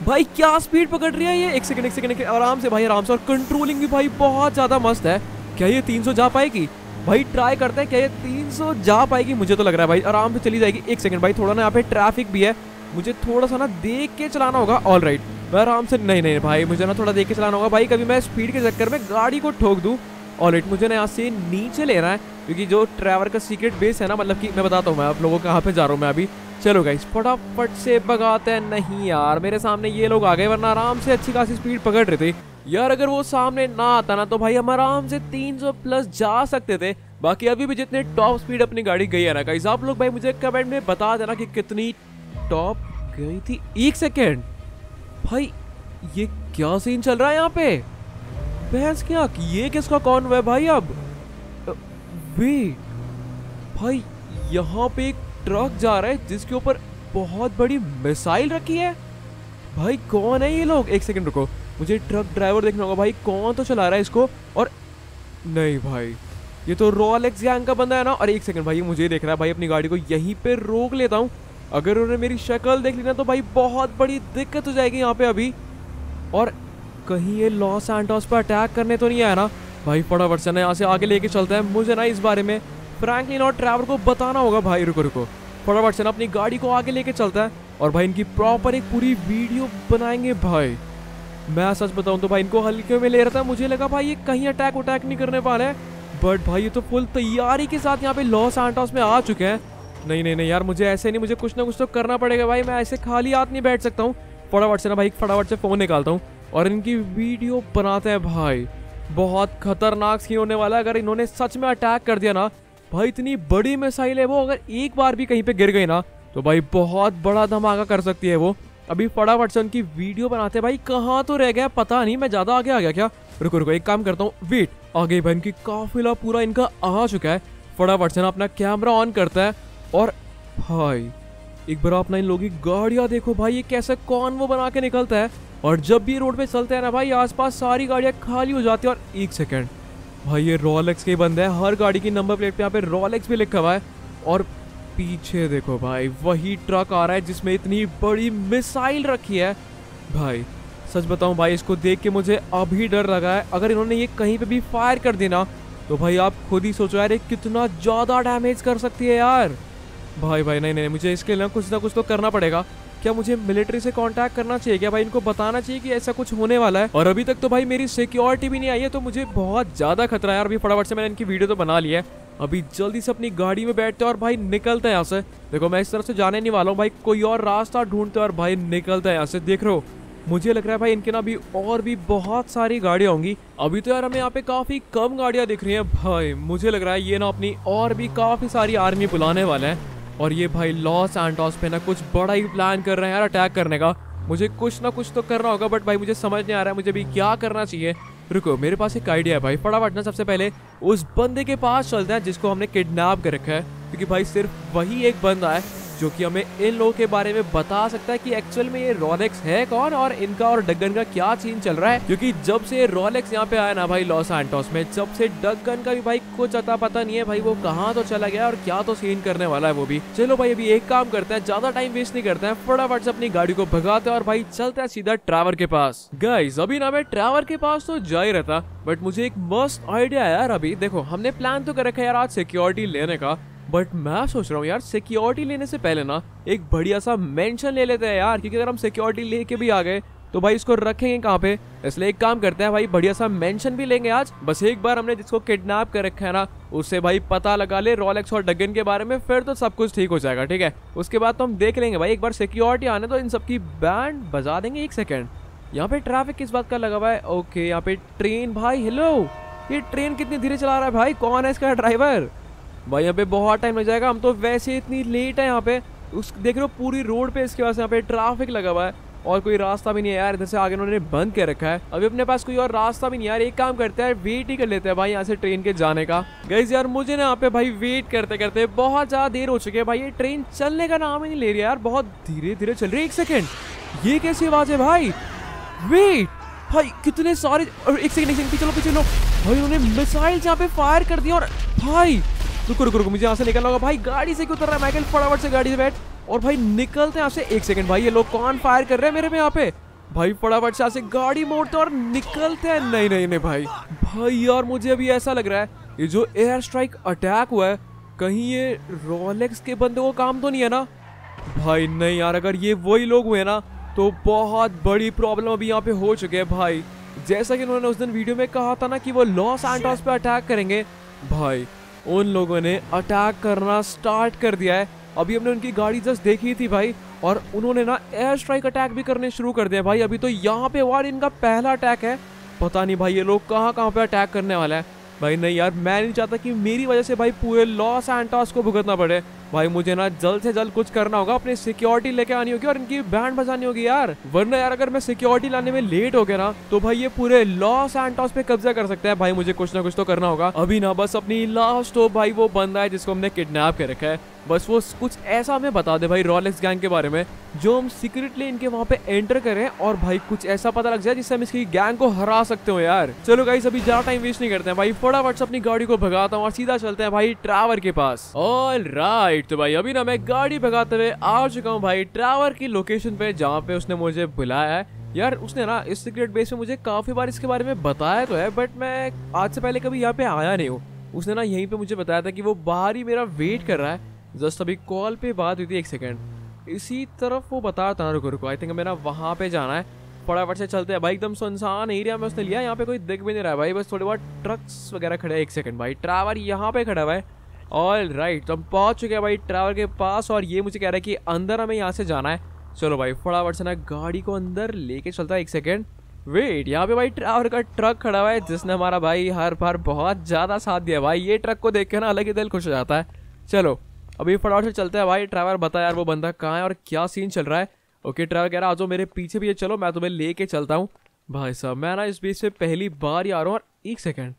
भाई क्या स्पीड पकड़ रही है ये एक सेकंड एक सेकंड आराम से भाई आराम से और कंट्रोलिंग भी भाई बहुत ज़्यादा मस्त है क्या ये 300 जा पाएगी भाई ट्राई करते हैं क्या ये 300 जा पाएगी मुझे तो लग रहा है भाई आराम से चली जाएगी एक सेकंड भाई थोड़ा ना यहाँ पे ट्रैफिक भी है मुझे थोड़ा सा ना देख के चलाना होगा ऑल राइट मैं आराम से नहीं नहीं भाई मुझे ना थोड़ा देख के चलाना होगा भाई कभी मैं स्पीड के चक्कर में गाड़ी को ठोक दूँ ऑल राइट मुझे ना यहाँ से नीचे लेना है क्योंकि जो ट्राइवर का सीक्रेट बेस है ना मतलब कि मैं बताता हूँ मैं आप लोगों को कहाँ पे जा रहा हूँ मैं अभी चलो गाइस फटाफट से भगाते हैं नहीं यार मेरे सामने ये लोग आ गए वरना आराम से अच्छी खासी स्पीड पकड़ रहे थे यार अगर वो सामने ना आता ना तो भाई हम आराम से 300 प्लस जा सकते थे बाकी अभी भी जितने टॉप स्पीड अपनी गाड़ी गई है ना कहीं आप लोग भाई मुझे कमेंट में बता देना कि कितनी टॉप गई थी एक सेकेंड भाई ये क्या सीन चल रहा है यहाँ पे भैंस क्या ये किसका कौन हुआ है भाई अब भी भाई यहाँ पे एक ट्रक जा रहा है जिसके ऊपर बहुत बड़ी मिसाइल रखी है भाई कौन है ये लोग एक सेकेंड रुको मुझे ट्रक ड्राइवर देखना होगा भाई कौन तो चला रहा है इसको और नहीं भाई ये तो एक्स गैंग का बंदा है ना और एक सेकंड भाई मुझे देख रहा है भाई अपनी गाड़ी को यहीं पे रोक लेता हूँ अगर उन्होंने मेरी शक्ल देख ली ना तो भाई बहुत बड़ी दिक्कत हो जाएगी यहाँ पे अभी और कहीं ये लॉस सैंटोस पर अटैक करने तो नहीं आया ना भाई फटाफट से ना यहाँ से आगे लेके चलता है मुझे ना इस बारे में फ्रैंकलिन और ट्रैवल को बताना होगा भाई रुको रुको फटाफट से ना अपनी गाड़ी को आगे लेके चलता है और भाई इनकी प्रॉपर एक पूरी वीडियो बनाएंगे भाई मैं सच बताऊं तो भाई इनको हल्के में ले रहा था मुझे लगा भाई ये कहीं अटैक उटैक नहीं करने वाला है बट भाई ये तो फुल तैयारी के साथ यहाँ पे लॉस आंटास में आ चुके हैं नहीं नहीं नहीं यार मुझे ऐसे नहीं मुझे कुछ ना कुछ तो करना पड़ेगा भाई मैं ऐसे खाली हाथ नहीं बैठ सकता हूँ फटाफट से ना भाई फटाफट से फ़ोन निकालता हूँ और इनकी वीडियो बनाते हैं भाई बहुत खतरनाक सीन होने वाला है अगर इन्होंने सच में अटैक कर दिया ना भाई इतनी बड़ी मिसाइल है वो अगर एक बार भी कहीं पे गिर गई ना तो भाई बहुत बड़ा धमाका कर सकती है वो अभी फटाफट से उनकी वीडियो बनाते भाई कहाँ तो रह गया पता नहीं मैं ज्यादा आगे आ गया क्या रुको रुको एक काम करता हूँ वेट आगे भाई इनकी काफिला पूरा इनका आ चुका है फटाफट से ना अपना कैमरा ऑन करता है और भाई एक बार अपना इन लोगों की गाड़ियाँ देखो भाई ये कैसे कौन वो बना के निकलता है और जब भी रोड पे चलते हैं ना भाई आसपास सारी गाड़ियाँ खाली हो जाती है और एक सेकेंड भाई ये रॉलेक्स के बंदे हैं हर गाड़ी की नंबर प्लेट पे यहाँ पे रॉलेक्स भी लिखा हुआ है और पीछे देखो भाई वही ट्रक आ रहा है जिसमें इतनी बड़ी मिसाइल रखी है भाई सच बताऊं भाई इसको देख के मुझे अभी डर लगा है अगर इन्होंने ये कहीं पे भी फायर कर देना तो भाई आप खुद ही सोचो यार ये कितना ज़्यादा डैमेज कर सकती है यार भाई भाई नहीं नहीं मुझे इसके लिए कुछ ना कुछ तो करना पड़ेगा क्या मुझे मिलिट्री से कांटेक्ट करना चाहिए क्या भाई इनको बताना चाहिए कि ऐसा कुछ होने वाला है और अभी तक तो भाई मेरी सिक्योरिटी भी नहीं आई है तो मुझे बहुत ज़्यादा खतरा है यार अभी फटाफट से मैंने इनकी वीडियो तो बना लिया है अभी जल्दी से अपनी गाड़ी में बैठते हैं और भाई निकलते हैं यहाँ से देखो मैं इस तरफ से जाने नहीं वाला हूँ भाई कोई और रास्ता ढूंढते और भाई निकलते हैं यहाँ से देख रहे हो मुझे लग रहा है भाई इनके ना अभी और भी बहुत सारी गाड़ियाँ होंगी अभी तो यार हमें यहाँ पे काफ़ी कम गाड़ियाँ दिख रही हैं भाई मुझे लग रहा है ये ना अपनी और भी काफ़ी सारी आर्मी बुलाने वाले हैं और ये भाई लॉस एंटॉस पे ना कुछ बड़ा ही प्लान कर रहे हैं यार अटैक करने का मुझे कुछ ना कुछ तो करना होगा बट भाई मुझे समझ नहीं आ रहा है मुझे अभी क्या करना चाहिए रुको मेरे पास एक आइडिया है भाई फटाफट ना सबसे पहले उस बंदे के पास चलते हैं जिसको हमने किडनैप कर रखा है क्योंकि भाई सिर्फ वही एक बंदा है जो कि हमें इन लोगों के बारे में बता सकता है कि एक्चुअल में ये रोलेक्स है कौन और इनका और डगन का क्या सीन चल रहा है क्योंकि जब से रोलेक्स यहाँ पे आया ना भाई लॉस एंटोस में जब से डगन का भी भाई कुछ अता पता नहीं है भाई वो कहाँ तो चला गया और क्या तो सीन करने वाला है वो भी चलो भाई अभी एक काम करते हैं ज्यादा टाइम वेस्ट नहीं करते हैं फटाफट से अपनी गाड़ी को भगाते हैं और भाई चलते हैं सीधा ट्रावर के पास गाइज अभी ना मैं ट्रावर के पास तो जा ही रहता बट मुझे एक मस्त आइडिया यार अभी देखो हमने प्लान तो कर रखा है यार आज सिक्योरिटी लेने का बट मैं सोच रहा हूँ यार सिक्योरिटी लेने से पहले ना एक बढ़िया सा मेंशन ले लेते हैं यार क्योंकि अगर हम सिक्योरिटी लेके भी आ गए तो भाई इसको रखेंगे कहाँ पे इसलिए एक काम करते हैं भाई बढ़िया सा मेंशन भी लेंगे आज बस एक बार हमने जिसको किडनैप कर रखा है ना उससे भाई पता लगा ले रोलेक्स और डगन के बारे में फिर तो सब कुछ ठीक हो जाएगा ठीक है उसके बाद तो हम देख लेंगे भाई एक बार सिक्योरिटी आने तो इन सबकी बैंड बजा देंगे एक सेकेंड यहाँ पे ट्रैफिक किस बात का लगा हुआ है ओके यहाँ पे ट्रेन भाई हेलो ये ट्रेन कितनी धीरे चला रहा है भाई कौन है इसका ड्राइवर भाई यहाँ पे बहुत टाइम लग जाएगा हम तो वैसे इतनी लेट है यहाँ पे उस देख रहे हो पूरी रोड पे इसके पास यहाँ पे ट्रैफिक लगा हुआ है और कोई रास्ता भी नहीं है यार इधर से आगे उन्होंने बंद कर रखा है अभी अपने पास कोई और रास्ता भी नहीं यार एक काम करते हैं वेट ही कर लेते हैं भाई यहाँ से ट्रेन के जाने का गई यार मुझे ना यहाँ पे भाई वेट करते करते बहुत ज्यादा देर हो चुकी है भाई ये ट्रेन चलने का नाम ही नहीं ले रही यार बहुत धीरे धीरे चल रही है एक सेकेंड ये कैसी आवाज है भाई वेट भाई कितने सारे और एक सेकेंड एक सेकेंड चलो पीछे लो भाई उन्होंने मिसाइल यहाँ पे फायर कर दिया और भाई रुको रुको रुको मुझे यहाँ से निकलना होगा भाई गाड़ी से क्यों उतर रहा है माइकल फटाफट से गाड़ी से बैठ और भाई निकलते हैं यहाँ से एक सेकंड भाई ये लोग कौन फायर कर रहे हैं मेरे पे यहाँ पे भाई फटाफट से यहाँ से गाड़ी मोड़ते और निकलते हैं नहीं नहीं नहीं भाई भाई यार मुझे अभी ऐसा लग रहा है ये जो एयर स्ट्राइक अटैक हुआ है कहीं ये रोलेक्स के बंदे को काम तो नहीं है ना भाई नहीं यार अगर ये वही लोग हुए ना तो बहुत बड़ी प्रॉब्लम अभी यहाँ पे हो चुके है भाई जैसा कि उन्होंने उस दिन वीडियो में कहा था ना कि वो लॉस एंटॉस पे अटैक करेंगे भाई उन लोगों ने अटैक करना स्टार्ट कर दिया है अभी हमने उनकी गाड़ी जस्ट देखी थी भाई और उन्होंने ना एयर स्ट्राइक अटैक भी करने शुरू कर दिया भाई अभी तो यहाँ पे वार इनका पहला अटैक है पता नहीं भाई ये लोग कहाँ कहाँ पे अटैक करने वाला है भाई नहीं यार मैं नहीं चाहता कि मेरी वजह से भाई पूरे लॉस एंटॉस को भुगतना पड़े भाई मुझे ना जल्द से जल्द कुछ करना होगा अपनी सिक्योरिटी लेके आनी होगी और इनकी बैंड बजानी होगी यार वरना यार अगर मैं सिक्योरिटी लाने में लेट हो गया ना तो भाई ये पूरे लॉस एंटॉस पे कब्जा कर सकते हैं भाई मुझे कुछ ना कुछ तो करना होगा अभी ना बस अपनी लास्ट तो भाई वो बंदा है जिसको हमने किडनेप कर रखा है बस वो कुछ ऐसा हमें बता दे भाई रॉलेक्स गैंग के बारे में जो हम सीक्रेटली इनके वहाँ पे एंटर करें और भाई कुछ ऐसा पता लग जाए जिससे हम इसकी गैंग को हरा सकते हो यार चलो गाइस अभी ज्यादा टाइम वेस्ट नहीं करते हैं भाई फटाफट से अपनी गाड़ी को भगाता हूँ और सीधा चलते हैं भाई ट्रावर के पास ऑल राइट तो भाई अभी ना मैं गाड़ी भगाते हुए आ चुका हूँ भाई ट्रावर की लोकेशन पे जहाँ पे उसने मुझे बुलाया है यार उसने ना इस सीक्रेट बेस में मुझे काफी बार इसके बारे में बताया तो है बट मैं आज से पहले कभी यहाँ पे आया नहीं हूँ उसने ना यहीं पे मुझे बताया था कि वो बाहर ही मेरा वेट कर रहा है जस्ट अभी कॉल पे बात हुई थी एक सेकेंड हम्म। इसी तरफ वो बता रहा था रुको रुको आई थिंक मेरा वहाँ पे जाना है फटाफट से चलते हैं भाई एकदम सुनसान एरिया में उसने लिया यहाँ पे कोई दिख भी नहीं रहा है भाई बस थोड़े बहुत ट्रक्स वगैरह खड़े हैं एक सेकंड भाई ट्रैवल यहाँ पे खड़ा हुआ है ऑल राइट तो हम पहुँच चुके हैं भाई ट्रैवल के पास और ये मुझे कह रहा है कि अंदर हमें यहाँ से जाना है चलो भाई फटाफट से ना गाड़ी को अंदर लेके चलता है एक सेकेंड वेट यहाँ पे भाई ट्रैवल का ट्रक खड़ा हुआ है जिसने हमारा भाई हर बार बहुत ज़्यादा साथ दिया भाई ये ट्रक को देख के ना अलग ही दिल खुश हो जाता है चलो अभी फटाफट से चलते हैं भाई ड्राइवर बता यार वो बंदा कहाँ है और क्या सीन चल रहा है ओके ड्राइवर कह रहा है आज मेरे पीछे पीछे चलो मैं तुम्हें लेके चलता हूँ भाई साहब मैं ना इस बीच से पहली बार ही आ रहा हूँ और एक सेकेंड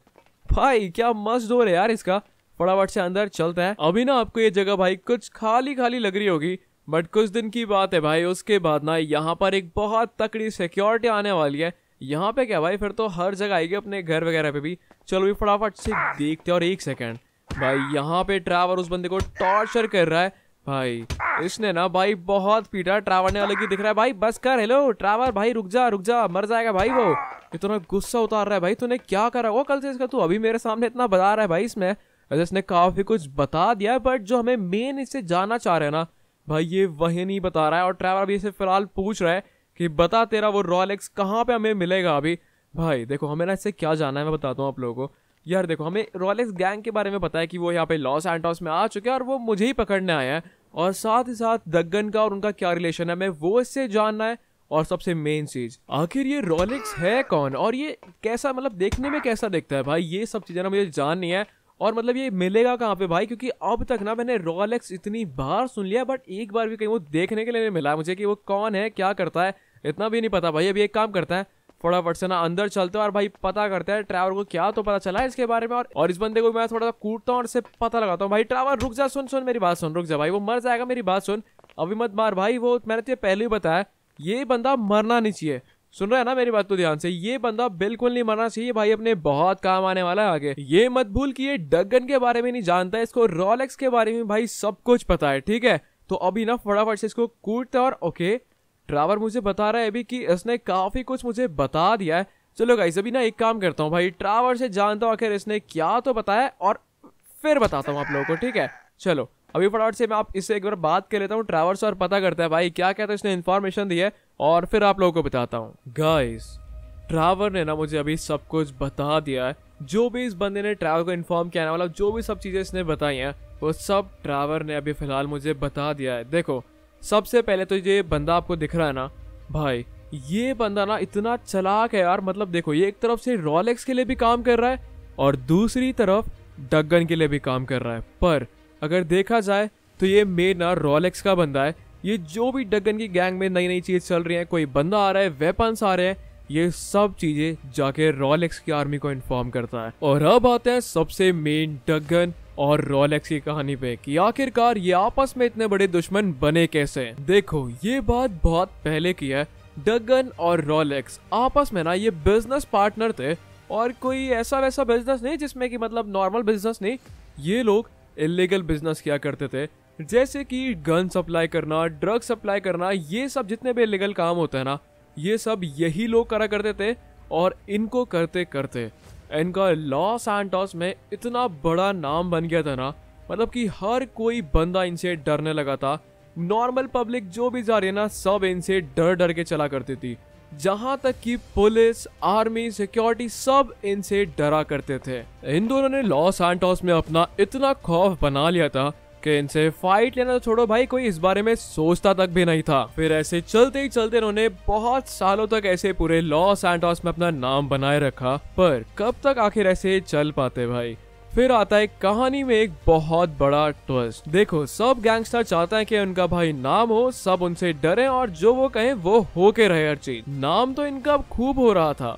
भाई क्या मस्त दौर है यार इसका फटाफट से अंदर चलता है अभी ना आपको ये जगह भाई कुछ खाली खाली लग रही होगी बट कुछ दिन की बात है भाई उसके बाद ना यहाँ पर एक बहुत तकड़ी सिक्योरिटी आने वाली है यहाँ पे क्या भाई फिर तो हर जगह आएगी अपने घर वगैरह पे भी चलो भी फटाफट से देखते और एक सेकेंड भाई यहाँ पे ट्रावर उस बंदे को टॉर्चर कर रहा है भाई इसने ना भाई बहुत पीटा ट्रावर ने अलग ही दिख रहा है भाई बस कर हेलो ट्रावर भाई रुक जा रुक जा मर जाएगा भाई वो इतना गुस्सा उतार रहा है भाई तूने क्या करा वो कल से इसका तू अभी मेरे सामने इतना बता रहा है भाई इसमें वैसे इसने काफी कुछ बता दिया बट जो हमें मेन इससे जाना चाह रहे हैं ना भाई ये वही नहीं बता रहा है और ट्रैवलर भी इसे फिलहाल पूछ रहा है कि बता तेरा वो एक्स कहाँ पे हमें मिलेगा अभी भाई देखो हमें ना इससे क्या जाना है मैं बताता हूँ आप लोगों को यार देखो हमें रॉलेक्स गैंग के बारे में पता है कि वो यहाँ पे लॉस एंटॉस में आ चुके हैं और वो मुझे ही पकड़ने आए हैं और साथ ही साथ दग्गन का और उनका क्या रिलेशन है मैं वो इससे जानना है और सबसे मेन चीज आखिर ये रॉलेक्स है कौन और ये कैसा मतलब देखने में कैसा दिखता है भाई ये सब चीज़ें ना मुझे जाननी है और मतलब ये मिलेगा कहाँ पे भाई क्योंकि अब तक ना मैंने रॉलेक्स इतनी बार सुन लिया बट एक बार भी कहीं वो देखने के लिए नहीं मिला मुझे कि वो कौन है क्या करता है इतना भी नहीं पता भाई अभी एक काम करता है फटाफट से ना अंदर चलते हैं और भाई पता करते हैं ट्रैवर को क्या तो पता चला है इसके बारे में और, और इस बंदे को मैं थोड़ा सा कूटता हूँ और इसे पता लगाता हूँ भाई ट्रैवर रुक जा सुन सुन मेरी बात सुन रुक जा भाई वो मर जाएगा मेरी बात सुन अभी मत मार भाई वो मैंने तुझे पहले ही बताया ये बंदा मरना नहीं चाहिए सुन रहा है ना मेरी बात तो ध्यान से ये बंदा बिल्कुल नहीं मरना चाहिए भाई अपने बहुत काम आने वाला है आगे ये मत भूल कि ये डगन के बारे में नहीं जानता इसको रोलेक्स के बारे में भाई सब कुछ पता है ठीक है तो अभी ना फटाफट से इसको कूटते और ओके ड्राइवर मुझे बता रहा है अभी कि इसने काफ़ी कुछ मुझे बता दिया है चलो गाइस अभी ना एक काम करता हूँ भाई ड्राइवर से जानता हूँ आखिर इसने क्या तो बताया और फिर बताता हूँ आप लोगों को ठीक है चलो अभी फटाफट से मैं आप इससे एक बार बात कर लेता हूँ ट्रावर से और पता करता है भाई क्या क्या तो इसने इन्फॉर्मेशन दी है और फिर आप लोगों को बताता हूँ गाइस ड्राइवर ने ना मुझे अभी सब कुछ बता दिया है जो भी इस बंदे ने ट्रावर को इन्फॉर्म किया ना मतलब जो भी सब चीज़ें इसने बताई हैं वो सब ड्राइवर ने अभी फ़िलहाल मुझे बता दिया है देखो सबसे पहले तो ये बंदा आपको दिख रहा है ना भाई ये बंदा ना इतना चलाक है यार मतलब देखो ये एक तरफ से रॉलेक्स के लिए भी काम कर रहा है और दूसरी तरफ डगन के लिए भी काम कर रहा है पर अगर देखा जाए तो ये मेन ना रॉलेक्स का बंदा है ये जो भी डगन की गैंग में नई नई चीज़ चल रही है कोई बंदा आ रहा है वेपन्स आ रहे हैं ये सब चीज़ें जाके रॉलेक्स की आर्मी को इन्फॉर्म करता है और अब आते हैं सबसे मेन डगन और रोलेक्स की कहानी पे कि आखिरकार ये आपस में इतने बड़े दुश्मन बने कैसे देखो ये बात बहुत पहले की है डगन और रोलेक्स आपस में ना ये बिजनेस पार्टनर थे और कोई ऐसा वैसा बिजनेस नहीं जिसमें कि मतलब नॉर्मल बिजनेस नहीं ये लोग इलीगल बिजनेस किया करते थे जैसे कि गन सप्लाई करना ड्रग सप्लाई करना ये सब जितने भी इलीगल काम होते हैं ना ये सब यही लोग करा करते थे और इनको करते करते इनका लॉस एंटॉस में इतना बड़ा नाम बन गया था ना मतलब कि हर कोई बंदा इनसे डरने लगा था नॉर्मल पब्लिक जो भी जा रही है ना सब इनसे डर डर के चला करती थी जहां तक कि पुलिस आर्मी सिक्योरिटी सब इनसे डरा करते थे इन दोनों ने लॉस एंटॉस में अपना इतना खौफ बना लिया था कि इनसे फाइट लेना तो छोड़ो भाई कोई इस बारे में सोचता तक भी नहीं था फिर ऐसे चलते ही चलते इन्होंने बहुत सालों तक ऐसे पूरे लॉस एंटॉस में अपना नाम बनाए रखा पर कब तक आखिर ऐसे चल पाते भाई फिर आता है कहानी में एक बहुत बड़ा ट्विस्ट देखो सब गैंगस्टर चाहते हैं कि उनका भाई नाम हो सब उनसे डरे और जो वो कहे वो हो के रहे हर चीज नाम तो इनका खूब हो रहा था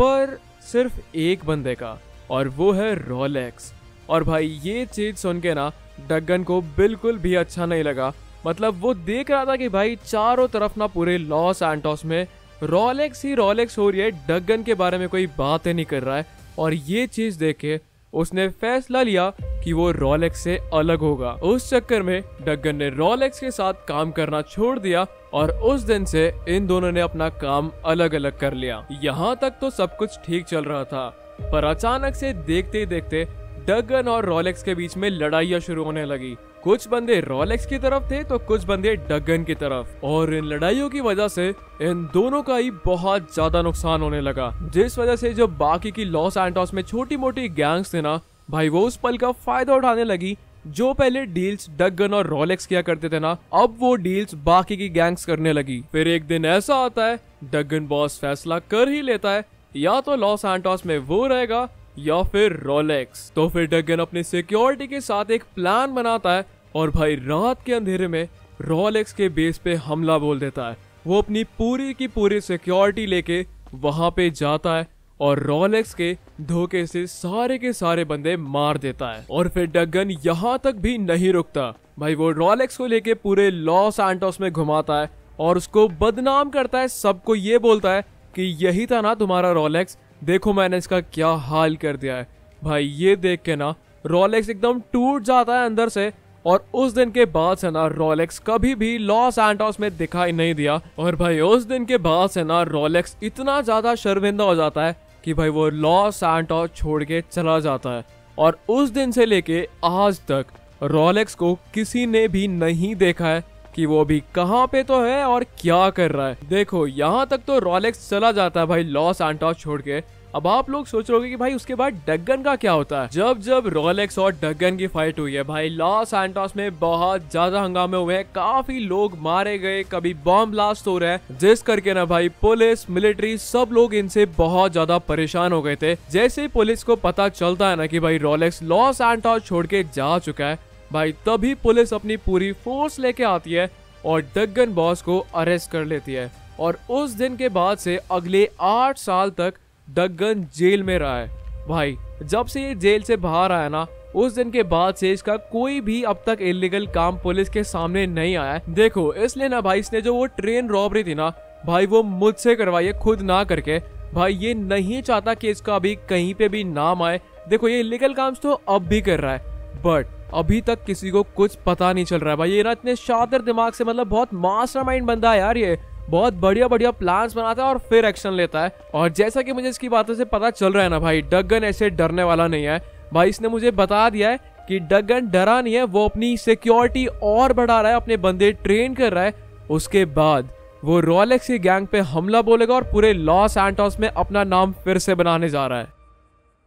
पर सिर्फ एक बंदे का और वो है रोलेक्स और भाई ये चीज सुन के ना डगन को बिल्कुल भी अच्छा नहीं लगा मतलब वो देख रहा था कि भाई चारों तरफ ना पूरे लॉस एंटॉस में रोलेक्स ही रोलेक्स हो रही है डगन के बारे में कोई बात ही नहीं कर रहा है और ये चीज़ देख के उसने फैसला लिया कि वो रोलेक्स से अलग होगा उस चक्कर में डगन ने रोलेक्स के साथ काम करना छोड़ दिया और उस दिन से इन दोनों ने अपना काम अलग अलग कर लिया यहाँ तक तो सब कुछ ठीक चल रहा था पर अचानक से देखते ही देखते डगन और रोलेक्स के बीच में लड़ाइया शुरू होने लगी कुछ बंदे रोलेक्स की तरफ थे तो कुछ बंदे डगन की तरफ और इन लड़ाइयों की वजह से इन दोनों का ही बहुत ज्यादा नुकसान होने लगा जिस वजह से जो बाकी की लॉस एंटॉस में छोटी मोटी गैंग्स थे ना भाई वो उस पल का फायदा उठाने लगी जो पहले डील्स डगन और रोलेक्स किया करते थे ना अब वो डील्स बाकी की गैंग्स करने लगी फिर एक दिन ऐसा आता है डगन बॉस फैसला कर ही लेता है या तो लॉस एंटॉस में वो रहेगा या फिर रोलेक्स तो फिर डगन अपने सिक्योरिटी के साथ एक प्लान बनाता है और भाई रात के अंधेरे में रोलेक्स के बेस पे हमला बोल देता है वो अपनी पूरी की पूरी सिक्योरिटी लेके वहाँ पे जाता है और रोलेक्स के धोखे से सारे के सारे बंदे मार देता है और फिर डगन यहाँ तक भी नहीं रुकता भाई वो रोलेक्स को लेके पूरे लॉस एंटोस में घुमाता है और उसको बदनाम करता है सबको ये बोलता है कि यही था ना तुम्हारा रोलेक्स देखो मैंने इसका क्या हाल कर दिया है भाई ये देख के ना रोलेक्स एकदम टूट जाता है अंदर से और उस दिन के बाद से ना रोलेक्स कभी भी लॉस एंटॉस में दिखाई नहीं दिया और भाई उस दिन के बाद से ना रोलेक्स इतना ज़्यादा शर्मिंदा हो जाता है कि भाई वो लॉस एंटॉस छोड़ के चला जाता है और उस दिन से लेके आज तक रोलेक्स को किसी ने भी नहीं देखा है कि वो अभी कहाँ पे तो है और क्या कर रहा है देखो यहाँ तक तो रॉलेक्स चला जाता है भाई लॉस एंटॉस छोड़ के अब आप लोग सोच रहे कि भाई उसके बाद डगन का क्या होता है जब जब रोलेक्स और डगन की फाइट हुई है भाई लॉस एंटॉस में बहुत ज्यादा हंगामे हुए हैं काफी लोग मारे गए कभी बॉम्ब ब्लास्ट हो रहे हैं जिस करके ना भाई पुलिस मिलिट्री सब लोग इनसे बहुत ज्यादा परेशान हो गए थे जैसे ही पुलिस को पता चलता है ना कि भाई रोलेक्स लॉस एंटॉस छोड़ के जा चुका है भाई तभी पुलिस अपनी पूरी फोर्स लेके आती है और डगन बॉस को अरेस्ट कर लेती है और उस दिन के बाद से अगले आठ साल तक डगन जेल में रहा है भाई जब से ये जेल से बाहर आया ना उस दिन के बाद से इसका कोई भी अब तक इलीगल काम पुलिस के सामने नहीं आया देखो इसलिए ना भाई इसने जो वो ट्रेन रॉबरी थी ना भाई वो मुझसे करवाई है खुद ना करके भाई ये नहीं चाहता कि इसका अभी कहीं पे भी नाम आए देखो ये इलीगल काम तो अब भी कर रहा है बट अभी तक किसी को कुछ पता नहीं चल रहा है भाई ये ना इतने शादर दिमाग से मतलब बहुत माइंड बंदा है यार ये बहुत बढ़िया बढ़िया प्लान्स बनाता है और फिर एक्शन लेता है और जैसा कि मुझे इसकी बातों से पता चल रहा है ना भाई डगन ऐसे डरने वाला नहीं है भाई इसने मुझे बता दिया है कि डगन डरा नहीं है वो अपनी सिक्योरिटी और बढ़ा रहा है अपने बंदे ट्रेन कर रहा है उसके बाद वो रोलेक्स की गैंग पे हमला बोलेगा और पूरे लॉस एंटॉस में अपना नाम फिर से बनाने जा रहा है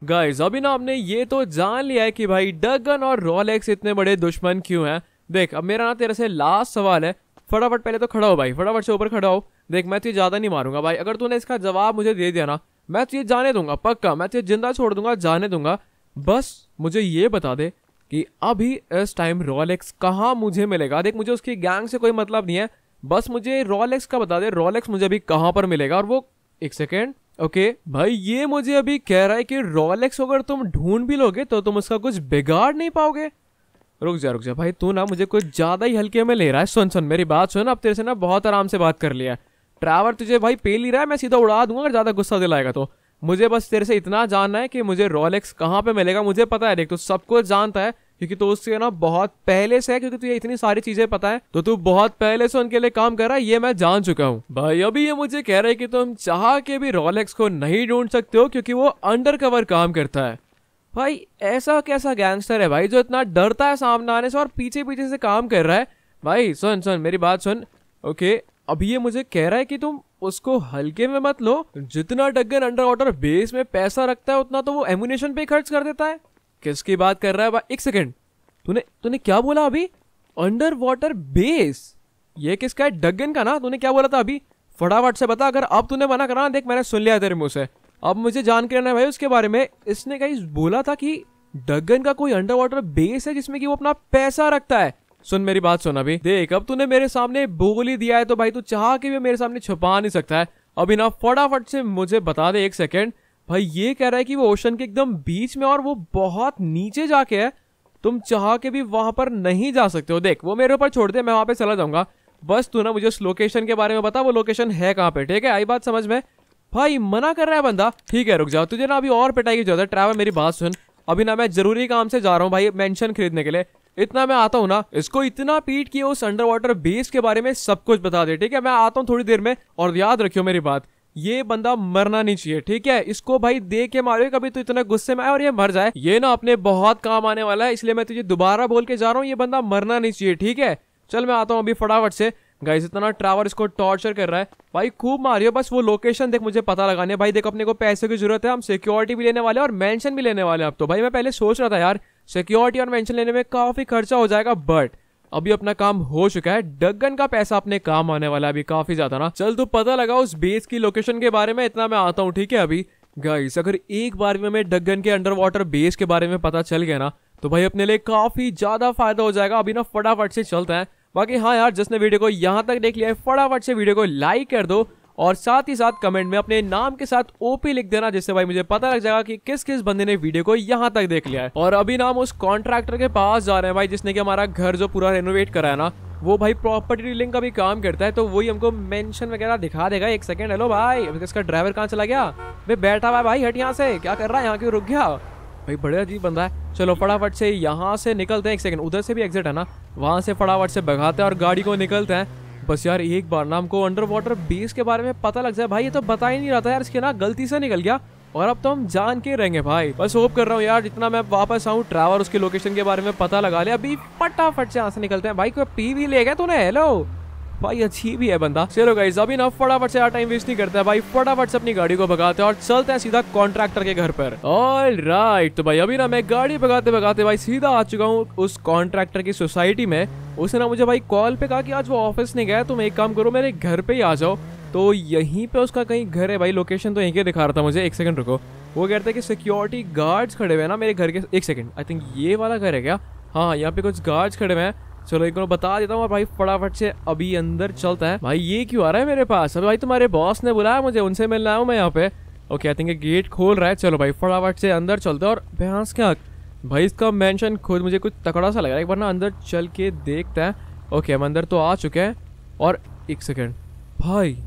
गाइस अभी ना आपने ये तो जान लिया है कि भाई डगन और रोलेक्स इतने बड़े दुश्मन क्यों हैं देख अब मेरा ना तेरे से लास्ट सवाल है फटाफट पहले तो खड़ा हो भाई फटाफट से ऊपर खड़ा हो देख मैं तुझे ज़्यादा नहीं मारूंगा भाई अगर तूने इसका जवाब मुझे दे दिया ना मैं तुझे जाने दूंगा पक्का मैं तुझे जिंदा छोड़ दूंगा जाने दूंगा बस मुझे ये बता दे कि अभी इस टाइम रोलेक्स कहाँ मुझे मिलेगा देख मुझे उसकी गैंग से कोई मतलब नहीं है बस मुझे रोलेक्स का बता दे रोलेक्स मुझे अभी कहाँ पर मिलेगा और वो एक सेकेंड ओके okay, भाई ये मुझे अभी कह रहा है कि रोलेक्स अगर तुम ढूंढ भी लोगे तो तुम उसका कुछ बिगाड़ नहीं पाओगे रुक जा रुक जा भाई तू ना मुझे कुछ ज़्यादा ही हल्के में ले रहा है सुन सुन मेरी बात सुन अब तेरे से ना बहुत आराम से बात कर लिया ट्रैवर तुझे भाई पेल ही रहा है मैं सीधा उड़ा दूंगा अगर ज़्यादा गुस्सा दिलाएगा तो मुझे बस तेरे से इतना जानना है कि मुझे रोलेक्स कहाँ पे मिलेगा मुझे पता है देख तू सब कुछ जानता है क्योंकि तो उससे ना बहुत पहले से है क्योंकि तुझे इतनी सारी चीजें पता है तो तू बहुत पहले से उनके लिए काम कर रहा है ये मैं जान चुका हूँ भाई अभी ये मुझे कह रहे कि तुम चाह के भी रोलेक्स को नहीं ढूंढ सकते हो क्योंकि वो अंडर कवर काम करता है भाई ऐसा कैसा गैंगस्टर है भाई जो इतना डरता है सामने आने से और पीछे पीछे से काम कर रहा है भाई सुन सुन मेरी बात सुन ओके अभी ये मुझे कह रहा है कि तुम उसको हल्के में मत लो जितना डगन अंडर वाटर बेस में पैसा रखता है उतना तो वो एमुनेशन पे खर्च कर देता है किसकी बात कर रहा है एक सेकेंड तूने तूने क्या बोला अभी अंडर वाटर बेस ये किसका है डगन का ना तूने क्या बोला था अभी फटाफट से बता अगर अब तूने मना करा देख मैंने सुन लिया तेरे मुंह से अब मुझे जान करना है भाई उसके बारे में इसने कहीं बोला था कि डगन का कोई अंडर वाटर बेस है जिसमें कि वो अपना पैसा रखता है सुन मेरी बात सुन अभी देख अब तूने मेरे सामने बोल ही दिया है तो भाई तू चाह के भी मेरे सामने छुपा नहीं सकता है अभी ना फटाफट से मुझे बता दे एक सेकेंड भाई ये कह रहा है कि वो ओशन के एकदम बीच में और वो बहुत नीचे जाके है तुम चाह के भी वहां पर नहीं जा सकते हो देख वो मेरे ऊपर छोड़ दे मैं वहां पे चला जाऊंगा बस तू ना मुझे उस लोकेशन के बारे में बता वो लोकेशन है कहाँ पे ठीक है आई बात समझ में भाई मना कर रहा है बंदा ठीक है रुक जाओ तुझे ना अभी और पिटाई की जरूरत है ट्रैवल मेरी बात सुन अभी ना मैं जरूरी काम से जा रहा हूँ भाई मैंशन खरीदने के लिए इतना मैं आता हूँ ना इसको इतना पीट कि उस अंडर वाटर बेस के बारे में सब कुछ बता दे ठीक है मैं आता हूँ थोड़ी देर में और याद रखियो मेरी बात ये बंदा मरना नहीं चाहिए ठीक है इसको भाई दे के मारे कभी तो इतना गुस्से में आए और ये मर जाए ये ना अपने बहुत काम आने वाला है इसलिए मैं तुझे दोबारा बोल के जा रहा हूँ ये बंदा मरना नहीं चाहिए ठीक है चल मैं आता हूँ अभी फटाफट से गाइस इतना ट्रावर इसको टॉर्चर कर रहा है भाई खूब मारियो बस वो लोकेशन देख मुझे पता लगाने है भाई देखो अपने को पैसे की जरूरत है हम सिक्योरिटी भी लेने वाले और मेंशन भी लेने वाले हैं अब तो भाई मैं पहले सोच रहा था यार सिक्योरिटी और मेंशन लेने में काफ़ी खर्चा हो जाएगा बट अभी अपना काम हो चुका है डगन का पैसा अपने काम आने वाला है अभी काफी ज्यादा ना चल तू पता लगा उस बेस की लोकेशन के बारे में इतना मैं आता हूँ ठीक है अभी गाइस अगर एक बार में हमें डगन के अंडर वाटर बेस के बारे में पता चल गया ना तो भाई अपने लिए काफी ज्यादा फायदा हो जाएगा अभी ना फटाफट से चलते हैं बाकी हाँ यार जिसने वीडियो को यहाँ तक देख लिया है फटाफट से वीडियो को लाइक कर दो और साथ ही साथ कमेंट में अपने नाम के साथ ओपी लिख देना जिससे भाई मुझे पता लग जाएगा कि किस किस बंदे ने वीडियो को यहाँ तक देख लिया है और अभी ना हम उस कॉन्ट्रैक्टर के पास जा रहे हैं भाई जिसने की हमारा घर जो पूरा रेनोवेट करा है ना वो भाई प्रॉपर्टी डीलिंग का भी काम करता है तो वही हमको मेंशन वगैरह दिखा देगा एक सेकंड हेलो भाई इसका ड्राइवर कहाँ चला गया भाई बैठा हुआ भाई हट यहाँ से क्या कर रहा है यहाँ क्यों रुक गया भाई बड़े अजीब बंदा है चलो फटाफट से यहाँ से निकलते हैं एक सेकंड उधर से भी एग्जिट है ना वहाँ से फटाफट से भगाते हैं और गाड़ी को निकलते हैं बस यार एक बार ना हमको अंडर वाटर बेस के बारे में पता लग जाए भाई ये तो बता ही नहीं रहा था यार इसके ना गलती से निकल गया और अब तो हम जान के रहेंगे भाई बस होप कर रहा हूँ यार जितना मैं वापस आऊँ ट्रैवल उसके लोकेशन के बारे में पता लगा ले अभी फटाफट से यहाँ से निकलते हैं भाई कोई पी भी ले गया तूने हेलो भाई अच्छी भी है बंदा चलो गाइज अभी ना फटाफट से टाइम वेस्ट नहीं करता है भाई फटाफट से अपनी गाड़ी को भगाते हैं और चलते हैं सीधा कॉन्ट्रैक्टर के घर पर ऑल राइट तो भाई अभी ना मैं गाड़ी भगाते भगाते भाई सीधा आ चुका हूँ उस कॉन्ट्रैक्टर की सोसाइटी में उसने ना मुझे भाई कॉल पे कहा कि आज वो ऑफिस नहीं गया तुम एक काम करो मेरे घर पे ही आ जाओ तो यहीं पे उसका कहीं घर है भाई लोकेशन तो यहीं के दिखा रहा था मुझे एक सेकंड रुको वो कहता है कि सिक्योरिटी गार्ड्स खड़े हुए हैं ना मेरे घर के एक सेकंड आई थिंक ये वाला घर है क्या हाँ यहाँ पे कुछ गार्ड्स खड़े हुए हैं चलो एक बार बता देता हूँ भाई फटाफट से अभी अंदर चलता है भाई ये क्यों आ रहा है मेरे पास अभी भाई तुम्हारे बॉस ने बुलाया मुझे उनसे मिलना हूँ मैं यहाँ पे ओके आई थिंक गेट खोल रहा है चलो भाई फटाफट से अंदर चलते और भैंस क्या भाई इसका मेंशन खुद मुझे कुछ तकड़ा सा लग रहा है एक बार ना अंदर चल के देखते हैं ओके हम अंदर तो आ चुके हैं और एक सेकेंड भाई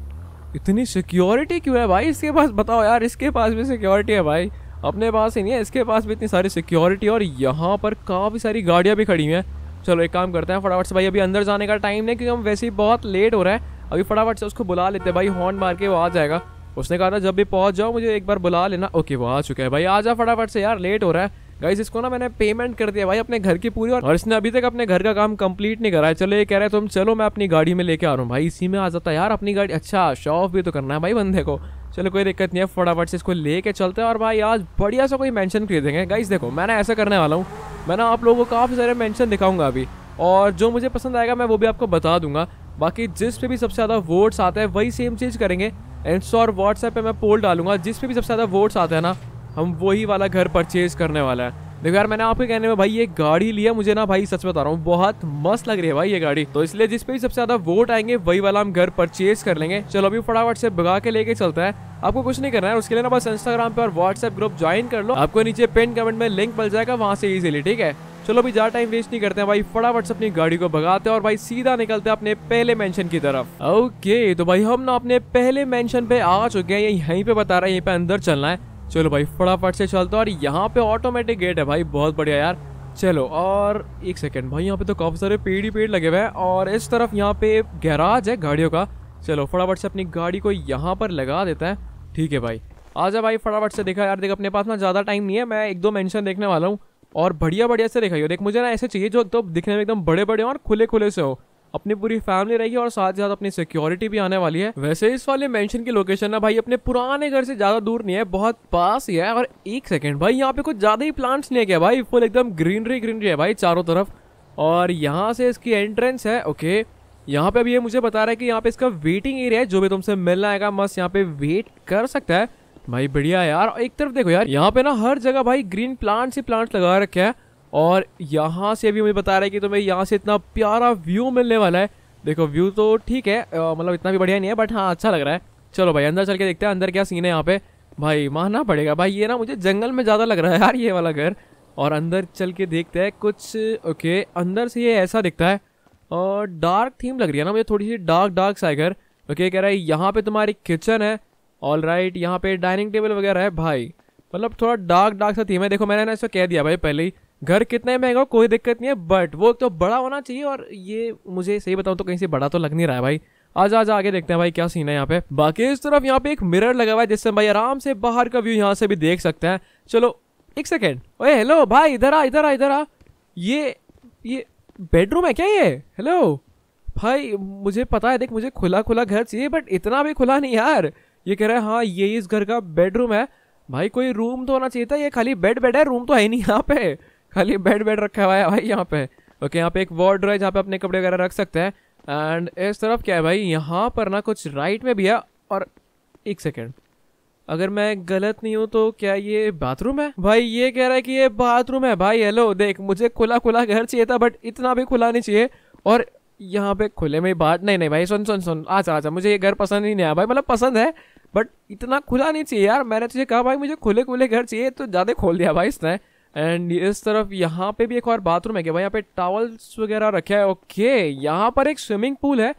इतनी सिक्योरिटी क्यों है भाई इसके पास बताओ यार इसके पास भी सिक्योरिटी है भाई अपने पास ही नहीं है इसके पास भी इतनी सारी सिक्योरिटी और यहाँ पर काफ़ी सारी गाड़ियाँ भी खड़ी हुई हैं चलो एक काम करते हैं फटाफट से भाई अभी अंदर जाने का टाइम नहीं क्योंकि हम वैसे ही बहुत लेट हो रहा है अभी फटाफट से उसको बुला लेते हैं भाई हॉर्न मार के वो आ जाएगा उसने कहा था जब भी पहुंच जाओ मुझे एक बार बुला लेना ओके वो आ चुका है भाई आ जा फटाफट से यार लेट हो रहा है गाइस इसको ना मैंने पेमेंट कर दिया भाई अपने घर की पूरी और इसने अभी तक अपने घर का काम कंप्लीट नहीं करा है चलो ये कह रहे हैं तुम चलो मैं अपनी गाड़ी में लेके आ रहा हूँ भाई इसी में आ जाता है यार अपनी गाड़ी अच्छा शॉफ भी तो करना है भाई बंदे को चलो कोई दिक्कत नहीं है फटाफट से इसको लेके चलते हैं और भाई आज बढ़िया सा कोई मेंशन खरीदेंगे गाइस देखो मैंने ऐसा करने वाला हूँ मैं ना आप लोगों को काफ़ी सारे मेंशन दिखाऊंगा अभी और जो मुझे पसंद आएगा मैं वो भी आपको बता दूंगा बाकी जिस पे भी सबसे ज़्यादा वोट्स आते हैं वही सेम चीज़ करेंगे इंस्टा और व्हाट्सएप पे मैं पोल डालूंगा जिस पे भी सबसे ज़्यादा वोट्स आते हैं ना हम वही वाला घर परचेज करने वाला है देखो यार मैंने आपके कहने में भाई ये गाड़ी लिया मुझे ना भाई सच बता रहा हूँ बहुत मस्त लग रही है भाई ये गाड़ी तो इसलिए जिस पे भी सबसे ज्यादा वोट आएंगे वही वाला हम घर परचेज कर लेंगे चलो अभी फटाफट से भगा के लेके चलता है आपको कुछ नहीं करना है उसके लिए ना बस इंस्टाग्राम पे और व्हाट्सएप ग्रुप ज्वाइन कर लो आपको नीचे पेन कमेंट में लिंक मिल जाएगा वहाँ से इजीली ठीक है चलो अभी ज्यादा टाइम वेस्ट नहीं करते हैं भाई फटाफट से अपनी गाड़ी को भगाते हैं और भाई सीधा निकलते हैं अपने पहले मेंशन की तरफ ओके तो भाई हम ना अपने पहले मेंशन पे आ चुके हैं यहीं पे बता रहा है यहीं पे अंदर चलना है चलो भाई फटाफट से चलते और यहाँ पे ऑटोमेटिक गेट है भाई बहुत बढ़िया यार चलो और एक सेकेंड भाई यहाँ पे तो काफ़ी सारे पेड़ ही पेड़ लगे हुए हैं और इस तरफ यहाँ पे गैराज है गाड़ियों का चलो फटाफट से अपनी गाड़ी को यहाँ पर लगा देता है ठीक है भाई आजा भाई फटाफट से देखा यार देख अपने पास ना ज़्यादा टाइम नहीं है मैं एक दो मेंशन देखने वाला हूँ और बढ़िया बढ़िया से दिखाइयो देख मुझे ना ऐसे चाहिए जो एकदम दिखने में एकदम बड़े बड़े और खुले खुले से हो अपनी पूरी फैमिली रहेगी और साथ ही साथ अपनी सिक्योरिटी भी आने वाली है वैसे इस वाले मेंशन की लोकेशन ना भाई अपने पुराने घर से ज्यादा दूर नहीं है बहुत पास ही है और एक सेकेंड भाई यहाँ पे कुछ ज्यादा ही प्लांट्स नहीं है क्या भाई फुल एकदम ग्रीनरी ग्रीनरी है भाई चारों तरफ और यहाँ से इसकी एंट्रेंस है ओके यहाँ पे अभी ये मुझे बता रहा है कि यहाँ पे इसका वेटिंग एरिया है जो भी तुमसे मिलना आएगा मस्त यहाँ पे वेट कर सकता है भाई बढ़िया यार एक तरफ देखो यार यहाँ पे ना हर जगह भाई ग्रीन प्लांट्स ही प्लांट लगा रखे हैं और यहाँ से भी मुझे बता रहा है कि तुम्हें यहाँ से इतना प्यारा व्यू मिलने वाला है देखो व्यू तो ठीक है मतलब इतना भी बढ़िया नहीं है बट हाँ अच्छा लग रहा है चलो भाई अंदर चल के देखते हैं अंदर क्या सीन है यहाँ पे भाई मानना पड़ेगा भाई ये ना मुझे जंगल में ज़्यादा लग रहा है यार ये वाला घर और अंदर चल के देखते हैं कुछ ओके अंदर से ये ऐसा दिखता है और डार्क थीम लग रही है ना मुझे थोड़ी सी डार्क डार्क साइगर ओके कह रहा है यहाँ पे तुम्हारी किचन है ऑल राइट right, यहाँ पे डाइनिंग टेबल वगैरह है भाई मतलब थोड़ा डार्क डार्क सा थीम है देखो मैंने ना इसको कह दिया भाई पहले ही घर कितना ही महंगा हो कोई दिक्कत नहीं है बट वो तो बड़ा होना चाहिए और ये मुझे सही बताऊँ तो कहीं से बड़ा तो लग नहीं रहा है भाई आज आज आगे देखते हैं भाई क्या सीन है यहाँ पे बाकी इस तरफ यहाँ पे एक मिरर लगा हुआ है जिससे भाई आराम से बाहर का व्यू यहाँ से भी देख सकते हैं चलो एक सेकेंड ओए हेलो भाई इधर आ इधर आ इधर आ ये ये बेडरूम है क्या ये हेलो भाई मुझे पता है देख मुझे खुला खुला घर चाहिए बट इतना भी खुला नहीं यार ये कह रहा है हाँ ये इस घर का बेडरूम है भाई कोई रूम तो होना चाहिए था ये खाली बेड बेड है रूम तो है ही नहीं यहाँ पे खाली बेड बेड रखा हुआ है भाई यहाँ पे ओके यहाँ पे एक वार्ड है जहाँ पे अपने कपड़े वगैरह रख सकते हैं एंड इस तरफ क्या है भाई यहाँ पर ना कुछ राइट में भी है और एक सेकेंड अगर मैं गलत नहीं हूँ तो क्या ये बाथरूम है भाई ये कह रहा है कि ये बाथरूम है भाई हेलो देख मुझे खुला खुला घर चाहिए था बट इतना भी खुला नहीं चाहिए और यहाँ पे खुले में बात नहीं नहीं भाई सुन सुन सुन अच्छा अच्छा मुझे ये घर पसंद ही नहीं आया भाई मतलब पसंद है बट इतना खुला नहीं चाहिए यार मैंने तुझे कहा भाई मुझे खुले खुले घर चाहिए तो ज़्यादा खोल दिया भाई इसने एंड इस तरफ यहाँ पे भी एक और बाथरूम है क्या भाई यहाँ पे टावल्स वगैरह रखे है ओके यहाँ पर एक स्विमिंग पूल है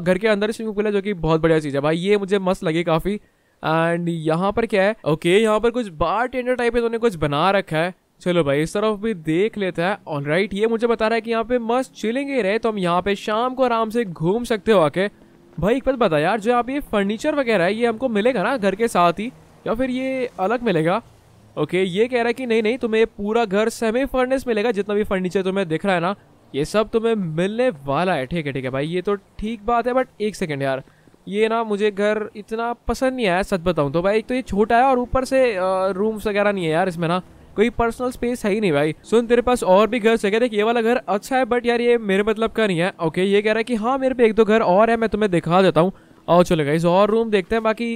घर के अंदर स्विमिंग पूल है जो कि बहुत बढ़िया चीज़ है भाई ये मुझे मस्त लगी काफ़ी एंड यहाँ पर क्या है ओके okay, यहाँ पर कुछ बार टेंडर टाइप है कुछ बना रखा है चलो भाई इस तरफ भी देख लेता है ऑल राइट right, ये मुझे बता रहा है कि यहाँ पे मस्त चिलेंगे रहे तो हम यहाँ पे शाम को आराम से घूम सकते हो आके भाई एक बात बता यार जो आप ये फर्नीचर वगैरह है ये हमको मिलेगा ना घर के साथ ही या फिर ये अलग मिलेगा ओके ये कह रहा है कि नहीं नहीं तुम्हें पूरा घर सेमी फर्नेस मिलेगा जितना भी फर्नीचर तुम्हें दिख रहा है ना ये सब तुम्हें मिलने वाला है ठीक है ठीक है भाई ये तो ठीक बात है बट एक सेकेंड यार ये ना मुझे घर इतना पसंद नहीं आया सच बताऊँ तो भाई एक तो ये छोटा है और ऊपर से रूम्स वगैरह नहीं है यार इसमें ना कोई पर्सनल स्पेस है ही नहीं भाई सुन तेरे पास और भी घर सके देख ये वाला घर अच्छा है बट यार ये मेरे मतलब का नहीं है ओके ये कह रहा है कि हाँ मेरे पे एक दो घर और है मैं तुम्हें दिखा देता हूँ और चलो गाइज और रूम देखते हैं बाकी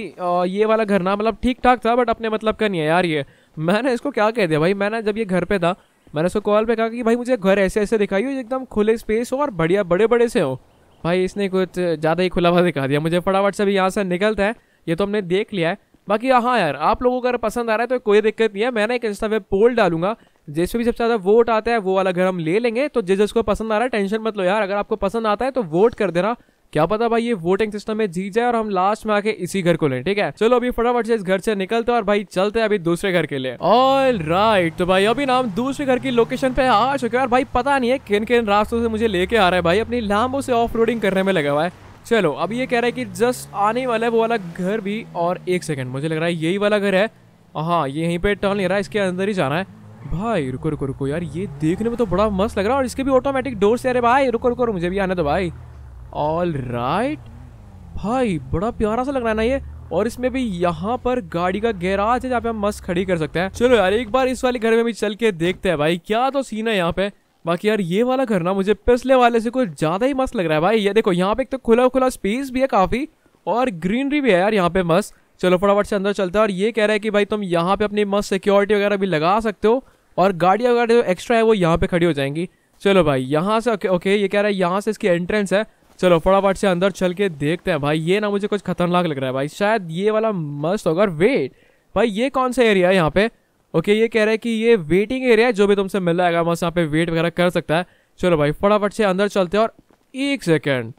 ये वाला घर ना मतलब ठीक ठाक था बट अपने मतलब का नहीं है यार ये मैंने इसको क्या कह दिया भाई मैंने जब ये घर पे था मैंने उसको कॉल पे कहा कि भाई मुझे घर ऐसे ऐसे दिखाई हो एकदम खुले स्पेस हो और बढ़िया बड़े बड़े से हो भाई इसने कुछ ज़्यादा ही खुला दिखा दिया मुझे फटाफट से भी यहाँ से निकलता है ये तो हमने देख लिया है बाकी हाँ यार आप लोगों को अगर पसंद आ रहा है तो कोई दिक्कत नहीं है मैं ना एक इंस्टा पे पोल डालूंगा जिसमें भी सबसे ज़्यादा वोट आता है वो वाला घर हम ले लेंगे तो जिस जिसको पसंद आ रहा है टेंशन मत लो यार अगर आपको पसंद आता है तो वोट कर देना क्या पता भाई ये वोटिंग सिस्टम में जीत जाए और हम लास्ट में आके इसी घर को लें ठीक है चलो अभी फटाफट से इस घर से निकलते हैं और भाई चलते हैं अभी दूसरे घर के लिए ऑल राइट तो भाई अभी नाम दूसरे घर की लोकेशन पे आ चुके हैं और भाई पता नहीं है किन किन रास्तों से मुझे लेके आ रहा है भाई अपनी लाम्बो से ऑफ करने में लगा हुआ है चलो अब ये कह रहा है कि जस्ट आने वाला है वो वाला घर भी और एक सेकंड मुझे लग रहा है यही वाला घर है हाँ ये यहीं पे टर्न ले रहा है इसके अंदर ही जाना है भाई रुको रुको रुको यार ये देखने में तो बड़ा मस्त लग रहा है और इसके भी ऑटोमेटिक डोर से अरे भाई रुको रुको मुझे भी आना तो भाई ऑल राइट भाई बड़ा प्यारा सा लग रहा है ना ये और इसमें भी यहाँ पर गाड़ी का गैराज है जहाँ पे हम मस्त खड़ी कर सकते हैं चलो यार एक बार इस वाले घर में भी चल के देखते हैं भाई क्या तो सीन है यहाँ पे बाकी यार ये वाला घर ना मुझे पिछले वाले से कुछ ज्यादा ही मस्त लग रहा है भाई ये देखो यहाँ पे एक तो खुला खुला स्पेस भी है काफी और ग्रीनरी भी है यार यहाँ पे मस्त चलो फटाफट से अंदर चलता है और ये कह रहा है कि भाई तुम यहाँ पे अपनी मस्त सिक्योरिटी वगैरह भी लगा सकते हो और गाड़ी वगैरह जो एक्स्ट्रा है वो यहाँ पे खड़ी हो जाएंगी चलो भाई यहाँ से ओके ओके ये कह रहा है यहाँ से इसकी एंट्रेंस है चलो फटाफट से अंदर चल के देखते हैं भाई ये ना मुझे कुछ खतरनाक लग रहा है भाई शायद ये वाला मस्त होगा और वेट भाई ये कौन सा एरिया है यहाँ पे ओके ये कह रहा है कि ये वेटिंग एरिया है जो भी तुमसे मिल जाएगा मस्त यहाँ पे वेट वगैरह कर सकता है चलो भाई फटाफट से अंदर चलते हैं और एक सेकेंड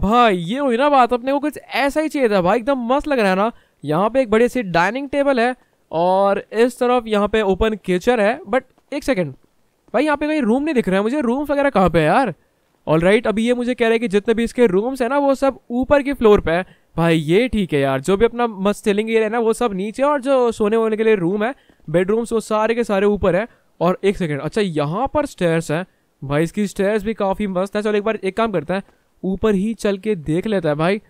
भाई ये हुई ना बात अपने को कुछ ऐसा ही चाहिए था भाई एकदम मस्त लग रहा है ना यहाँ पे एक बड़ी सी डाइनिंग टेबल है और इस तरफ यहाँ पे ओपन किचन है बट एक सेकेंड भाई यहाँ पे कहीं रूम नहीं दिख रहा है मुझे रूम वगैरह कहाँ पे है यार ऑल राइट अभी ये मुझे कह रहा है कि जितने भी इसके रूम्स हैं ना वो सब ऊपर के फ्लोर पे है भाई ये ठीक है यार जो भी अपना मस्त सेलिंग एरिया है ना वो सब नीचे और जो सोने वोने के लिए रूम है बेडरूम्स वो सारे के सारे ऊपर है और एक सेकेंड अच्छा यहाँ पर स्टेयर्स है भाई इसकी स्टेयर्स भी काफ़ी मस्त है चलो एक बार एक काम करते हैं ऊपर ही चल के देख लेता है भाई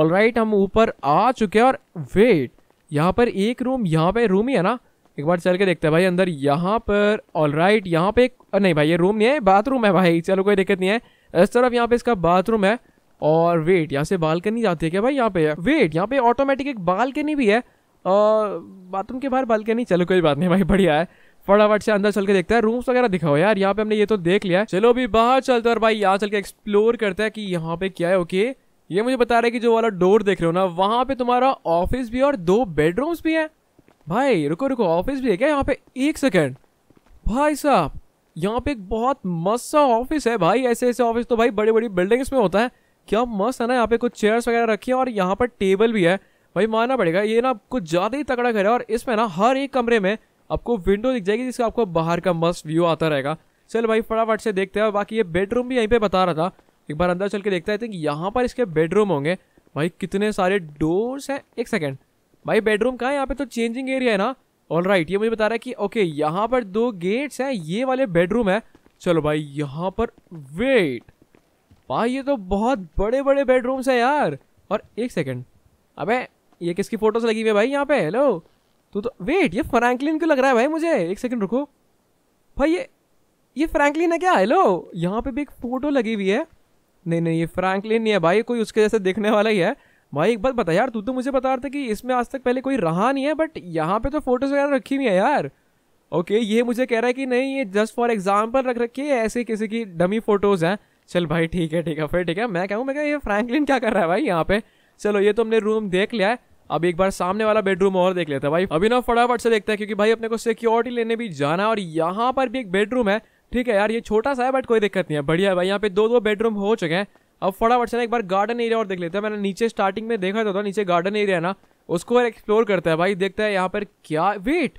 ऑल राइट हम ऊपर आ चुके हैं और वेट यहाँ पर एक रूम यहाँ पे रूम ही है ना एक बार चल के देखते हैं भाई अंदर यहाँ पर ऑल राइट यहाँ पे एक नहीं भाई ये रूम नहीं है बाथरूम है भाई चलो कोई दिक्कत नहीं है इस तरफ यहाँ पे इसका बाथरूम है और वेट यहाँ से बालकनी जाती है क्या भाई यहाँ पे वेट यहाँ पे ऑटोमेटिक एक बालकनी भी है बाथरूम के बाहर बालकनी चलो कोई बात नहीं भाई बढ़िया है फटाफट से अंदर चल के देखते हैं रूम्स वगैरह दिखाओ यार यहाँ पे हमने ये तो देख लिया चलो अभी बाहर चलते हैं और भाई यहाँ चल के एक्सप्लोर करते हैं कि यहाँ पे क्या है ओके ये मुझे बता रहा है कि जो वाला डोर देख रहे हो ना वहाँ पे तुम्हारा ऑफिस भी और दो बेडरूम्स भी है भाई रुको रुको ऑफिस भी है क्या यहाँ पे एक सेकेंड भाई साहब यहाँ पे एक बहुत मस्त सा ऑफिस है भाई ऐसे ऐसे ऑफिस तो भाई बड़ी बड़ी बिल्डिंग्स में होता है क्या मस्त है ना यहाँ पे कुछ चेयर्स वगैरह रखी हैं और यहाँ पर टेबल भी है भाई मानना पड़ेगा ये ना कुछ ज़्यादा ही तगड़ा घर है और इसमें ना हर एक कमरे में आपको विंडो दिख जाएगी जिसका आपको बाहर का मस्त व्यू आता रहेगा चल भाई फटाफट से देखते हैं और बाकी ये बेडरूम भी यहीं पर बता रहा था एक बार अंदर चल के देखते है थिंक यहाँ पर इसके बेडरूम होंगे भाई कितने सारे डोर्स हैं एक सेकेंड भाई बेडरूम कहाँ है यहाँ पे तो चेंजिंग एरिया है ना ऑल राइट right, ये मुझे बता रहा है कि ओके यहाँ पर दो गेट्स हैं ये वाले बेडरूम है चलो भाई यहाँ पर वेट भाई ये तो बहुत बड़े बड़े बेडरूम्स हैं यार और एक सेकेंड अबे ये किसकी फोटोज लगी हुई है भाई यहाँ पे हेलो तू तो वेट ये फ्रैंकलिन क्यों लग रहा है भाई मुझे एक सेकेंड रुको भाई ये ये फ्रैंकलिन है क्या हेलो यहाँ पे भी एक फ़ोटो लगी हुई है नहीं नहीं ये फ्रैंकलिन नहीं है भाई कोई उसके जैसे देखने वाला ही है भाई एक बात बता यार तू तो मुझे बता रहा था कि इसमें आज तक पहले कोई रहा नहीं है बट यहाँ पे तो फोटोज वगैरह रखी हुई है यार ओके ये मुझे कह रहा है कि नहीं ये जस्ट फॉर एग्जाम्पल रख रखी है ऐसे किसी की डमी फोटोज हैं चल भाई ठीक है ठीक है फिर ठीक है मैं कहूँ मैं क्या ये फ्रैंकलिन क्या कर रहा है भाई यहाँ पे चलो ये तो हमने रूम देख लिया है अब एक बार सामने वाला बेडरूम और देख लेते हैं भाई अभी ना फटाफट से देखते हैं क्योंकि भाई अपने को सिक्योरिटी लेने भी जाना है और यहाँ पर भी एक बेडरूम है ठीक है यार ये छोटा सा है बट कोई दिक्कत नहीं है बढ़िया भाई यहाँ पे दो दो बेडरूम हो चुके हैं अब फटाफट से ना एक बार गार्डन एरिया और देख लेते हैं मैंने नीचे स्टार्टिंग में देखा तो था नीचे गार्डन एरिया है ना उसको एक्सप्लोर करता है भाई देखता है यहाँ पर क्या वेट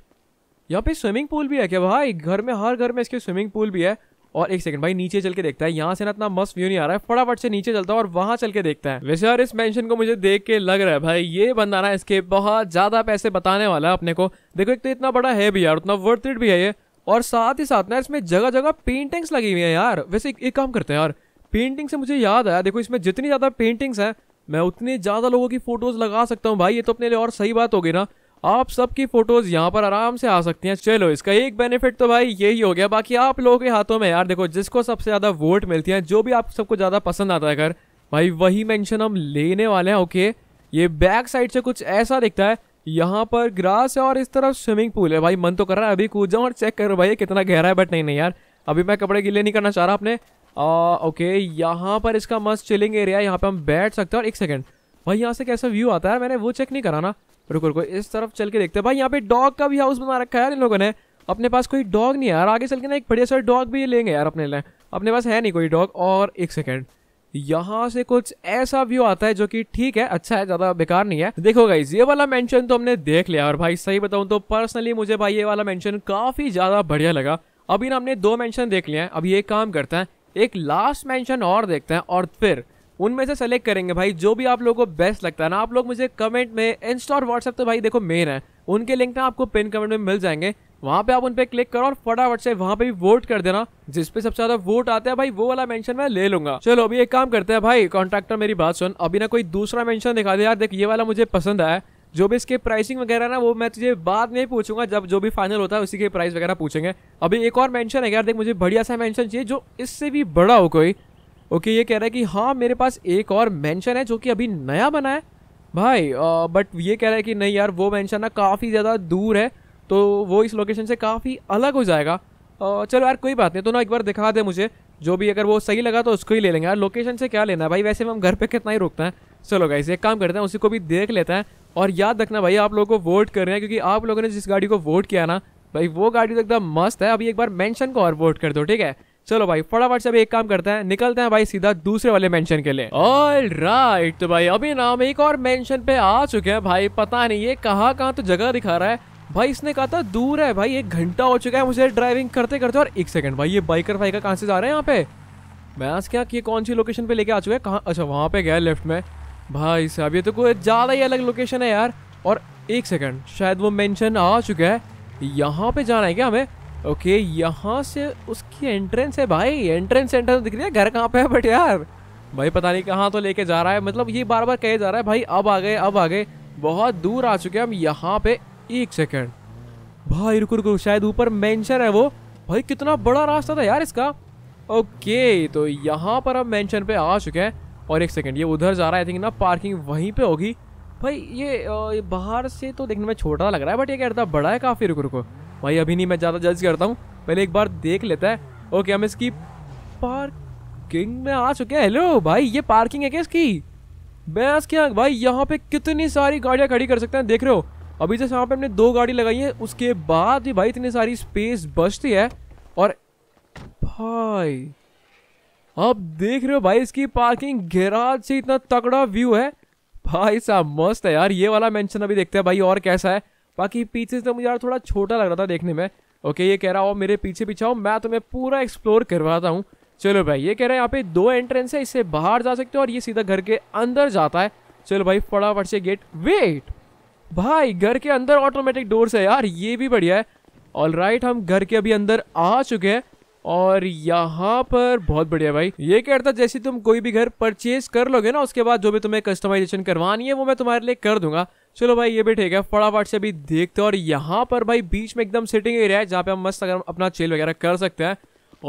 यहाँ पे स्विमिंग पूल भी है क्या भाई घर में हर घर में इसके स्विमिंग पूल भी है और एक सेकंड भाई नीचे चल के देखता है यहाँ से ना इतना मस्त व्यू नहीं आ रहा है फटाफट से नीचे चलता है और वहां चल के देखता है वैसे यार इस मेंशन को मुझे देख के लग रहा है भाई ये बंदा ना इसके बहुत ज्यादा पैसे बताने वाला है अपने को देखो एक तो इतना बड़ा है भी यार उतना वर्थ इट भी है ये और साथ ही साथ ना इसमें जगह जगह पेंटिंग्स लगी हुई है यार वैसे एक, एक काम करते हैं यार पेंटिंग से मुझे याद आया देखो इसमें जितनी ज़्यादा पेंटिंग्स हैं मैं उतनी ज़्यादा लोगों की फ़ोटोज़ लगा सकता हूँ भाई ये तो अपने लिए और सही बात होगी ना आप सबकी फोटोज यहाँ पर आराम से आ सकती हैं चलो इसका एक बेनिफिट तो भाई यही हो गया बाकी आप लोगों के हाथों में यार देखो जिसको सबसे ज़्यादा वोट मिलती हैं जो भी आप सबको ज़्यादा पसंद आता है घर भाई वही मेंशन हम लेने वाले हैं ओके ये बैक साइड से कुछ ऐसा दिखता है यहाँ पर ग्रास है और इस तरफ स्विमिंग पूल है भाई मन तो कर रहा है अभी कूद जाऊँ और चेक करो भाई कितना गहरा है बट नहीं नहीं यार अभी मैं कपड़े गिले नहीं करना चाह रहा अपने आ, ओके यहाँ पर इसका मस्त चिलिंग एरिया यहाँ पे हम बैठ सकते हैं और एक सेकेंड भाई यहाँ से कैसा व्यू आता है मैंने वो चेक नहीं करा ना रुको रुको इस तरफ चल के देखते हैं भाई यहाँ पे डॉग का भी हाउस बना रखा है यार इन लोगों ने अपने पास कोई डॉग नहीं है यार आगे चल के ना एक बढ़िया सर डॉग भी लेंगे यार अपने लिए अपने पास है नहीं कोई डॉग और एक सेकेंड यहाँ से कुछ ऐसा व्यू आता है जो कि ठीक है अच्छा है ज्यादा बेकार नहीं है देखो गाइज ये वाला मेंशन तो हमने देख लिया और भाई सही बताऊं तो पर्सनली मुझे भाई ये वाला मेंशन काफी ज्यादा बढ़िया लगा अभी ना हमने दो मेंशन देख लिया है अभी एक काम करते हैं एक लास्ट मेंशन और देखते हैं और फिर उनमें से सेलेक्ट करेंगे भाई जो भी आप लोगों को बेस्ट लगता है ना आप लोग मुझे कमेंट में इंस्टा और व्हाट्सएप तो भाई देखो मेन है उनके लिंक ना आपको पिन कमेंट में मिल जाएंगे वहाँ पे आप उन पर क्लिक करो और फटाफट से वहाँ पे भी वोट कर देना जिस पे सबसे ज्यादा वोट आते हैं भाई वो वाला मेंशन मैं ले लूंगा चलो अभी एक काम करते हैं भाई कॉन्ट्रेक्टर मेरी बात सुन अभी ना कोई दूसरा मेंशन दिखा दे यार देख ये वाला मुझे पसंद आया जो भी इसके प्राइसिंग वगैरह ना वो मैं तुझे बाद में पूछूंगा जब जो भी फाइनल होता है उसी के प्राइस वगैरह पूछेंगे अभी एक और मेंशन है यार देख मुझे बढ़िया सा मेंशन चाहिए जो इससे भी बड़ा हो कोई ओके ये कह रहा है कि हाँ मेरे पास एक और मेंशन है जो कि अभी नया बना है भाई आ, बट ये कह रहा है कि नहीं यार वो मैंशन ना काफ़ी ज़्यादा दूर है तो वो इस लोकेशन से काफ़ी अलग हो जाएगा आ, चलो यार कोई बात नहीं तो ना एक बार दिखा दे मुझे जो भी अगर वो सही लगा तो उसको ही ले लेंगे यार लोकेशन से क्या लेना है भाई वैसे हम घर पे कितना ही रोकते हैं चलो गाइस एक काम करते हैं उसी को भी देख लेते हैं और याद रखना भाई आप लोगों को वोट कर रहे हैं क्योंकि आप लोगों ने जिस गाड़ी को वोट किया ना भाई वो गाड़ी तो एकदम मस्त है अभी एक बार मेंशन को और वोट कर दो ठीक है चलो भाई फटाफट से अभी एक काम करते हैं निकलते हैं भाई सीधा दूसरे वाले मेंशन के लिए ऑल राइट तो भाई अभी नाम एक और मेंशन पे आ चुके हैं भाई पता नहीं ये कहाँ कहाँ तो जगह दिखा रहा है भाई इसने कहा था दूर है भाई एक घंटा हो चुका है मुझे ड्राइविंग करते करते और एक सेकंड भाई ये बाइकर भाई का कहाँ से जा रहे हैं यहाँ पे मैं आज क्या कि कौन सी लोकेशन पे लेके आ चुका है कहाँ अच्छा वहाँ पे गया लेफ्ट में भाई साहब ये तो कोई ज़्यादा ही अलग लोकेशन है यार और एक सेकंड शायद वो मेंशन आ चुका है यहाँ पे जाना है क्या हमें ओके यहाँ से उसकी एंट्रेंस है भाई एंट्रेंस एंट्रेंस तो दिख रही है घर कहाँ पे है बट यार भाई पता नहीं कहाँ तो लेके जा रहा है मतलब ये बार बार कहे जा रहा है भाई अब आ गए अब आ गए बहुत दूर आ चुके हैं हम यहाँ पे एक सेकेंड भाई रुको रुको शायद ऊपर मैंशन है वो भाई कितना बड़ा रास्ता था यार इसका ओके तो यहाँ पर हम मैंशन पे आ चुके हैं और एक सेकेंड ये उधर जा रहा है आई थिंक ना पार्किंग वहीं पे होगी भाई ये, ये बाहर से तो देखने में छोटा लग रहा है बट ये रहा बड़ा है काफ़ी रुको रुको भाई अभी नहीं मैं ज़्यादा जज करता हूँ पहले एक बार देख लेता है ओके हम इसकी पार्किंग में आ चुके हैं हेलो भाई ये पार्किंग है क्या इसकी बैंस क्या भाई यहाँ पे कितनी सारी गाड़ियाँ खड़ी कर सकते हैं देख रहे हो अभी जैसे यहाँ पे हमने दो गाड़ी लगाई है उसके बाद भी भाई इतनी सारी स्पेस बचती है और भाई आप देख रहे हो भाई इसकी पार्किंग गैराज से इतना तगड़ा व्यू है भाई साहब मस्त है यार ये वाला मेंशन अभी देखते हैं भाई और कैसा है बाकी पीछे से तो मुझे यार थोड़ा छोटा लग रहा था देखने में ओके ये कह रहा हो मेरे पीछे पीछे हो मैं तुम्हें पूरा एक्सप्लोर करवाता हूँ चलो भाई ये कह रहे हैं यहाँ पे दो एंट्रेंस है इससे बाहर जा सकते हो और ये सीधा घर के अंदर जाता है चलो भाई फटाफट से गेट वेट भाई घर के अंदर ऑटोमेटिक डोर्स है यार ये भी बढ़िया है ऑल राइट हम घर के अभी अंदर आ चुके हैं और यहाँ पर बहुत बढ़िया भाई ये कहता जैसे तुम कोई भी घर परचेज कर लोगे ना उसके बाद जो भी तुम्हें कस्टमाइजेशन करवानी है वो मैं तुम्हारे लिए कर दूंगा चलो भाई ये भी ठीक है फटाफट से अभी देखते हैं और यहाँ पर भाई बीच में एकदम सिटिंग एरिया है जहाँ पे हम मस्त अगर अपना चेल वगैरह कर सकते हैं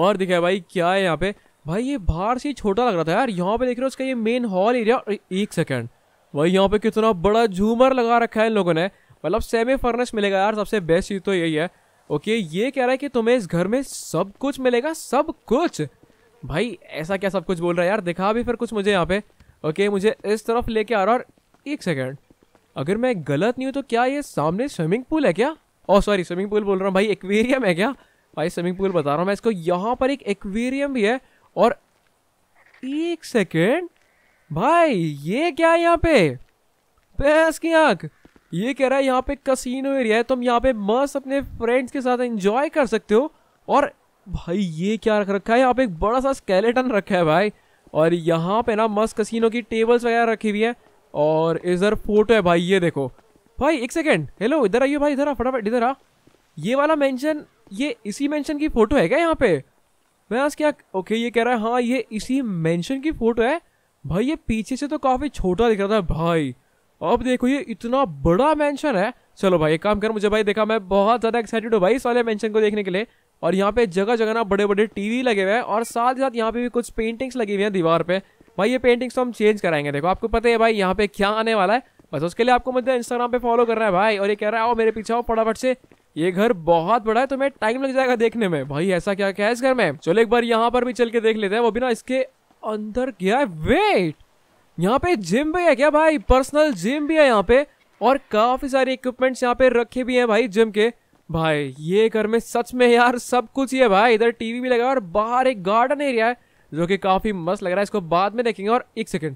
और दिखा भाई क्या है यहाँ पे भाई ये बाहर से छोटा लग रहा था यार यहाँ पे देख रहे हो उसका ये मेन हॉल एरिया एक सेकेंड भाई यहाँ पे कितना बड़ा झूमर लगा रखा है इन लोगों ने मतलब सेमी फर्नेस मिलेगा यार सबसे बेस्ट चीज़ तो यही है ओके ये कह रहा है कि तुम्हें इस घर में सब कुछ मिलेगा सब कुछ भाई ऐसा क्या सब कुछ बोल रहा है यार दिखा भी फिर कुछ मुझे यहाँ पे ओके मुझे इस तरफ लेके आ रहा और एक सेकेंड अगर मैं गलत नहीं हूँ तो क्या ये सामने स्विमिंग पूल है क्या ओ सॉरी स्विमिंग पूल बोल रहा हूँ भाई एक्वेरियम है क्या भाई स्विमिंग पूल बता रहा हूँ मैं इसको यहाँ पर एक एक्वेरियम भी है और एक सेकेंड भाई ये क्या है यहाँ पे की आँख ये कह रहा है यहाँ पे कसिनो एरिया है तुम यहाँ पे मस्त अपने फ्रेंड्स के साथ एंजॉय कर सकते हो और भाई ये क्या रख रखा है यहाँ पे एक बड़ा सा स्केलेटन रखा है भाई और यहाँ पे ना मस्त कसिनो की टेबल्स वगैरह रखी हुई है और इधर फोटो है भाई ये देखो भाई एक सेकेंड हेलो इधर आइए भाई इधर आ फटाफट इधर आ ये वाला मैंशन ये इसी मैंशन की फ़ोटो है क्या यहाँ पे मैं आज क्या ओके ये कह रहा है हाँ ये इसी मैंशन की फ़ोटो है भाई ये पीछे से तो काफ़ी छोटा दिख रहा था भाई अब देखो ये इतना बड़ा मेंशन है चलो भाई एक काम कर मुझे भाई देखा मैं बहुत ज़्यादा एक्साइटेड हूँ भाई इस वाले मेंशन को देखने के लिए और यहाँ पे जगह जगह ना बड़े बड़े टीवी लगे हुए हैं और साथ ही साथ यहाँ पे भी कुछ पेंटिंग्स लगी हुई है दीवार पे भाई ये पेंटिंग्स तो हम चेंज कराएंगे देखो आपको पता है भाई यहाँ पे क्या आने वाला है बस उसके लिए आपको मुझे इंस्टाग्राम पे फॉलो करना है भाई और ये कह रहा है आओ मेरे पीछे आओ फटाफट से ये घर बहुत बड़ा है तुम्हें तो टाइम लग जाएगा देखने में भाई ऐसा क्या क्या है इस घर में चलो एक बार यहाँ पर भी चल के देख लेते हैं वो भी ना इसके अंदर गया है वेट यहाँ पे जिम भी है क्या भाई पर्सनल जिम भी है यहाँ पे और काफी सारे इक्विपमेंट्स यहाँ पे रखे भी हैं भाई जिम के भाई ये घर में सच में यार सब कुछ ही है भाई इधर टीवी भी लगा और बाहर एक गार्डन एरिया है जो कि काफी मस्त लग रहा है इसको बाद में देखेंगे और एक सेकेंड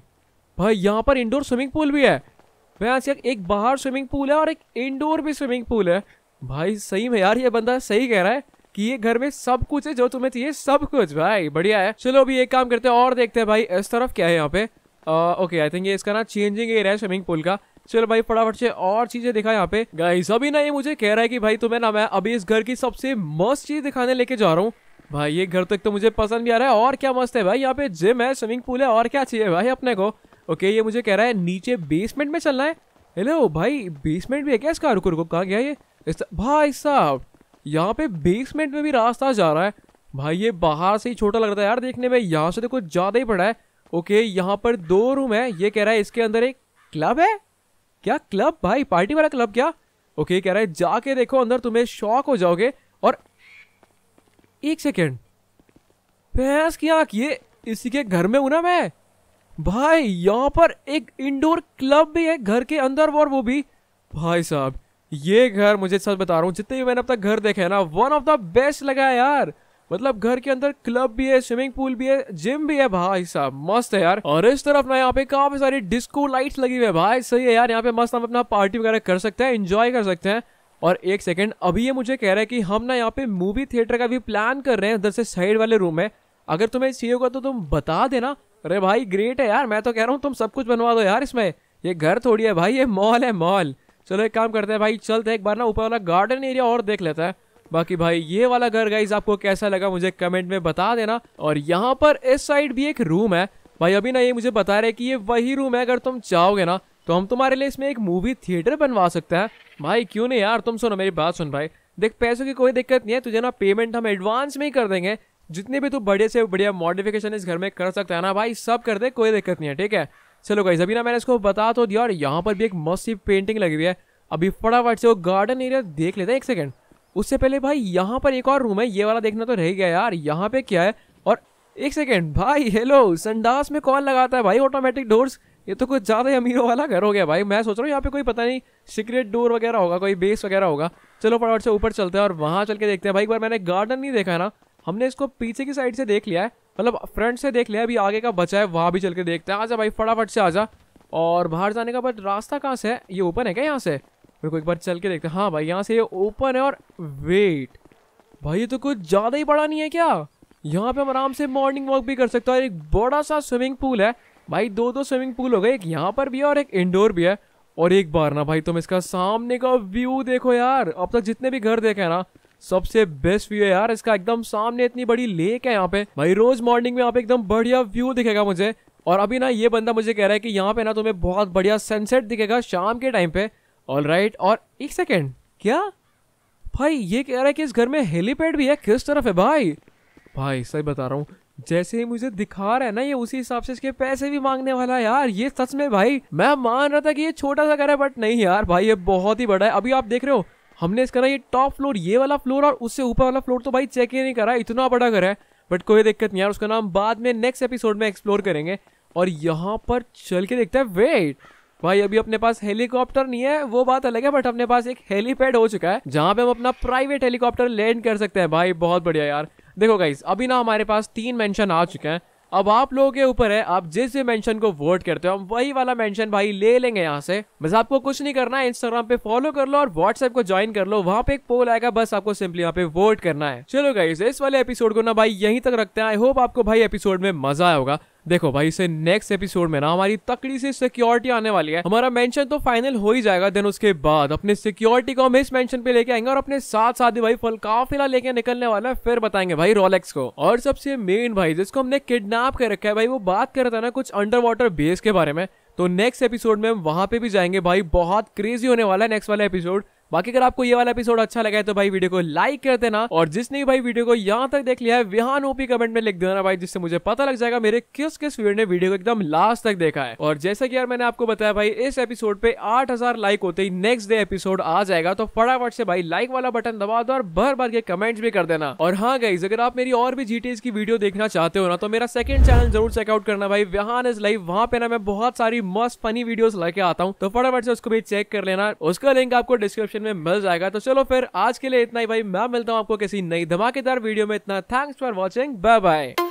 भाई यहाँ पर इंडोर स्विमिंग पूल भी है भैया एक बाहर स्विमिंग पूल है और एक इंडोर भी स्विमिंग पूल है भाई सही में यार ये बंदा सही कह रहा है कि ये घर में सब कुछ है जो तुम्हें चाहिए सब कुछ भाई बढ़िया है चलो अभी एक काम करते हैं और देखते हैं भाई इस तरफ क्या है यहाँ पे ओके आई थिंक ये इसका ना चेंजिंग एरिया है स्विमिंग पूल का चलो भाई फटाफट से और चीजें दिखा यहाँ पे गाइस अभी ना ये मुझे कह रहा है कि भाई तुम्हें ना मैं अभी इस घर की सबसे मस्त चीज दिखाने लेके जा रहा हूँ भाई ये घर तो एक तो मुझे पसंद भी आ रहा है और क्या मस्त है भाई यहाँ पे जिम है स्विमिंग पूल है और क्या चाहिए भाई अपने को ओके ये मुझे कह रहा है नीचे बेसमेंट में चलना है हेलो भाई बेसमेंट भी है क्या इसका रुको रुको कहाँ गया ये भाई साहब यहाँ पे बेसमेंट में भी रास्ता जा रहा है भाई ये बाहर से ही छोटा लग रहा है यार देखने में यहाँ से तो कुछ ज़्यादा ही पड़ा है ओके यहाँ पर दो रूम है ये कह रहा है इसके अंदर एक क्लब है क्या क्लब भाई पार्टी वाला क्लब क्या ओके कह रहा है जाके देखो अंदर तुम्हें शौक हो जाओगे और एक सेकेंड भैंस की आंख ये इसी के घर में हूं ना मैं भाई यहाँ पर एक इंडोर क्लब भी है घर के अंदर और वो भी भाई साहब ये घर मुझे सच बता रहा हूँ जितने भी मैंने अब तक घर देखे है ना वन ऑफ द बेस्ट लगा यार मतलब घर के अंदर क्लब भी है स्विमिंग पूल भी है जिम भी है भाई साहब मस्त है यार और इस तरफ ना यहाँ पे काफी सारी डिस्को लाइट्स लगी हुई है भाई सही है यार यहाँ पे मस्त हम अपना पार्टी वगैरह कर सकते हैं इंजॉय कर सकते हैं और एक सेकंड अभी ये मुझे कह रहा है कि हम ना यहाँ पे मूवी थिएटर का भी प्लान कर रहे हैं उधर से साइड वाले रूम में अगर तुम्हें चाहिए होगा तो तुम बता देना अरे भाई ग्रेट है यार मैं तो कह रहा हूँ तुम सब कुछ बनवा दो यार इसमें ये घर थोड़ी है भाई ये मॉल है मॉल चलो एक काम करते हैं भाई चलते हैं एक बार ना ऊपर वाला गार्डन एरिया और देख लेता है बाकी भाई ये वाला घर गाइज आपको कैसा लगा मुझे कमेंट में बता देना और यहाँ पर इस साइड भी एक रूम है भाई अभी ना ये मुझे बता रहे कि ये वही रूम है अगर तुम चाहोगे ना तो हम तुम्हारे लिए इसमें एक मूवी थिएटर बनवा सकते हैं भाई क्यों नहीं यार तुम सुनो मेरी बात सुन भाई देख पैसों की कोई दिक्कत नहीं है तुझे ना पेमेंट हम एडवांस में ही कर देंगे जितने भी तू बढ़िया से बढ़िया मॉडिफिकेशन इस घर में कर सकता है ना भाई सब कर दे कोई दिक्कत नहीं है ठीक है चलो गाइज अभी ना मैंने इसको बता तो दिया और यहाँ पर भी एक मस्त पेंटिंग लगी हुई है अभी फटाफट से वो गार्डन एरिया देख लेते हैं एक सेकेंड उससे पहले भाई यहाँ पर एक और रूम है ये वाला देखना तो रह गया यार यहाँ पे क्या है और एक सेकेंड भाई हेलो संडास में कॉल लगाता है भाई ऑटोमेटिक डोर्स ये तो कुछ ज़्यादा ही अमीरों वाला घर हो गया भाई मैं सोच रहा हूँ यहाँ पे कोई पता नहीं सीक्रेट डोर वगैरह होगा कोई बेस वगैरह होगा चलो फटाफट से ऊपर चलते हैं और वहाँ चल के देखते हैं भाई एक बार मैंने गार्डन नहीं देखा है ना हमने इसको पीछे की साइड से देख लिया है मतलब फ्रंट से देख लिया अभी आगे का बचा है वहाँ भी चल के देखते हैं आ भाई फटाफट से आ और बाहर जाने का बट रास्ता कहाँ से है ये ऊपर है क्या यहाँ से मेरे को एक बार चल के देखते हाँ भाई यहाँ से ये ओपन है और वेट भाई ये तो कुछ ज़्यादा ही बड़ा नहीं है क्या यहाँ पे हम आराम से मॉर्निंग वॉक भी कर सकते हैं और एक बड़ा सा स्विमिंग पूल है भाई दो दो स्विमिंग पूल हो गए एक यहाँ पर भी है और एक इंडोर भी है और एक बार ना भाई तुम इसका सामने का व्यू देखो यार अब तक जितने भी घर देखे हैं ना सबसे बेस्ट व्यू है यार इसका एकदम सामने इतनी बड़ी लेक है यहाँ पे भाई रोज मॉर्निंग में यहाँ पे एकदम बढ़िया व्यू दिखेगा मुझे और अभी ना ये बंदा मुझे कह रहा है कि यहाँ पे ना तुम्हें बहुत बढ़िया सनसेट दिखेगा शाम के टाइम पे ऑल राइट और एक सेकेंड क्या भाई ये कह रहा है कि इस घर में हेलीपैड भी है किस तरफ है भाई भाई सही बता रहा हूँ जैसे ही मुझे दिखा रहा है ना ये उसी हिसाब से इसके पैसे भी मांगने वाला है यार ये सच में भाई मैं मान रहा था कि ये छोटा सा घर है बट नहीं यार भाई ये बहुत ही बड़ा है अभी आप देख रहे हो हमने इसका ना ये टॉप फ्लोर ये वाला फ्लोर और उससे ऊपर वाला फ्लोर तो भाई चेक ही नहीं करा इतना बड़ा घर है बट कोई दिक्कत नहीं यार उसका नाम बाद में नेक्स्ट एपिसोड में एक्सप्लोर करेंगे और यहाँ पर चल के देखते हैं वेट भाई अभी अपने पास हेलीकॉप्टर नहीं है वो बात अलग है बट अपने पास एक हेलीपैड हो चुका है जहाँ पे हम अपना प्राइवेट हेलीकॉप्टर लैंड कर सकते हैं भाई बहुत बढ़िया यार देखो गाइस अभी ना हमारे पास तीन मेंशन आ चुके हैं अब आप लोगों के ऊपर है आप जिस भी मेंशन को वोट करते हो हम वही वाला मेंशन भाई ले लेंगे यहाँ से बस आपको कुछ नहीं करना है इंस्टाग्राम पे फॉलो कर लो और व्हाट्सएप को ज्वाइन कर लो वहाँ पे एक पोल आएगा बस आपको सिंपली यहाँ पे वोट करना है चलो गाइस इस वाले एपिसोड को ना भाई यहीं तक रखते हैं आई होप आपको भाई एपिसोड में मजा आया होगा देखो भाई से नेक्स्ट एपिसोड में ना हमारी तकड़ी से सिक्योरिटी आने वाली है हमारा मेंशन तो फाइनल हो ही जाएगा देन उसके बाद अपने सिक्योरिटी को हम इस मेंशन पे लेके आएंगे और अपने साथ साथ ही भाई फलका काफिला लेके निकलने वाला है फिर बताएंगे भाई रोलेक्स को और सबसे मेन भाई जिसको हमने किडनेप कर रखा है भाई वो बात कर रहा था ना कुछ अंडर वाटर बेस के बारे में तो नेक्स्ट एपिसोड में हम वहां पे भी जाएंगे भाई बहुत क्रेजी होने वाला है नेक्स्ट वाला एपिसोड बाकी अगर आपको ये वाला एपिसोड अच्छा लगा है तो भाई वीडियो को लाइक कर देना और जिसने भाई वीडियो को यहाँ तक देख लिया है विहान ओपी कमेंट में लिख देना भाई जिससे मुझे पता लग जाएगा मेरे किस किस व्यूअर ने वीडियो को एकदम लास्ट तक देखा है और जैसा कि यार मैंने आपको बताया भाई इस एपिसोड पे आठ लाइक होते ही नेक्स्ट डे एपिसोड आ जाएगा तो फटाफट से भाई लाइक वाला बटन दबा दो और भर भर के कमेंट भी कर देना और हाँ गाइज अगर आप मेरी और भी जीटीए की वीडियो देखना चाहते हो ना तो मेरा सेकंड चैनल जरूर चेकआउट करना भाई विहान इज लाइव वहाँ पे ना मैं बहुत सारी मस्त फनी वीडियो लेके आता हूँ तो फटाफट से उसको भी चेक कर लेना उसका लिंक आपको डिस्क्रिप्शन डिस्क्रिप्शन में मिल जाएगा तो चलो फिर आज के लिए इतना ही भाई मैं मिलता हूँ आपको किसी नई धमाकेदार वीडियो में इतना thanks for watching bye bye